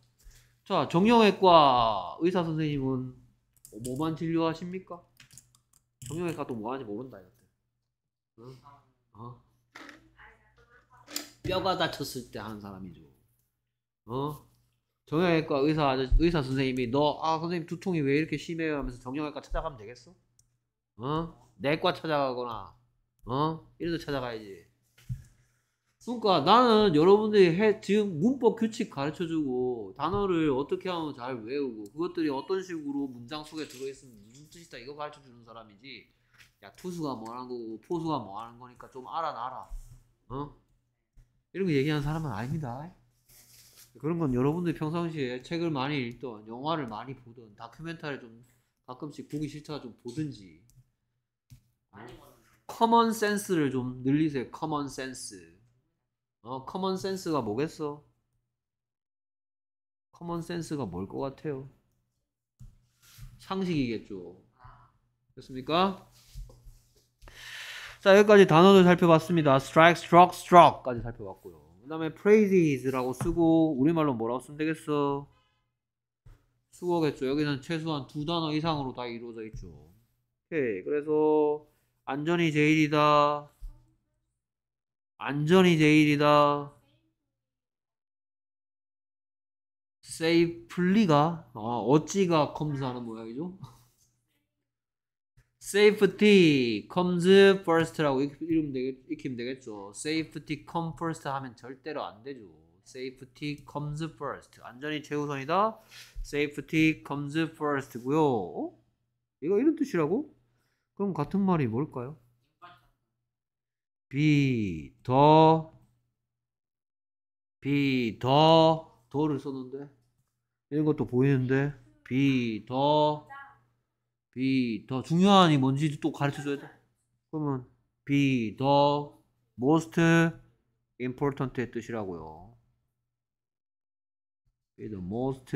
자 정형외과 의사 선생님은 뭐 뭐만 진료하십니까? 정형외과 또 뭐하는지 모른다 이것들. 응? 어? 뼈가 다쳤을 때 하는 사람이죠. 어? 정형외과 의사 의사 선생님이 너 아 선생님 두통이 왜 이렇게 심해요 하면서 정형외과 찾아가면 되겠어? 어? 내과 찾아가거나 어? 이래서 찾아가야지. 그러니까 나는 여러분들이 해, 지금 문법 규칙 가르쳐주고 단어를 어떻게 하면 잘 외우고 그것들이 어떤 식으로 문장 속에 들어있으면 무슨 뜻이다 이거 가르쳐주는 사람이지 야 투수가 뭐 하는 거고 포수가 뭐 하는 거니까 좀 알아놔라 어? 이런 거 얘기하는 사람은 아닙니다 그런 건 여러분들 평상시에 책을 많이 읽던, 영화를 많이 보던, 다큐멘터리 좀 가끔씩 보기 싫다 좀 보든지. 커먼 센스를 좀 늘리세요. 커먼 센스. 어, 커먼 센스가 뭐겠어? 커먼 센스가 뭘 것 같아요? 상식이겠죠. 됐습니까? 자, 여기까지 단어를 살펴봤습니다. 스트라이크 스트럭 스트럭까지 살펴봤고요. 그 다음에 praises라고 쓰고 우리말로 뭐라고 쓰면 되겠어? 수거겠죠. 여기는 최소한 두 단어 이상으로 다 이루어져 있죠. 오케이. 그래서 안전이 제일이다. 안전이 제일이다. 세이플리가 아, 어찌가 검사하는 모양이죠? safety comes first라고 읽으면 되겠, 익히면 되겠죠. safety come first 하면 절대로 안 되죠. safety comes first. 안전이 최우선이다. safety comes first고요. 어? 얘가 이런 뜻이라고? 그럼 같은 말이 뭘까요? be the be the 더를 썼는데 이런 것도 보이는데 be the be 더 중요한이 뭔지 또 가르쳐줘야 돼. 그러면 be the most important의 뜻이라고요. be the most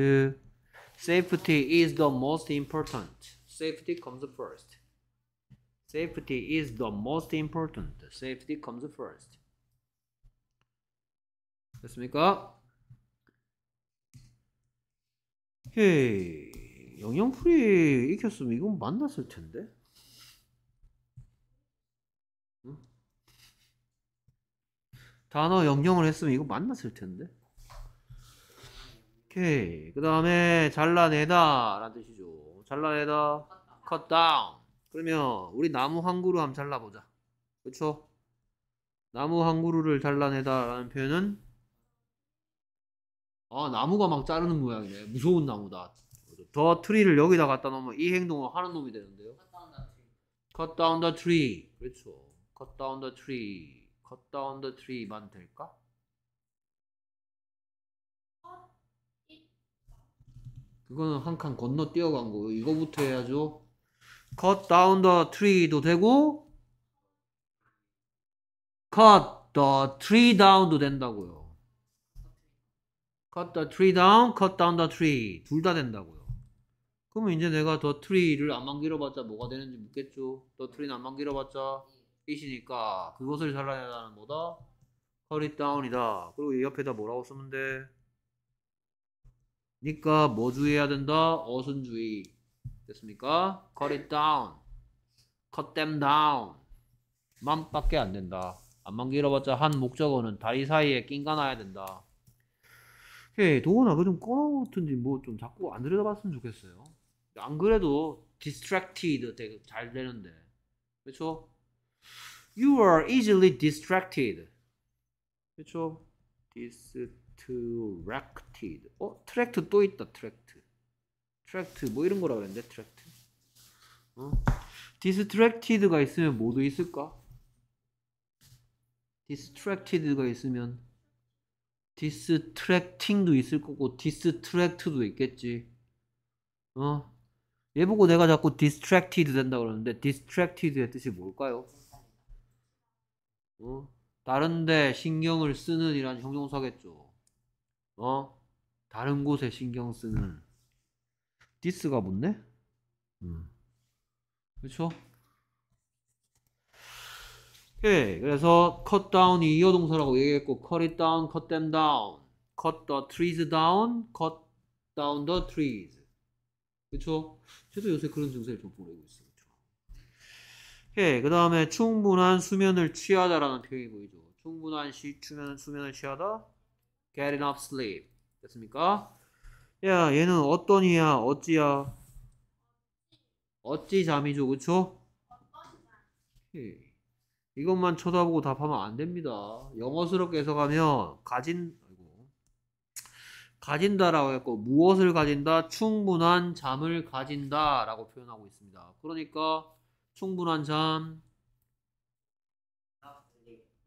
safety is the most important. safety comes first. safety is the most important. safety comes first. 됐습니까? 헤이. 영영풀이 익혔으면 이건 만났을 텐데. 단어 영영을 했으면 이거 만났을 텐데. 오케이. 그 다음에 잘라내다 라는 뜻이죠. 잘라내다. 컷 다운. 그러면 우리 나무 한 그루 한번 잘라보자. 그쵸 나무 한 그루를 잘라내다라는 표현은 아 나무가 막 자르는 모양이네. 무서운 나무다. 더 트리를 여기다 갖다 놓으면 이 행동을 하는 놈이 되는데요. cut down the tree. 그렇죠. cut down the tree. cut down the tree만 될까? 그거는 한 칸 건너 뛰어간 거예요. 이거부터 해야죠. cut down the tree도 되고 cut the tree down도 된다고요. cut the tree down, cut down the tree 둘다 된다고요. 그러면 이제 내가 더 트리를 안 만들어봤자 뭐가 되는지 묻겠죠. 더 트리는 안 만들어봤자 빛이니까 그것을 잘라야하는 뭐다? c 리 다운이다 그리고 이 옆에다 뭐라고 쓰면 돼? 니까 뭐 주의해야 된다? 어순주의. 됐습니까? cut 다운 cut them down. 만밖에 안 된다. 안 만들어봤자 한 목적어는 다리 사이에 낑가 놔야 된다. 예, 도훈아, 그좀 꺼놓든지 뭐 좀 자꾸 안 들여다봤으면 좋겠어요. 안 그래도 distracted 되게 잘 되는데. 그렇죠? You are easily distracted. 그렇죠? distracted. 어, tract 또 있다. tract. tract 뭐 이런 거라 그랬는데 tract. 어? distracted가 있으면 뭐도 있을까? distracted가 있으면 distracting도 있을 거고 distract도 있겠지. 어? 얘 보고 내가 자꾸 distracted 된다 그러는데 distracted의 뜻이 뭘까요? 어? 다른데 신경을 쓰는 이란 형용사겠죠. 어? 다른 곳에 신경 쓰는 디스가 붙네? 음. 그렇죠? 오케이. 그래서 cut down이 이어 동사라고 얘기했고 cut it down, cut them down, cut the trees down, cut down the trees. 그렇죠? 저도 요새 그런 증세를 좀 보이고 있어요. 오케이. 예, 그 다음에 충분한 수면을 취하다라는 표현이 보이죠. 충분한 시, 수면, 수면을 취하다. Get enough sleep. 됐습니까? 야, 얘는 어떠니야? 어찌야? 어찌 잠이죠, 그쵸? 오케이. 예. 이것만 쳐다보고 답하면 안 됩니다. 영어스럽게 해석하면 가진 가진다라고 했고 무엇을 가진다? 충분한 잠을 가진다라고 표현하고 있습니다. 그러니까 충분한 잠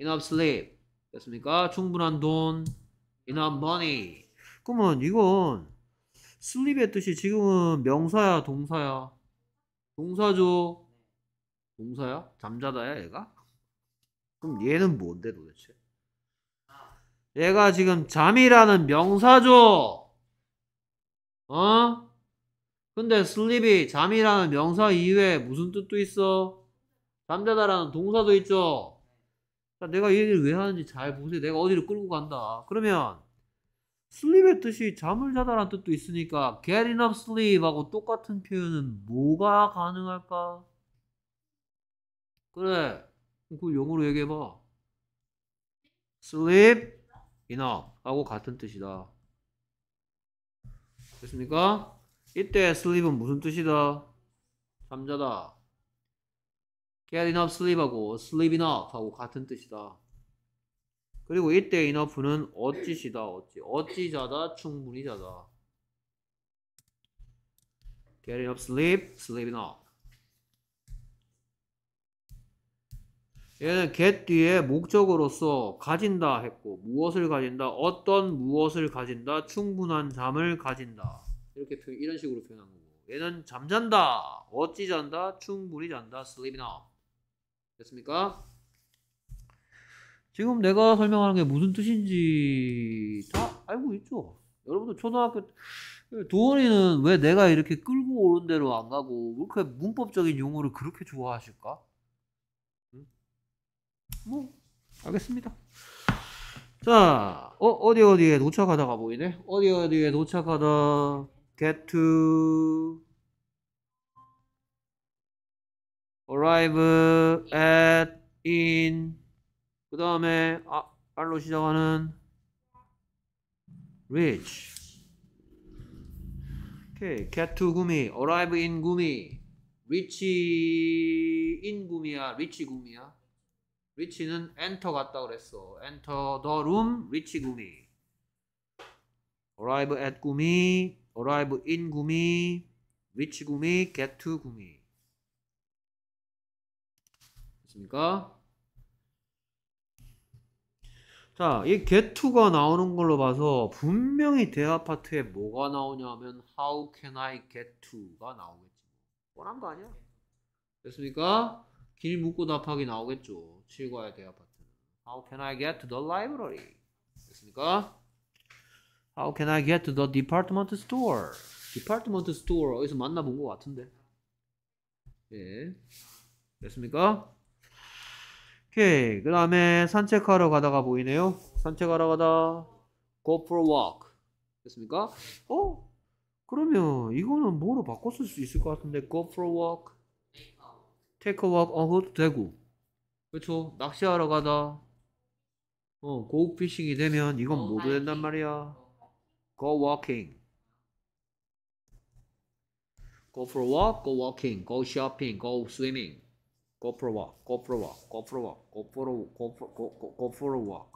enough sleep 됐습니까? 충분한 돈 enough money 그러면 이건 sleep의 뜻이 지금은 명사야 동사야 동사죠 동사야? 잠자다야 얘가? 그럼 얘는 뭔데 도대체? 얘가 지금 잠이라는 명사죠. 어? 근데 슬립이 잠이라는 명사 이외에 무슨 뜻도 있어? 잠자다라는 동사도 있죠. 내가 이 얘기를 왜 하는지 잘 보세요. 내가 어디로 끌고 간다. 그러면 슬립의 뜻이 잠을 자다라는 뜻도 있으니까 get enough sleep하고 똑같은 표현은 뭐가 가능할까? 그래. 그걸 영어로 얘기해봐. sleep 이나 하고 같은 뜻이다 됐습니까? 이때 sleep은 무슨 뜻이다? 잠자다 get enough sleep하고 sleep enough 하고 같은 뜻이다 그리고 이때 enough는 어찌시다 어찌 어찌 자다 충분히 자다 get enough sleep sleep enough 얘는 get 뒤에 목적으로서 가진다 했고 무엇을 가진다 어떤 무엇을 가진다 충분한 잠을 가진다 이렇게 표, 현 이런 식으로 표현한 거고 얘는 잠잔다 어찌 잔다 충분히 잔다 sleeping up 됐습니까? 지금 내가 설명하는 게 무슨 뜻인지 다 알고 있죠 여러분들 초등학교 도원이는 왜 내가 이렇게 끌고 오는 대로 안 가고 왜 이렇게 문법적인 용어를 그렇게 좋아하실까? 뭐 알겠습니다. 자, 어, 어디 어디에 도착하다가 보이네? 어디 어디에 도착하다 get to arrive at in 그 다음에 아, R로 시작하는 reach 오케이 get to 구미 arrive in 구미 reach in 구미야 reach 구미야 리치는 엔터 갔다 그랬어. 엔터 t 룸, r 리치 구미. arrive at 구미, arrive in 구미, 리치 구미, get to 구미. 됐습니까? 자, 이 get2가 나오는 걸로 봐서 분명히 대화 파트에 뭐가 나오냐면 how can I get to가 나오겠지. 뻔한 거 아니야? 됐습니까? 길 묻고 답하기 나오겠죠. 붙이고 와야 돼요 버튼은 How can I get to the library? 됐습니까? How can I get to the department store? department store 어디서 만나본 것 같은데 예 됐습니까? 오케이 그 다음에 산책하러 가다가 보이네요 산책하러 가다 go for a walk 됐습니까? 어? 그러면 이거는 뭐로 바꿨을 수 있을 것 같은데 go for a walk take a walk on hood 대구 그렇죠 낚시하러 가다 어 고우피싱이 되면 이건 고 모두 된단 말이야 go walking go for a walk go walking go shopping go swimming go for a walk go for a walk go for a walk go for a go for go go, go for a walk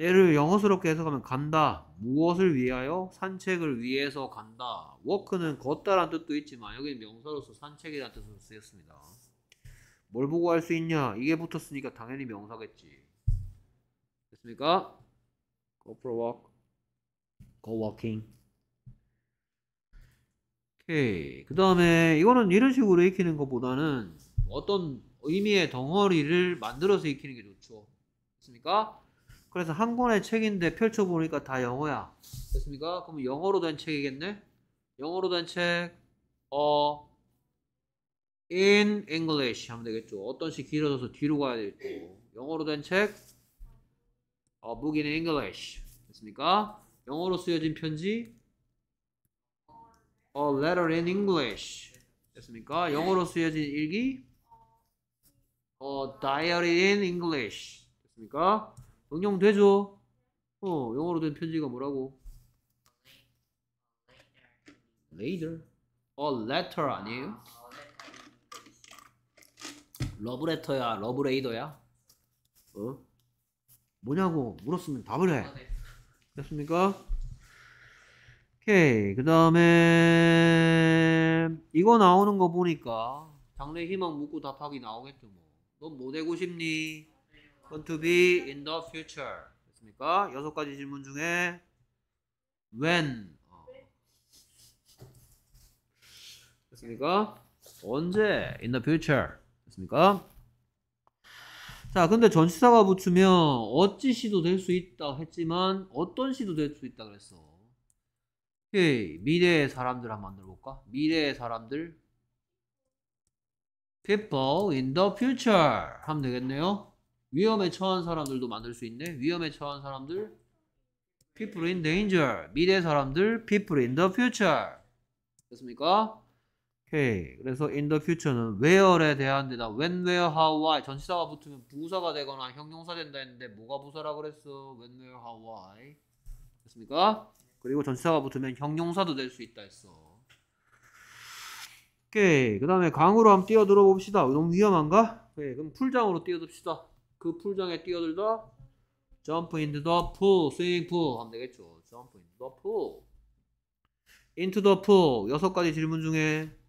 얘를 영어스럽게 해석하면 간다 무엇을 위하여 산책을 위해서 간다 walk는 걷다란 뜻도 있지만 여기는 명사로서 산책이라는 뜻으로 쓰였습니다 뭘 보고 할 수 있냐? 이게 붙었으니까 당연히 명사겠지. 됐습니까? Go for a walk. Go walking. 오케이. 그 다음에 이거는 이런 식으로 익히는 것보다는 어떤 의미의 덩어리를 만들어서 익히는 게 좋죠. 됐습니까? 그래서 한 권의 책인데 펼쳐보니까 다 영어야. 됐습니까? 그럼 영어로 된 책이겠네? 영어로 된 책, 어, in English 하면 되겠죠. 어떤 시 길어져서 뒤로 가야 되겠죠. 영어로 된 책, 어, book in English. 됐습니까? 영어로 쓰여진 편지, a letter in English. 됐습니까? 영어로 쓰여진 일기, a diary in English. 됐습니까? 응용되죠? 어, 영어로 된 편지가 뭐라고? later. a letter 아니에요? 러브레터야 러브레이더야? 어? 뭐냐고 물었으면 답을 해 아, 네. 됐습니까? 오케이 그 다음에 이거 나오는 거 보니까 장래 희망 묻고 답하기 나오겠죠 뭐넌뭐 뭐 되고 싶니? Want to be in the future 됐습니까? 여섯 가지 질문 중에 when 어. 됐습니까? 언제 in the future 됐습니까? 자, 근데 전치사가 붙으면 어찌 시도 될 수 있다 했지만 어떤 시도 될 수 있다 그랬어. 오케이. 미래의 사람들 한번 만들어 볼까? 미래의 사람들. People in the future 하면 되겠네요. 위험에 처한 사람들도 만들 수 있네. 위험에 처한 사람들. People in danger. 미래 사람들. People in the future. 됐습니까? 오케이. 그래서 in the future는 where에 대한 데다 when, where, how, why 전치사가 붙으면 부사가 되거나 형용사 된다 했는데 뭐가 부사라 그랬어? when, where, how, why 됐습니까? 그리고 전치사가 붙으면 형용사도 될 수 있다 했어. 오케이. 그 다음에 강으로 한번 뛰어들어 봅시다. 너무 위험한가? 오케이. 그럼 풀장으로 뛰어듭시다. 그 풀장에 뛰어들다 jump into the pool, swimming pool 하면 되겠죠. jump into the pool. into the pool 여섯 가지 질문 중에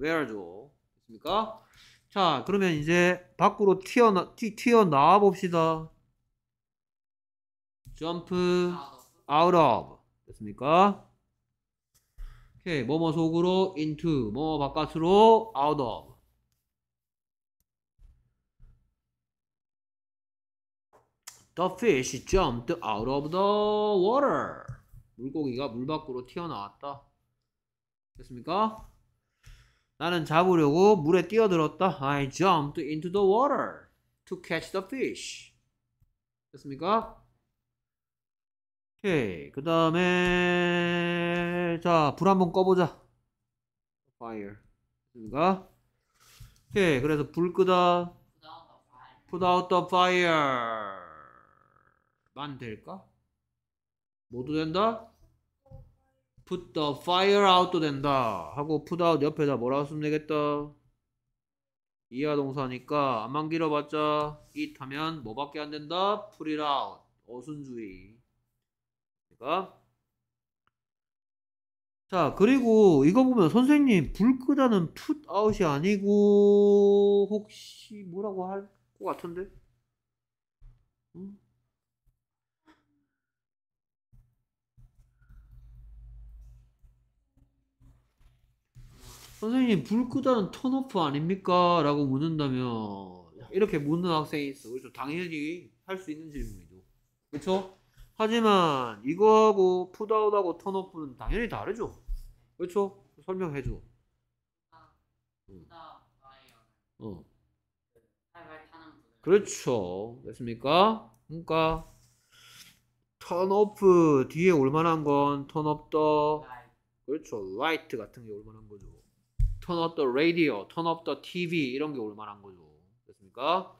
where죠. 됐습니까? 자, 그러면 이제 밖으로 튀어나, 튀, 튀어나와 봅시다. jump out of. 됐습니까? 오케이. 뭐뭐 속으로 into. 뭐뭐 바깥으로 out of. The fish jumped out of the water. 물고기가 물 밖으로 튀어나왔다. 됐습니까? 나는 잡으려고 물에 뛰어들었다. I jumped into the water to catch the fish. 됐습니까? 오케이. 그 다음에 자, 불 한번 꺼보자. fire. 됐습니까? 오케이. 그래서 불 끄다. put out the fire. 만 될까? 모두 된다? put the fire out도 된다 하고 put out 옆에다 뭐라고 쓰면 되겠다 이하 동사니까 안만 길어봤자 it 하면 뭐밖에 안 된다 put it out 어순주의 그러니까 자 그리고 이거 보면 선생님 불 끄다는 put out이 아니고 혹시 뭐라고 할 것 같은데 음? 선생님 불 끄다는 턴오프 아닙니까? 라고 묻는다면 이렇게 묻는 학생이 있어 그렇죠 당연히 할 수 있는 질문이죠 그렇죠? 하지만 이거하고 푸다웃하고 턴오프는 당연히 다르죠 그렇죠? 설명해줘 아, 응. 그렇죠 됐습니까? 그러니까 턴오프 뒤에 올만한 건 턴업 더 그렇죠 라이트 같은 게 올만한 거죠 turn up the radio, turn up the TV 이런 게 올만한 거죠. 됐습니까?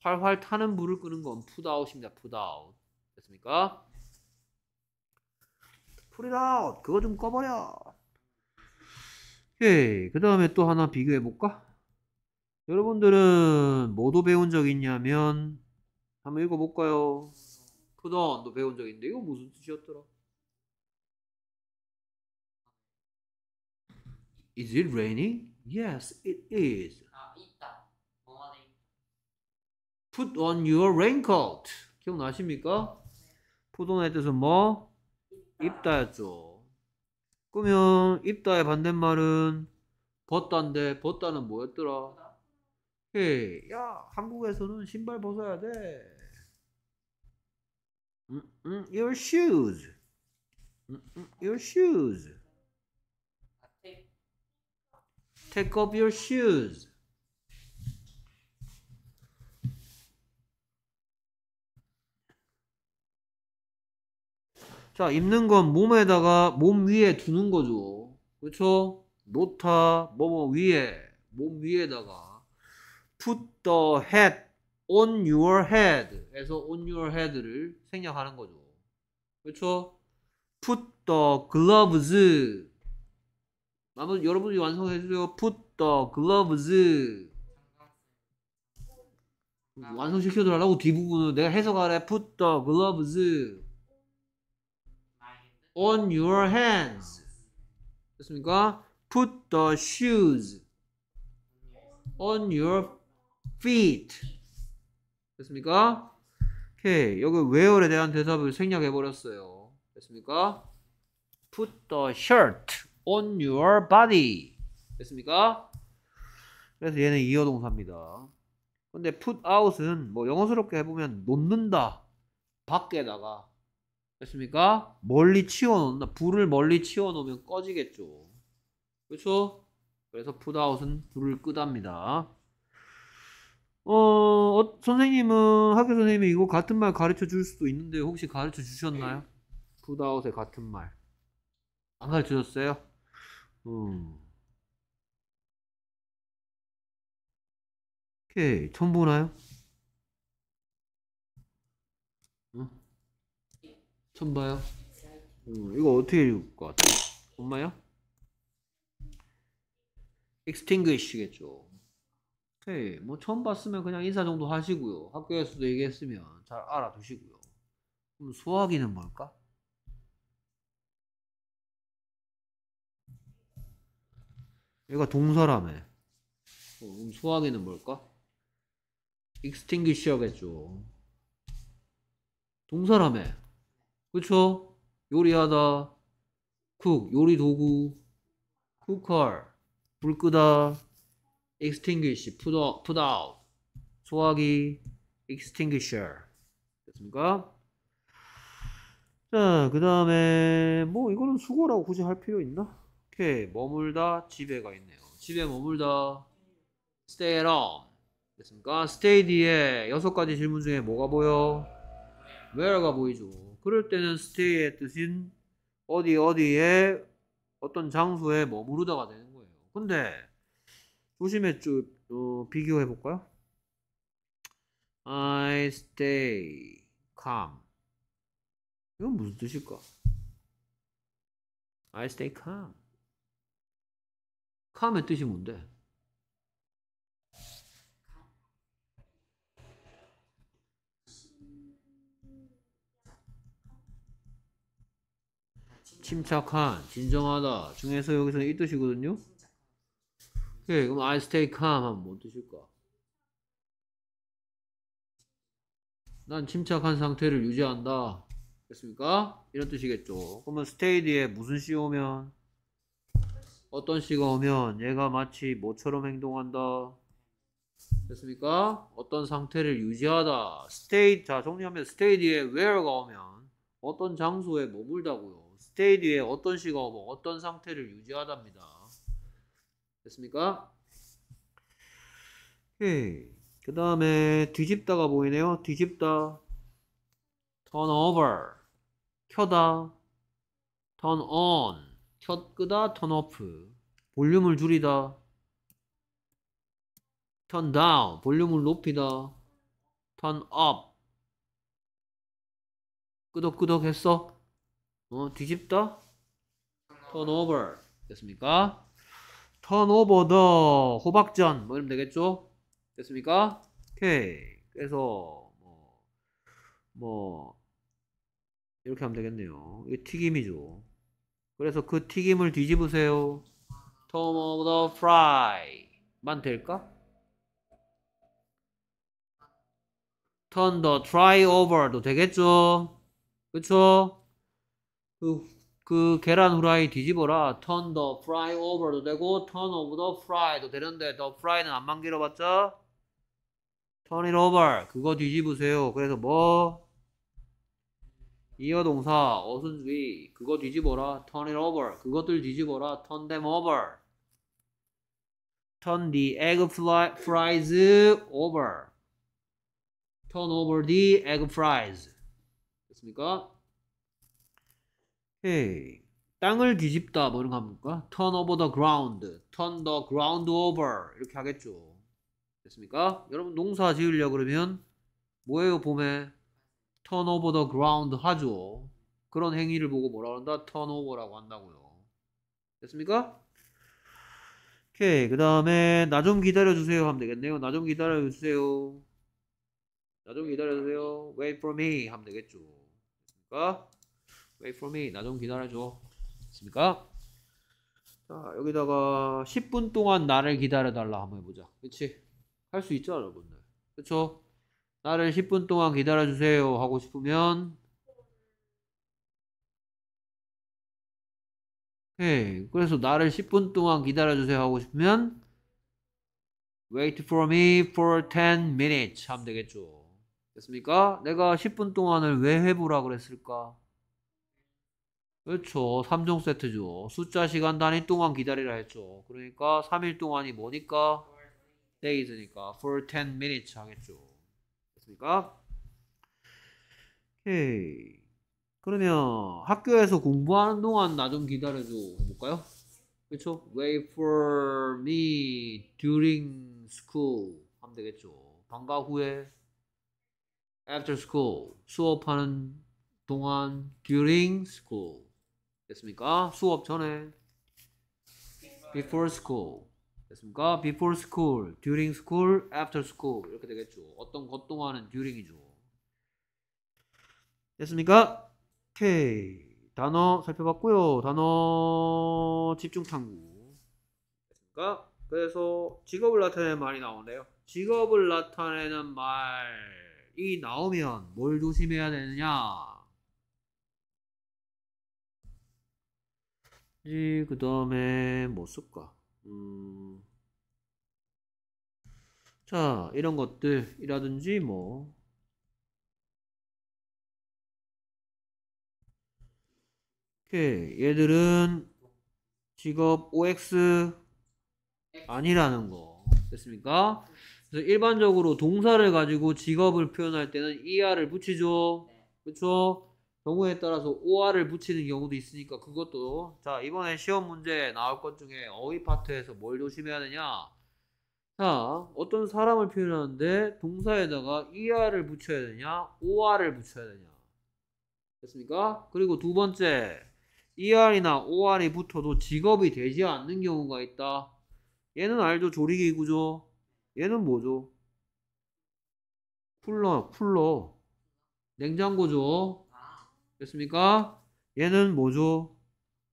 활활 타는 불을 끄는 건 put out입니다. put out. 됐습니까? put it out. 그거 좀 꺼버려. 오케이. 그 다음에 또 하나 비교해 볼까? 여러분들은 뭐도 배운 적 있냐면 한번 읽어볼까요? put on도 배운 적 있는데 이거 무슨 뜻이었더라? Is it raining? Yes, it is. 아, 있다. 뭐하네. Put on your raincoat. 기억나십니까? Put on의 뜻은 뭐? 입다였죠. 그러면 입다의 반대말은 벗다인데 벗다는 뭐였더라? 헤이, 야 한국에서는 신발 벗어야 돼. 음, 음, your shoes. 음, 음, your shoes. Take off your shoes. 자, 입는 건 몸에다가 몸 위에 두는 거죠. 그렇죠? 놓다 뭐뭐 위에 몸 위에다가 put the h a d on your head 에서 on your head를 생략하는 거죠. 그렇죠? put the gloves 한번 여러분이 완성해 주세요. Put the gloves. 완성시켜 달라고 뒷부분은 내가 해석하래. Put the gloves on your hands. 됐습니까? Put the shoes on your feet. 됐습니까? 오케이. 여기 where에 대한 대답을 생략해 버렸어요. 됐습니까? Put the shirt on your body. 됐습니까? 그래서 얘는 이어동사입니다. 근데 put out은 뭐 영어스럽게 해보면 놓는다. 밖에다가. 됐습니까? 멀리 치워놓는다. 불을 멀리 치워놓으면 꺼지겠죠. 그렇죠? 그래서 put out은 불을 끄답니다. 어, 어, 선생님은 학교 선생님이 이거 같은 말 가르쳐 줄 수도 있는데 혹시 가르쳐 주셨나요? put out의 같은 말. 안 가르쳐 줬어요? 오케이. 음. 처음 보나요? 응? 처음 봐요? 음, 이거 어떻게 읽을 것 같아요? 엄마요? extinguish겠죠. 오케이. 뭐 처음 봤으면 그냥 인사 정도 하시고요. 학교에서도 얘기했으면 잘 알아두시고요. 그럼 수학이는 뭘까? 얘가 동사라며. 어, 그럼 소화기는 뭘까? extinguish겠죠. 동사라며. 그쵸? 요리하다. cook, 요리 도구. cooker, 불 끄다. extinguish, put out, put out. 소화기, extinguisher. 됐습니까? 자, 그 다음에, 뭐, 이거는 수거라고 굳이 할 필요 있나? 오케이. 머물다 집에가 있네요. 집에 머물다 stay at home. 됐습니까? stay 뒤에 여섯 가지 질문 중에 뭐가 보여? where가 보이죠. 그럴 때는 stay의 뜻인 어디 어디에 어떤 장소에 머무르다가 되는 거예요. 근데 조심해 쭉 어, 비교해 볼까요? I stay calm. 이건 무슨 뜻일까? I stay calm. 캄의 뜻이 뭔데? 침착한, 진정하다 중에서 여기서는 이 뜻이거든요. 오케이, 예, 그럼 I stay calm 하면 뭔 뜻일까? 난 침착한 상태를 유지한다. 됐습니까? 이런 뜻이겠죠. 그러면 스테이 뒤에 무슨 시 오면? 어떤 시가 오면 얘가 마치 모처럼 행동한다. 됐습니까? 어떤 상태를 유지하다. 스테이 자 정리하면 스테이 뒤에 where가 오면 어떤 장소에 머물다고요. 스테이 뒤에 어떤 시가 오면 어떤 상태를 유지하답니다. 됐습니까? 오케이. 그 다음에 뒤집다가 보이네요. 뒤집다. turn over. 켜다. turn on. 켜 끄다 턴 오프 볼륨을 줄이다 턴 다운 볼륨을 높이다 턴업 끄덕끄덕 했어 어 뒤집다 턴 오버 됐습니까 턴 오버 더 호박전 뭐 이러면 되겠죠 됐습니까 오케이 그래서 뭐, 뭐 이렇게 하면 되겠네요 이게 튀김이죠 그래서 그 튀김을 뒤집으세요. Tom of the Fry만 될까? Turn the try over도 되겠죠? 그쵸? 그, 그 계란 후라이 뒤집어라. Turn the fry over도 되고 turn of the fry도 되는데 the fry는 안 만들어봤자 turn it over 그거 뒤집으세요. 그래서 뭐 이어 동사 어순주의 그거 뒤집어라 turn it over 그것들 뒤집어라 turn them over turn the egg fly, fries over turn over the egg fries 됐습니까? 헤이 땅을 뒤집다 뭐 이런 거 합니까? turn over the ground turn the ground over 이렇게 하겠죠 됐습니까? 여러분 농사 지으려 그러면 뭐예요 봄에 turn over the ground 하죠. 그런 행위를 보고 뭐라 한다 turn over라고 한다고요. 됐습니까? 오케이. 그 다음에 나 좀 기다려주세요 하면 되겠네요. 나 좀 기다려주세요. 나 좀 기다려주세요. Wait for me 하면 되겠죠. 됐습니까? Wait for me. 나 좀 기다려줘. 됐습니까? 자, 여기다가 10분 동안 나를 기다려달라 한번 해보자. 그치? 할수 있죠, 여러분들. 그쵸? 나를 10분 동안 기다려주세요 하고 싶으면 오케이. 예, 그래서 나를 10분 동안 기다려주세요 하고 싶으면 Wait for me for 10 minutes 하면 되겠죠. 됐습니까? 내가 10분 동안을 왜 해보라 그랬을까? 그렇죠. 3종 세트죠. 숫자 시간 단위 동안 기다리라 했죠. 그러니까 3일 동안이 뭐니까? days니까 네, for 10 minutes 하겠죠. 않습니까? 오케이. 그러면 학교에서 공부하는 동안 나 좀 기다려줘 볼까요 그렇죠? Wait for me during school 하면 되겠죠. 방과 후에 after school 수업하는 동안 during school 됐습니까? 수업 전에 before school 됐습니까? Before school, during school, after school 이렇게 되겠죠. 어떤 것 동안은 during이죠. 됐습니까? 오케이. 단어 살펴봤고요. 단어 집중 탐구. 됐습니까? 그래서 직업을 나타내는 말이 나오네요. 직업을 나타내는 말이 나오면 뭘 조심해야 되느냐? 이 그 다음에 뭐 쓸까? 음. 자, 이런 것들이라든지 뭐 오케이. 얘들은 직업 OX 아니라는 거. 됐습니까? 그래서 일반적으로 동사를 가지고 직업을 표현할 때는 ER을 붙이죠. 그렇죠? 경우에 따라서 OR을 붙이는 경우도 있으니까 그것도 자 이번에 시험 문제 나올 것 중에 어휘 파트에서 뭘 조심해야 되냐 자 어떤 사람을 표현하는데 동사에다가 ER을 붙여야 되냐 OR을 붙여야 되냐 됐습니까? 그리고 두 번째 ER이나 OR이 붙어도 직업이 되지 않는 경우가 있다 얘는 알죠 조리기구죠 얘는 뭐죠 쿨러 쿨러 냉장고죠 됐습니까? 얘는 뭐죠?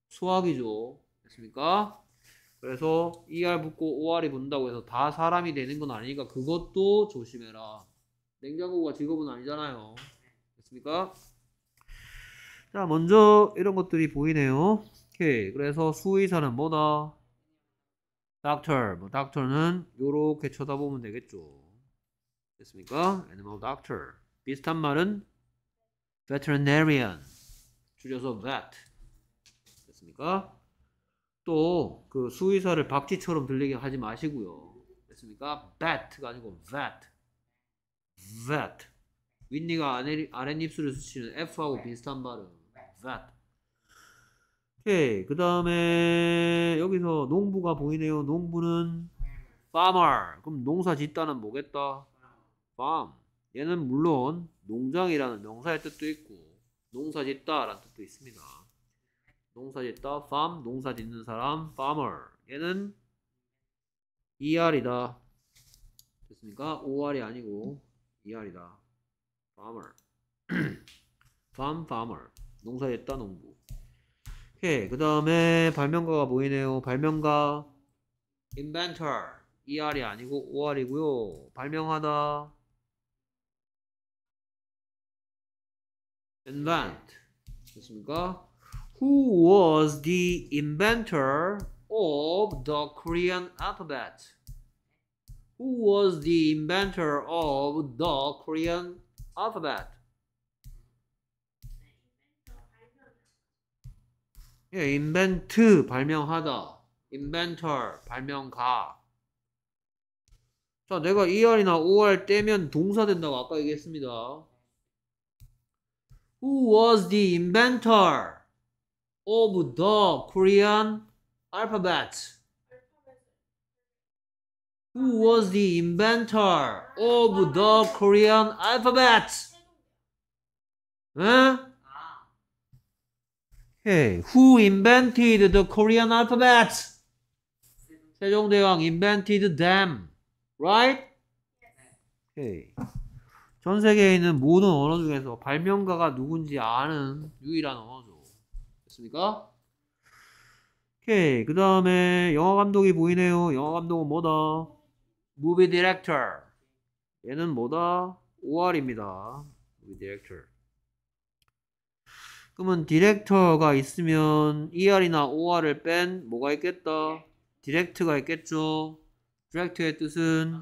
수학이죠. 됐습니까? 그래서 ER 붙고 OR이 붙는다고 해서 다 사람이 되는 건 아니니까 그것도 조심해라. 냉장고가 직업은 아니잖아요. 됐습니까? 자, 먼저 이런 것들이 보이네요. 오케이. 그래서 수의사는 뭐다? doctor. 뭐 doctor는 요렇게 쳐다보면 되겠죠. 됐습니까? animal doctor. 비슷한 말은 veterinarian 줄여서 vet 됐습니까? 또 그 수의사를 박쥐처럼 들리게 하지 마시고요. 됐습니까? vet가 아니고 vet vet 윈니가 아랫입술을 스치는 F하고 비슷한 발음 vet 오케이 그 다음에 여기서 농부가 보이네요 농부는 farmer 그럼 농사 짓다는 뭐겠다 farm 얘는 물론 농장이라는 명사의 뜻도 있고 농사 짓다라는 뜻도 있습니다. 농사 짓다, farm, 농사 짓는 사람, farmer. 얘는 ER이다. 됐습니까? OR이 아니고 ER이다. farmer. farm, farmer. 농사 짓다, 농부. 그 다음에 발명가가 보이네요. 발명가. inventor. ER이 아니고 OR이고요. 발명하다. invent 됐습니까? Who was the inventor of the Korean alphabet? Who was the inventor of the Korean alphabet? 예, invent 발명하다. inventor 발명가. 자, 내가 2월이나 5월 떼면 동사 된다고 아까 얘기했습니다. Who was the inventor of the Korean alphabet? Who was the inventor of the Korean alphabet? Huh? Okay, who invented the Korean alphabet? Sejong 세종대왕 invented them, right? Okay. 전 세계에 있는 모든 언어 중에서 발명가가 누군지 아는 유일한 언어죠. 됐습니까? 오케이. 그 다음에 영화 감독이 보이네요. 영화 감독은 뭐다? 무비 디렉터. 얘는 뭐다? OR입니다. 무비 디렉터. 그러면 디렉터가 있으면 ER이나 OR을 뺀 뭐가 있겠다? 디렉트가 있겠죠. 디렉트의 뜻은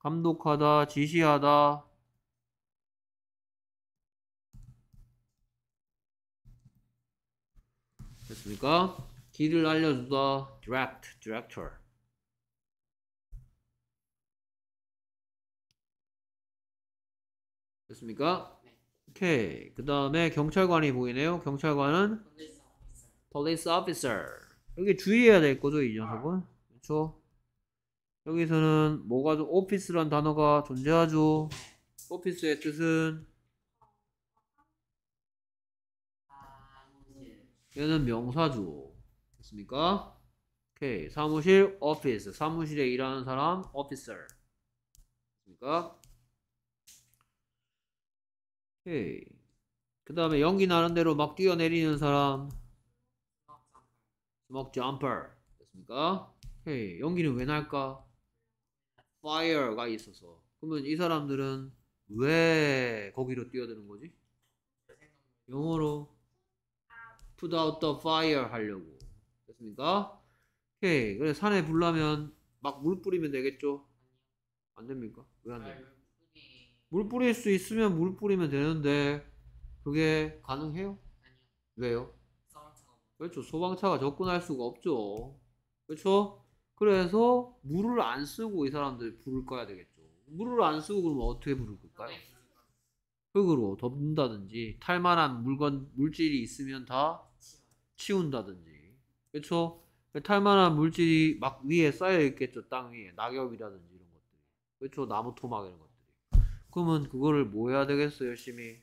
감독하다, 지시하다, 됐습니까? 길을 알려준다 direct, director 됐습니까? 네. 오케이 그 다음에 경찰관이 보이네요 경찰관은 police officer 여기 주의해야 될 거죠 이 녀석은 아. 그렇죠? 여기서는 뭐가 좀 office란 단어가 존재하죠 오피스의 네. 뜻은 얘는 명사죠. 됐습니까? 오케이. 사무실 office. 사무실에 일하는 사람 officer. 됐습니까? 오케이. 그 다음에 연기 나는 대로 막 뛰어내리는 사람 smoke jumper. 됐습니까? 오케이. 연기는 왜 날까? fire가 있어서. 그러면 이 사람들은 왜 거기로 뛰어드는 거지? 영어로 put out the fire 하려고 됐습니까? 오케이 그래 산에 불나면 막 물 뿌리면 되겠죠? 안 됩니까? 왜 안돼물 뿌릴 수 있으면 물 뿌리면 되는데 그게 가능해요? 아니요. 왜요? 그렇죠. 소방차가 접근할 수가 없죠. 그렇죠? 그래서 물을 안 쓰고 이 사람들이 불을 꺼야 되겠죠. 물을 안 쓰고 그러면 어떻게 불을 끌까요? 흙으로 덮는다든지 탈만한 물건 물질이 있으면 다 치운다든지 그렇 탈만한 물질이 막 위에 쌓여 있겠죠 땅 위에 낙엽이라든지 이런 것들이 그렇 나무 토막 이런 것들이 그러면 그거를 뭐 해야 되겠어 열심히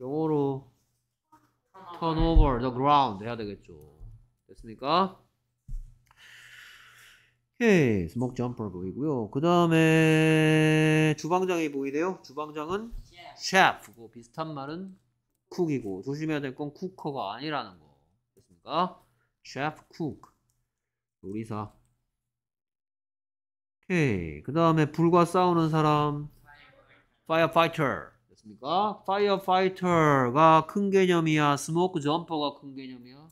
영어로 turn over the ground 해야 되겠죠 됐습니까? 오케이 스모크 점퍼 보이고요 그 다음에 주방장이 보이네요 주방장은 셰프고 그 비슷한 말은 쿡이고 조심해야 될건 쿠커가 아니라는 거. 됐습니까? 셰프 쿡. 요리사. 오케이. 그 다음에 불과 싸우는 사람. 파이어파이터. 됐습니까? 파이어파이터가 큰 개념이야. 스모크 점퍼가 큰 개념이야.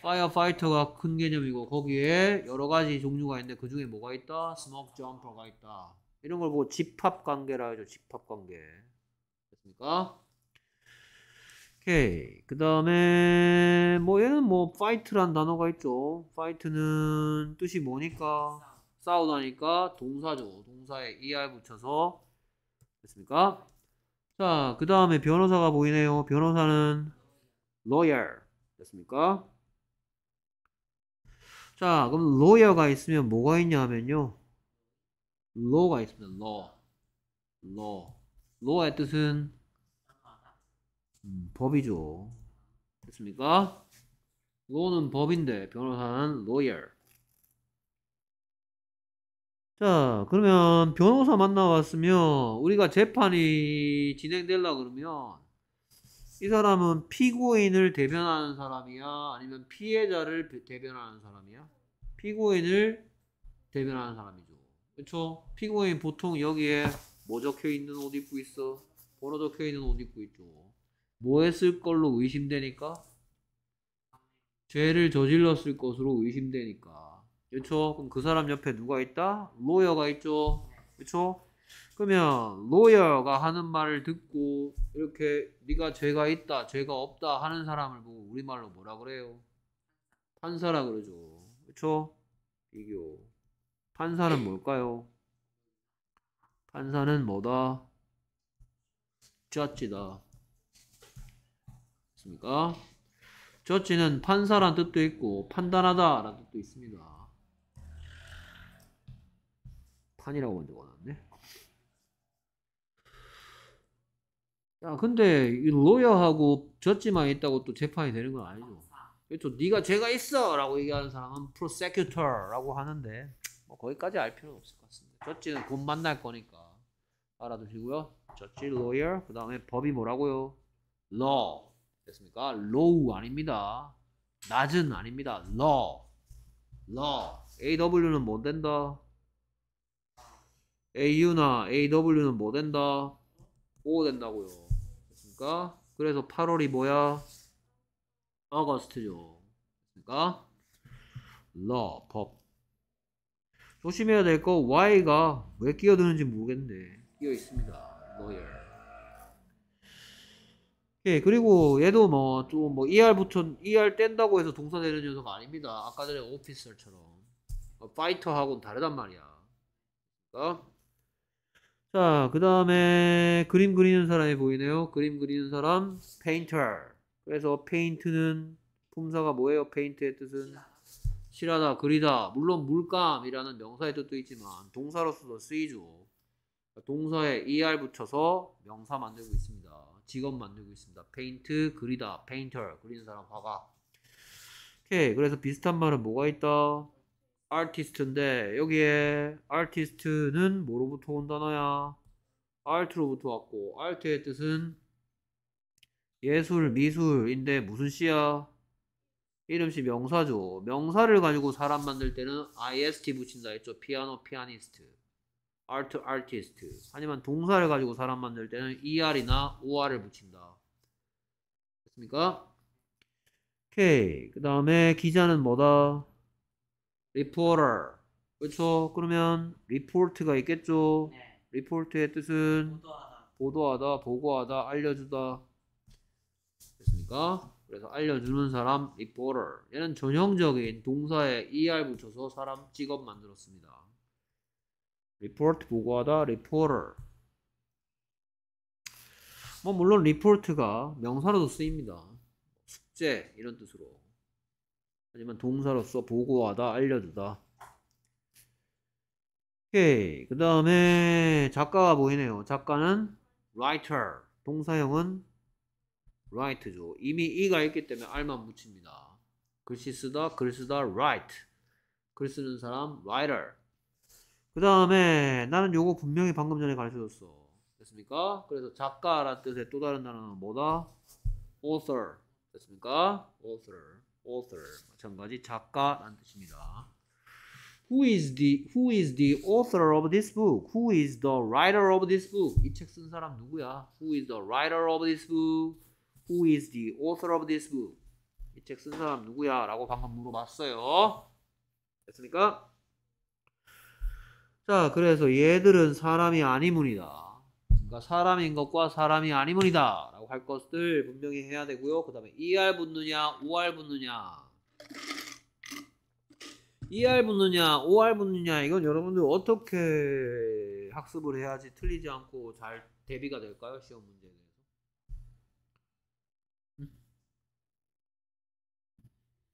파이어파이터가 큰 개념이고 거기에 여러 가지 종류가 있는데 그 중에 뭐가 있다? 스모크 점퍼가 있다. 이런 걸 보고 집합 관계라 해죠. 집합 관계. 됐습니까? 오케이. 그 다음에 뭐 얘는 뭐 fight란 단어가 있죠. fight는 뜻이 뭐니까 싸우다니까 동사죠. 동사에 er 붙여서 됐습니까? 자, 그 다음에 변호사가 보이네요. 변호사는 lawyer 됐습니까? 자, 그럼 lawyer가 있으면 뭐가 있냐면요. law가 있습니다. law. law. law의 뜻은 음, 법이죠. 됐습니까? 로는 법인데 변호사는 lawyer. 자 그러면 변호사 만나왔으면 우리가 재판이 진행되려 그러면 이 사람은 피고인을 대변하는 사람이야 아니면 피해자를 대변하는 사람이야 피고인을 대변하는 사람이죠 그렇 피고인 보통 여기에 뭐 적혀 있는 옷 입고 있어 번호 적혀 있는 옷 입고 있죠 뭐 했을 걸로 의심되니까 죄를 저질렀을 것으로 의심되니까 그렇죠? 그럼 그 사람 옆에 누가 있다? 로여가 있죠. 그렇죠? 그러면 로여가 하는 말을 듣고 이렇게 네가 죄가 있다, 죄가 없다 하는 사람을 보고 우리말로 뭐라 그래요? 판사라 그러죠. 그렇죠? 비교. 판사는 뭘까요? 판사는 뭐다? 짰지다. 맞습니까? 저지는 판사란 뜻도 있고 판단하다 라는 뜻도 있습니다. 판이라고 먼저 원하네. 야 근데 이 로여하고 저지만 있다고 또 재판이 되는 건 아니죠. 그렇죠. 네가 죄가 있어라고 얘기하는 사람은 prosecutor라고 하는데 뭐 거기까지 알 필요는 없을 것 같습니다. 저지는 곧 만날 거니까 알아두시고요. 저지 lawyer 그다음에 법이 뭐라고요? law 됐습니까? low 아닙니다. 낮은 아닙니다. low. low. aw는 뭐 된다. au나 aw는 뭐 된다. 오 된다고요. 됐습니까? 그래서 8월이 뭐야? 어거스트죠. 됐습니까? law, 법. 조심해야 될 거 y가 왜 끼어드는지 모르겠네. 끼어 있습니다. lawyer. 예, 그리고 얘도 뭐, 좀 뭐, ER 붙여, ER 뗀다고 해서 동사 내는 녀석 아닙니다. 아까 전에 오피셜처럼. 어, 파이터하고는 다르단 말이야. 어? 자, 그 다음에 그림 그리는 사람이 보이네요. 그림 그리는 사람, painter. 그래서 paint는 품사가 뭐예요? paint의 뜻은? 실하다, 그리다. 물론 물감이라는 명사의 뜻도 있지만 동사로서도 쓰이죠. 동사에 er 붙여서 명사 만들고 있습니다. 직업 만들고 있습니다. 페인트 그리다, 페인터 그리는 사람 화가. 오케이 그래서 비슷한 말은 뭐가 있다? 아티스트인데 여기에 아티스트는 뭐로부터 온 단어야? a 트로부터 왔고 a 트의 뜻은 예술, 미술인데 무슨 씨야? 이름씨 명사죠. 명사를 가지고 사람 만들 때는 ist 붙인다 했죠. 피아노, 피아니스트. art artist. 하지만 동사를 가지고 사람 만들 때는 er이나 or을 붙인다. 됐습니까? 오케이. 그 다음에 기자는 뭐다? reporter. 그렇죠? 그러면 report가 있겠죠? 네. report의 뜻은 보도하다. 보도하다, 보고하다, 알려주다. 됐습니까? 그래서 알려주는 사람 reporter. 얘는 전형적인 동사에 er 붙여서 사람 직업 만들었습니다. 리포트 보고하다 리 e p 뭐 물론 리포트가 명사로도 쓰입니다 숙제 이런 뜻으로 하지만 동사로서 보고하다 알려주다 오케이 그 다음에 작가가 보이네요 작가는 writer 동사형은 write죠 이미 이가 있기 때문에 알만 붙입니다 글씨 쓰다 글 쓰다 write 글 쓰는 사람 writer 그 다음에 나는 요거 분명히 방금 전에 가르쳐줬어. 됐습니까? 그래서 작가란 뜻의 또 다른 단어는 뭐다? author. 됐습니까? author. author. 마찬가지 작가란 뜻입니다. Who is the Who is the author of this book? Who is the writer of this book? 이 책 쓴 사람 누구야? Who is the writer of this book? Who is the author of this book? 이 책 쓴 사람 누구야? 라고 방금 물어봤어요. 됐습니까? 자, 그래서 얘들은 사람이 아니문이다. 그러니까 사람인 것과 사람이 아니문이다. 라고 할 것들 분명히 해야 되고요. 그 다음에 ER 붙느냐, OR 붙느냐. ER 붙느냐, OR 붙느냐, 이건 여러분들 어떻게 학습을 해야지 틀리지 않고 잘 대비가 될까요? 시험 문제에 대해서.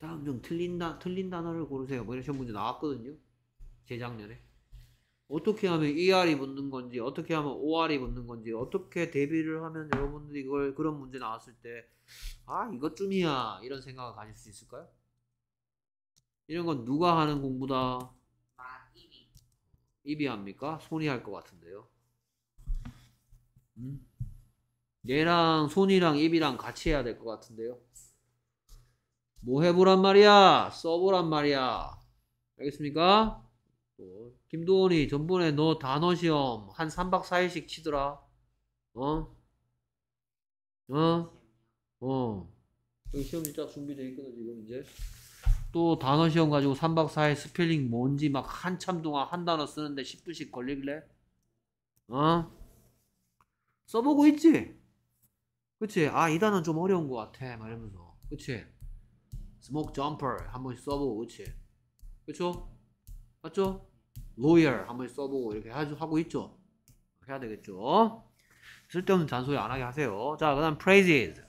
다음 중 틀린, 틀린 단어를 고르세요. 뭐 이런 시험 문제 나왔거든요. 재작년에. 어떻게 하면 ER이 붙는 건지 어떻게 하면 OR이 붙는 건지 어떻게 대비를 하면 여러분들이 이걸 그런 문제 나왔을 때 아 이것쯤이야 이런 생각을 가질 수 있을까요? 이런 건 누가 하는 공부다? 아, 입이. 입이 합니까? 손이 할 것 같은데요. 음? 얘랑 손이랑 입이랑 같이 해야 될 것 같은데요. 뭐 해보란 말이야? 써보란 말이야. 알겠습니까? 또 김도원이 전번에 너 단어 시험 한 3박 4일씩 치더라. 어? 어? 어. 여기 시험지 딱 준비되어 있거든, 지금 이제. 또 단어 시험 가지고 3박 4일 스펠링 뭔지 막 한참 동안 한 단어 쓰는데 10분씩 걸리길래? 어? 써보고 있지? 그치? 아, 이 단어는 좀 어려운 것 같아. 막 이러면서. 그치? 스모크 점퍼 한 번씩 써보고, 그치? 그쵸? 맞죠? lawyer 한 번 써보고 이렇게 하고 있죠. 해야 되겠죠. 쓸데없는 잔소리 안 하게 하세요. 자, 그 다음 praises.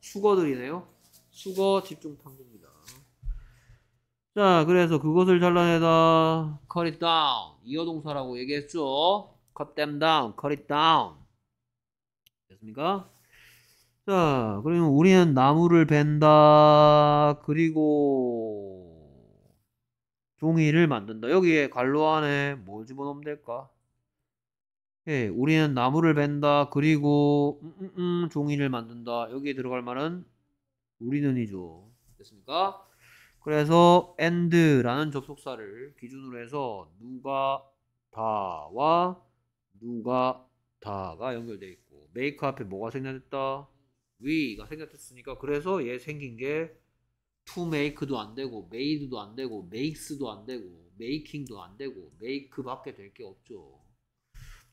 수거들이네요. 수거 집중 탐구입니다. 자, 그래서 그것을 잘라내다. cut it down. 이어동사라고 얘기했죠. cut them down. cut it down. 됐습니까? 자, 그러면 우리는 나무를 벤다. 그리고 종이를 만든다. 여기에 관로 안에 뭐 집어넣으면 될까? 예, 우리는 나무를 벤다. 그리고 음, 음, 음, 종이를 만든다. 여기에 들어갈 말은 우리는이죠. 됐습니까? 그래서 and라는 접속사를 기준으로 해서 누가 다와 누가 다가 연결돼 있고 make 앞에 뭐가 생략됐다? we가 생략됐으니까 그래서 얘 생긴 게 투메이크도안 되고 메이드도안 되고 메이 k e 도안 되고 메이킹도안 되고 메이크밖에될 게 없죠.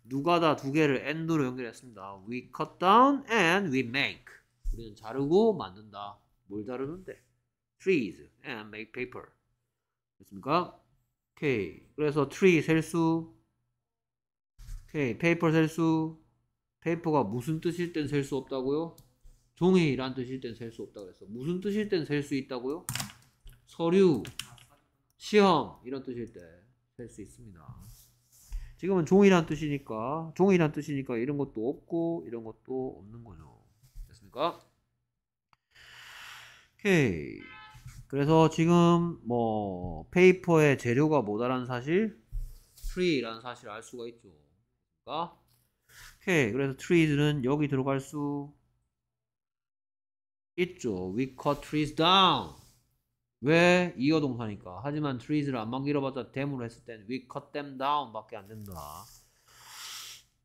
누가 다 두 개를 a n 로 연결했습니다. We cut down and we make. 우리는 자르고 만든다. 뭘 자르는데? trees and make paper. 됐습니까? 오케이. 그래서 tree 셀 수. 오케이. paper 셀 수. 페이퍼가 무슨 뜻일 땐 셀수 없다고요? 종이란 뜻일 땐 셀 수 없다고 그랬어. 무슨 뜻일 땐 셀 수 있다고요? 서류, 시험 이런 뜻일 때 셀 수 있습니다. 지금은 종이란 뜻이니까 종이란 뜻이니까 이런 것도 없고 이런 것도 없는 거죠. 됐습니까? 오케이. 그래서 지금 뭐 페이퍼의 재료가 뭐다라는 사실 트리라는 사실을 알 수가 있죠. 그러니까 오케이. 그래서 트리즈는 여기 들어갈 수 있죠. We cut trees down. 왜? 이어 동사니까. 하지만 trees를 안만 길어봤자 them으로 했을 땐 we cut them down 밖에 안 된다.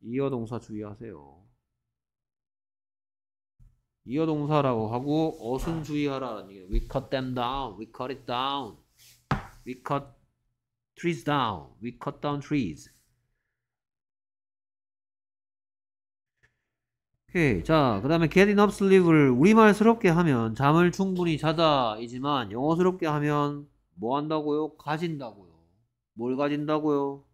이어 동사 주의하세요. 이어 동사라고 하고 어순 주의하라는 얘기예요. We cut them down. We cut it down. We cut trees down. We cut down trees. 오케이. 그, 자, 그 다음에 getting up sleep을 우리말스럽게 하면 잠을 충분히 자다이지만 영어스럽게 하면 뭐 한다고요? 가진다고요. 뭘 가진다고요?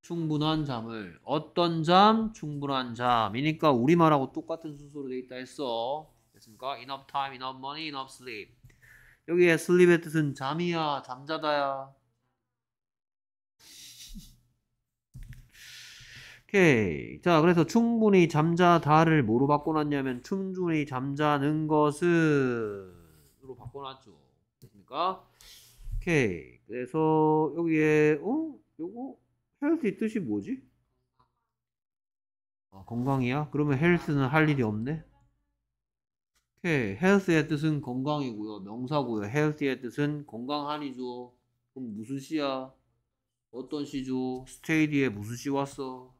충분한 잠을. 어떤 잠? 충분한 잠이니까 우리말하고 똑같은 순서로 돼 있다 했어. 됐습니까? enough time, enough money, enough sleep. 여기에 sleep의 뜻은 잠이야, 잠자다야. 오케이. 자, 그래서 충분히 잠자다를 뭐로 바꿔놨냐면 충분히 잠자는 것은으로 바꿔놨죠. 됐습니까? 오케이. 그래서 여기에 어? 요거 헬스 뜻이 뭐지? 아, 건강이야? 그러면 헬스는 할 일이 없네. 오케이. 헬스의 뜻은 건강이고요. 명사고요. 헬스의 뜻은 건강하니죠. 그럼 무슨 시야? 어떤 시죠? 스테이디에 무슨 시 왔어?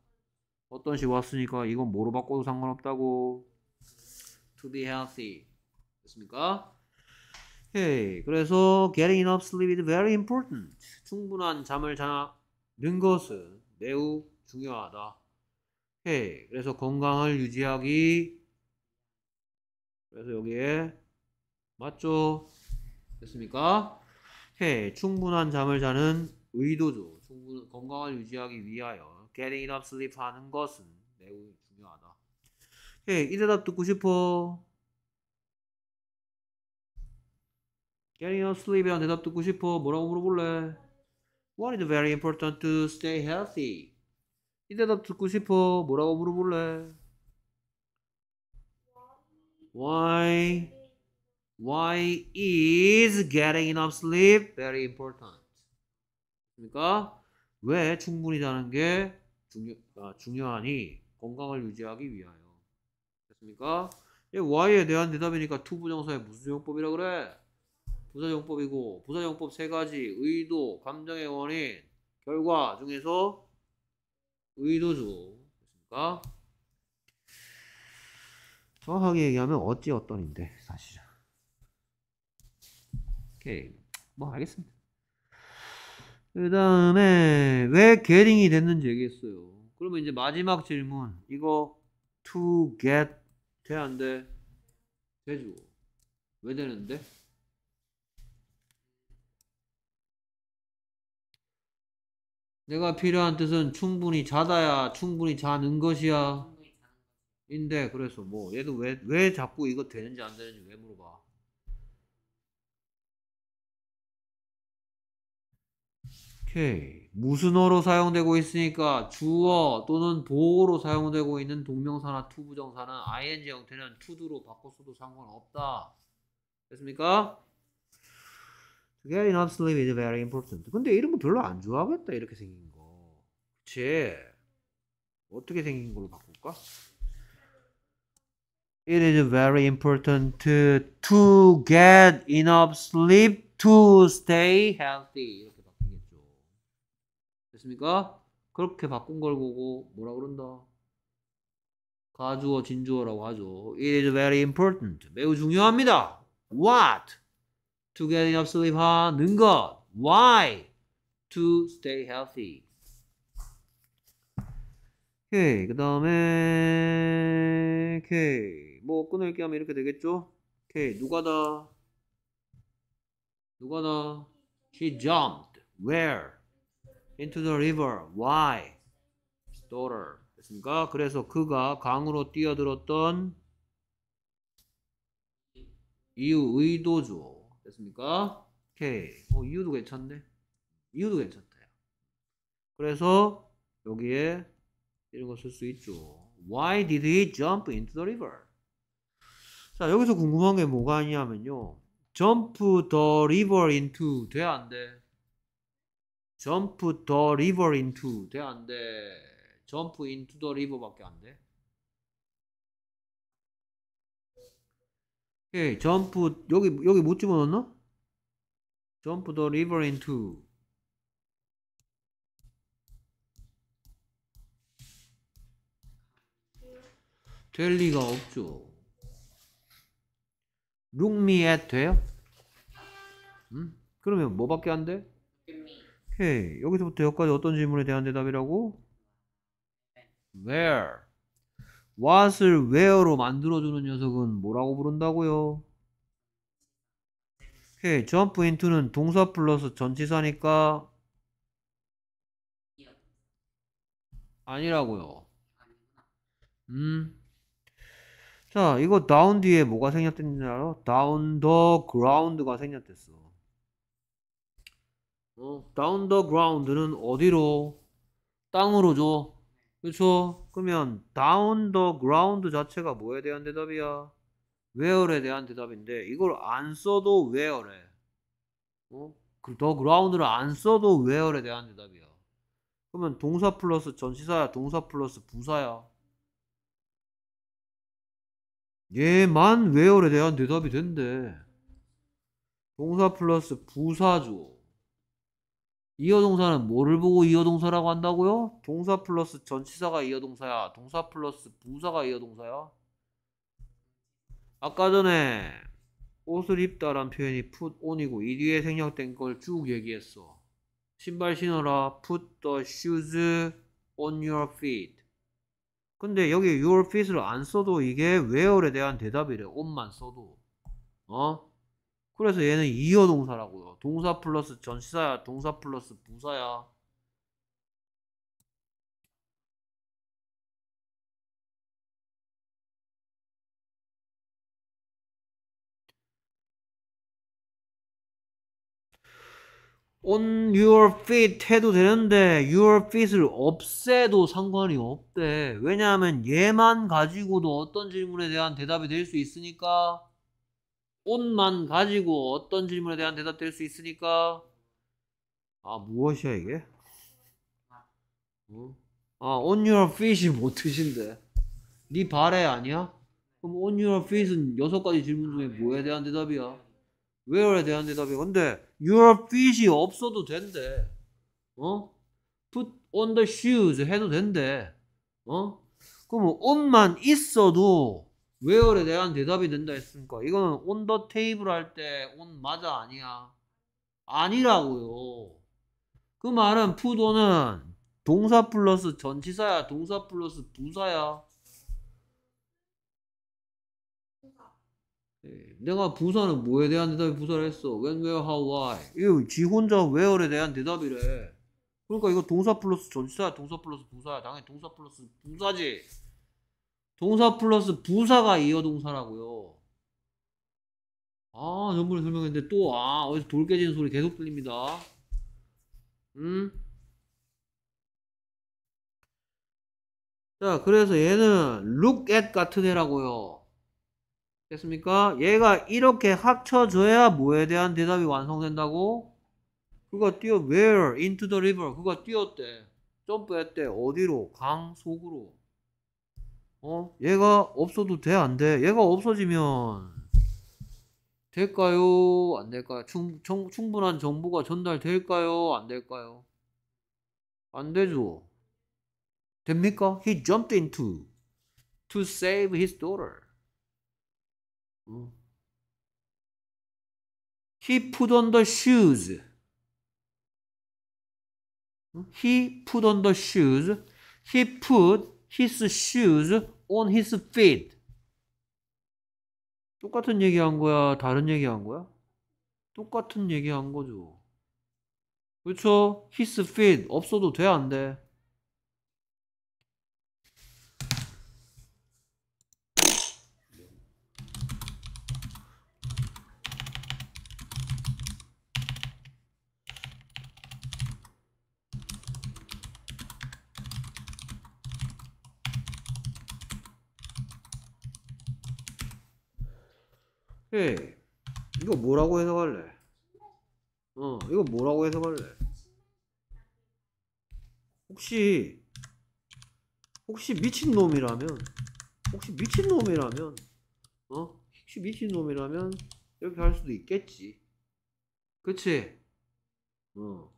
어떤 식 왔으니까 이건 뭐로 바꿔도 상관없다고 to be healthy 됐습니까? 오케이 그래서 getting enough sleep is very important 충분한 잠을 자는 것은 매우 중요하다 오케이 그래서 건강을 유지하기 그래서 여기에 맞죠? 됐습니까? 오케이 충분한 잠을 자는 의도죠 충분 건강을 유지하기 위하여 getting enough sleep 하는 것은 매우 중요하다. 예, 이 대답 듣고 싶어. Getting enough sleep이란 대답 듣고 싶어. 뭐라고 물어볼래? What is very important to stay healthy? 이 대답 듣고 싶어. 뭐라고 물어볼래? Why? Why is getting enough sleep very important? 그러니까 왜 충분히 자는 게 중요, 아, 중요하니 건강을 유지하기 위하여. 됐습니까? 이 예, y에 대한 대답이니까 투부정사의 무슨 용법이라 그래? 부사용법이고 부사용법 세 가지 의도, 감정의 원인, 결과 중에서 의도죠. 됐습니까? 정확하게 얘기하면 어찌 어떤인데 사실 오케이. 뭐 알겠습니다. 그 다음에 왜 getting이 됐는지 얘기했어요. 그러면 이제 마지막 질문 이거 to get 돼안 돼? 되죠. 왜 되는데? 내가 필요한 뜻은 충분히 자다야 충분히 자는 것이야 인데 그래서 뭐 얘도 왜 왜 자꾸 이거 되는지 안 되는지 왜 물어봐 무슨어로 사용되고 있으니까 주어 또는 보어로 사용되고 있는 동명사나 투부정사는 ing 형태는 투 o 로 바꿔서도 상관없다. 됐습니까? To get enough sleep is very important. 근데 이런 거 별로 안 좋아하겠다. 이렇게 생긴 거. 그치? 어떻게 생긴 걸로 바꿀까? It is very important to get enough sleep to stay healthy. 않습니까? 그렇게 바꾼 걸 보고 뭐라 그런다? 가주어 진주어라고 하죠. It is very important. 매우 중요합니다. What? To get enough sleep 하는 것. Why? To stay healthy. 오케이. 그 다음에 오케이. 뭐 끊을게 하면 이렇게 되겠죠? 오케이. 누가 다? 누가 다? She jumped. Where? into the river. Why? His daughter. 됐습니까? 그래서 그가 강으로 뛰어들었던 이유 의도죠. 됐습니까? 오케이. 어, 이유도 괜찮네. 이유도 괜찮다. 그래서 여기에 이런 거 쓸 수 있죠. Why did he jump into the river? 자, 여기서 궁금한 게 뭐가 있냐면요. jump the river into 돼야 안 돼. jump the river into 돼안 돼? jump into the river밖에 안 돼. 오케이 점프 여기 여기 못 집어넣나? 점프 the river into 될 리가 없죠. 룩미에 돼요? 음? 그러면 뭐밖에 안 돼? 오케이. 여기서부터 여기까지 어떤 질문에 대한 대답이라고? where. what을 where로 만들어주는 녀석은 뭐라고 부른다고요? 오케이. jump into는 동사 플러스 전치사니까 아니라고요. 음. 자, 이거 down 뒤에 뭐가 생략됐는지 알아? down the ground가 생략됐어. 어, down the ground는 어디로? 땅으로죠. 그렇죠? 그러면 down the ground 자체가 뭐에 대한 대답이야? where에 대한 대답인데 이걸 안 써도 where에 어? 그 the ground를 안 써도 where에 대한 대답이야. 그러면 동사 플러스 전치사야, 동사 플러스 부사야. 얘만 where에 대한 대답이 된대. 동사 플러스 부사죠. 이어동사는 뭐를 보고 이어동사라고 한다고요? 동사 플러스 전치사가 이어동사야. 동사 플러스 부사가 이어동사야. 아까 전에 옷을 입다란 표현이 put on이고 이 뒤에 생략된 걸 쭉 얘기했어. 신발 신어라. put the shoes on your feet. 근데 여기 your feet을 안 써도 이게 w h e r 에 대한 대답이래. 옷만 써도. 어? 그래서 얘는 이어 동사라고요. 동사 플러스 전치사야, 동사 플러스 부사야. on your feet 해도 되는데 your feet을 없애도 상관이 없대. 왜냐하면 얘만 가지고도 어떤 질문에 대한 대답이 될 수 있으니까 옷만 가지고 어떤 질문에 대한 대답 될 수 있으니까 아 무엇이야 이게? 어? 아 on your feet이 뭐 뜻인데? 네 발에 아니야? 그럼 on your feet은 여섯 가지 질문 중에 뭐에 대한 대답이야? where에 대한 대답이야 근데 your feet이 없어도 된대 어? put on the shoes 해도 된대 어? 그럼 옷만 있어도 웨어에 대한 대답이 된다 했으니까 이거는 on the 할때 온 맞아 아니야? 아니라고요. 그 말은 푸도는 동사 플러스 전치사야 동사 플러스 부사야. 예, 내가 부사는 뭐에 대한 대답이 부사를 했어? When, where, how, why? 이거 지 혼자 웨어에 대한 대답이래. 그러니까 이거 동사 플러스 전치사야 동사 플러스 부사야 당연히 동사 플러스 부사지. 동사 플러스 부사가 이어 동사라고요. 아, 전부를 설명했는데 또, 아, 어디서 돌 깨지는 소리 계속 들립니다. 음? 자, 그래서 얘는 look at 같은 애라고요. 됐습니까? 얘가 이렇게 합쳐줘야 뭐에 대한 대답이 완성된다고? 그거 뛰어 where into the river. 그거 뛰었대. 점프했대. 어디로? 강 속으로. 어? 얘가 없어도 돼, 안 돼? 얘가 없어지면 될까요? 안 될까요? 충, 정, 충분한 정보가 전달될까요? 안 될까요? 안 되죠. 됩니까? He jumped into to save his daughter. 어? He put on the shoes. He put on the shoes. He put his shoes on his feet. 똑같은 얘기한 거야? 다른 얘기한 거야? 똑같은 얘기한 거죠. 그렇죠? his feet 없어도 돼안 돼? 오이 예. 이거 뭐라고 해석할래? 어 이거 뭐라고 해석할래? 혹시 혹시 미친놈이라면 혹시 미친놈이라면 어? 혹시 미친놈이라면 이렇게 할 수도 있겠지 그치? 어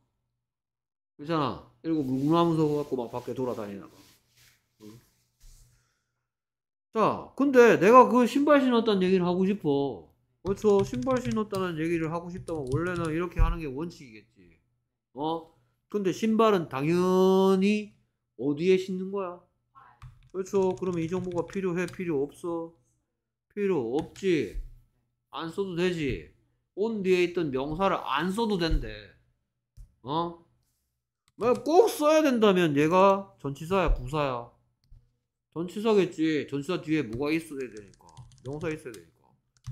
그렇잖아 이러고 물구나무 서갖고 막 밖에 돌아다니나봐 어? 자 근데 내가 그 신발 신었다는 얘기를 하고 싶어 그렇죠. 신발 신었다는 얘기를 하고 싶다면 원래는 이렇게 하는 게 원칙이겠지. 어? 근데 신발은 당연히 어디에 신는 거야? 그렇죠. 그러면 이 정보가 필요해? 필요 없어? 필요 없지. 안 써도 되지. 온 뒤에 있던 명사를 안 써도 된대. 어? 뭐 꼭 써야 된다면 얘가 전치사야, 부사야. 전치사겠지. 전치사 뒤에 뭐가 있어야 되니까. 명사 있어야 되니까.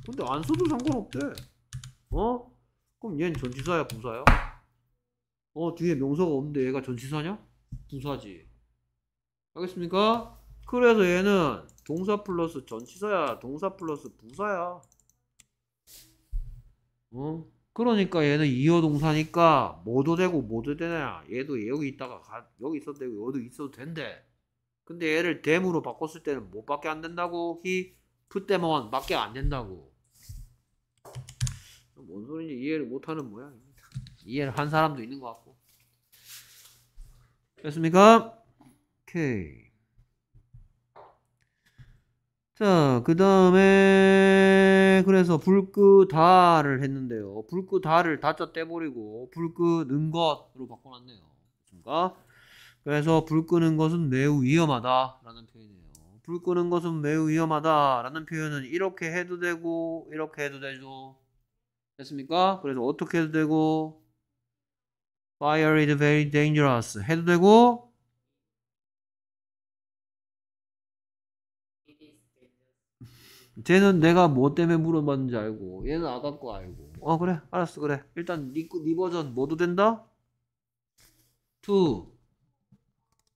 근데 안 써도 상관없대. 어? 그럼 얘는 전치사야, 부사야? 어, 뒤에 명사가 없는데 얘가 전치사냐? 부사지. 알겠습니까? 그래서 얘는 동사 플러스 전치사야, 동사 플러스 부사야. 어? 그러니까 얘는 이어동사니까 뭐도 되고 뭐도 되냐 얘도 여기 있다가 가, 여기 있어도 되고 여기 있어도 된대 근데 얘를 댐으로 바꿨을 때는 뭐밖에안 된다고 히 푸데먼 밖에 안 된다고 뭔 소리인지 이해를 못하는 모양입니다. 이해를 한 사람도 있는 것 같고. 됐습니까? 오케이. 자, 그 다음에, 그래서 불 끄다를 했는데요. 불 끄다를 다자 떼버리고, 불 끄는 것으로 바꿔놨네요. 그니까 그래서 불 끄는 것은 매우 위험하다라는 표현이에요. 불 끄는 것은 매우 위험하다라는 표현은 이렇게 해도 되고, 이렇게 해도 되죠. 됐습니까? 그래서 어떻게 해도 되고 fire is very dangerous 해도 되고 쟤는 내가 뭐 때문에 물어봤는지 알고 얘는 아까 거 알고 어 그래 알았어 그래 일단 네, 네 버전 뭐도 된다? 2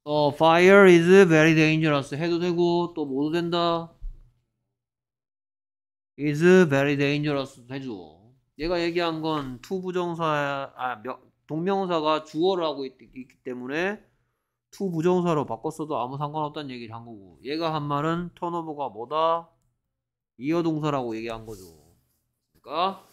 어, fire is very dangerous 해도 되고 또 뭐도 된다 is very dangerous 해줘 얘가 얘기한 건 투부정사 아 동명사가 주어를 하고 있, 기 때문에 투부정사로 바꿨어도 아무 상관없다는 얘기를 한 거고 얘가 한 말은 턴오버가 뭐다 이어동사라고 얘기한 거죠. 그러니까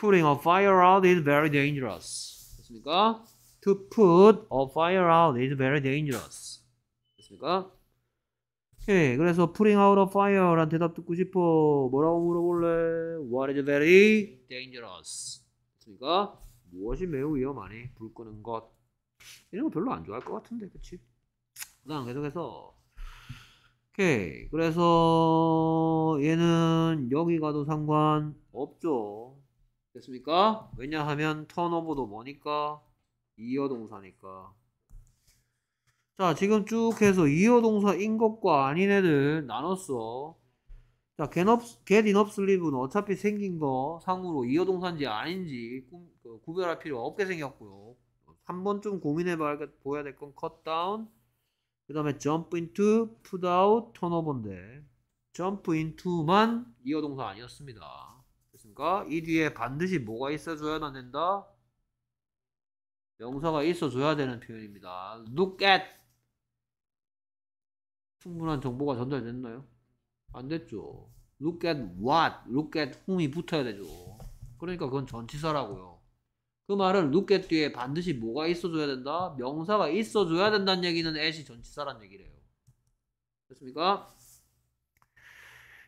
putting a fire out is very dangerous. 됐습니까? To put a fire out is very dangerous. 됐습니까? 오케이. 예, 그래서 putting out a fire란 대답 듣고 싶어. 뭐라고 물어볼래? What is very dangerous? 그러니까 무엇이 매우 위험하니? 불 끄는 것. 이런 거 별로 안 좋아할 것 같은데, 그치? 그다음 계속해서 오케이. 그래서 얘는 여기 가도 상관없죠. 됐습니까? 왜냐하면 턴오브도 뭐니까? 이어동사니까. 자, 지금 쭉 해서 이어 동사 인 것과 아닌 애들 나눴어. 자, get, up, in up sleep은 어차피 생긴 거 상으로 이어 동사인지 아닌지 그 구, 별할 필요 없게 생겼고요. 한 번쯤 고민해 봐야 될 건 cut down. 그 다음에 jump into, put out, turn over인데 jump into만 이어 동사 아니었습니다. 됐습니까? 이 뒤에 반드시 뭐가 있어줘야 된다? 명사가 있어줘야 되는 표현입니다. look at 충분한 정보가 전달됐나요? 안 됐죠. Look at what, look at whom이 붙어야 되죠. 그러니까 그건 전치사라고요. 그 말은 look at 뒤에 반드시 뭐가 있어줘야 된다? 명사가 있어줘야 된다는 얘기는 at이 전치사란 얘기래요. 됐습니까?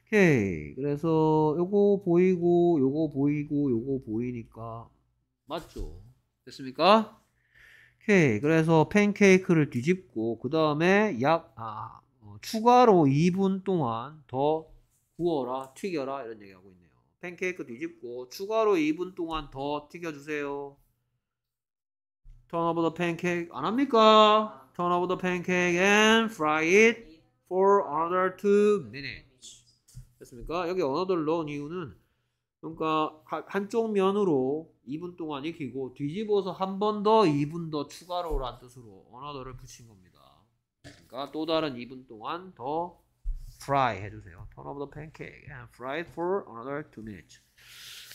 오케이. 그래서 요거 보이고 요거 보이고 요거 보이니까 맞죠? 됐습니까? 오케이. 그래서 팬케이크를 뒤집고 그 다음에 약 아, 추가로 2분 동안 더 구워라, 튀겨라 이런 얘기하고 있네요. 팬케이크 뒤집고 추가로 2분 동안 더 튀겨주세요. Turn over the pancake 안 합니까? Turn over the pancake and fry it for another t minutes. 됐습니까? 여기 another 넣은 이유는 그러니까 한쪽 면으로 2분 동안 익히고 뒤집어서 한 번 더 2분 더 추가로란 뜻으로 another를 붙인 겁니다. 테니까 또 다른 2분 동안 더 fry 해주세요. Turn o v e the pancake and fry for another 2 minutes.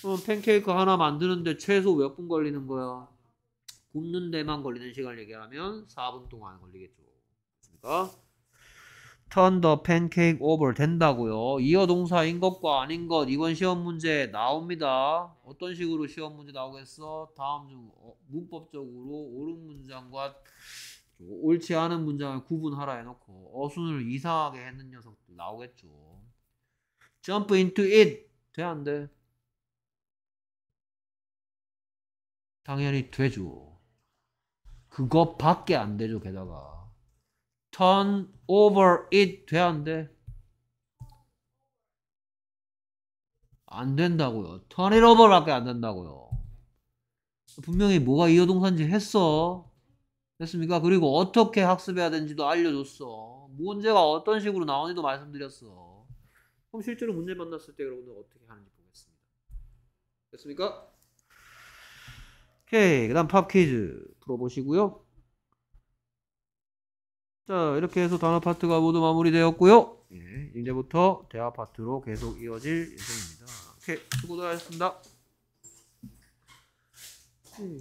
그럼 어, 팬케이크 하나 만드는데 최소 몇 분 걸리는 거야? 굽는 데만 걸리는 시간 얘기하면 4분 동안 걸리겠죠. 그러니까 turn the pancake over 된다고요. 이어 동사인 것과 아닌 것 이번 시험 문제 나옵니다. 어떤 식으로 시험 문제 나오겠어? 다음 중 어, 문법적으로 옳은 문장과 옳지 않은 문장을 구분하라 해놓고 어순을 이상하게 했는 녀석들 나오겠죠. Jump into it 돼안 돼? 당연히 되죠. 그것밖에 안 되죠. 게다가 turn over it 돼안 돼? 안 된다고요. turn it over밖에 안 된다고요. 분명히 뭐가 이어동산지 했어. 됐습니까? 그리고 어떻게 학습해야 되는지도 알려줬어. 문제가 어떤 식으로 나오는지도 말씀드렸어. 그럼 실제로 문제 만났을 때 여러분들 어떻게 하는지 보겠습니다. 됐습니까? 오케이. 그 다음 팝퀴즈 풀어보시고요. 자, 이렇게 해서 단어 파트가 모두 마무리되었고요. 예, 이제부터 대화 파트로 계속 이어질 예정입니다. 오케이. 수고들 하셨습니다. 음.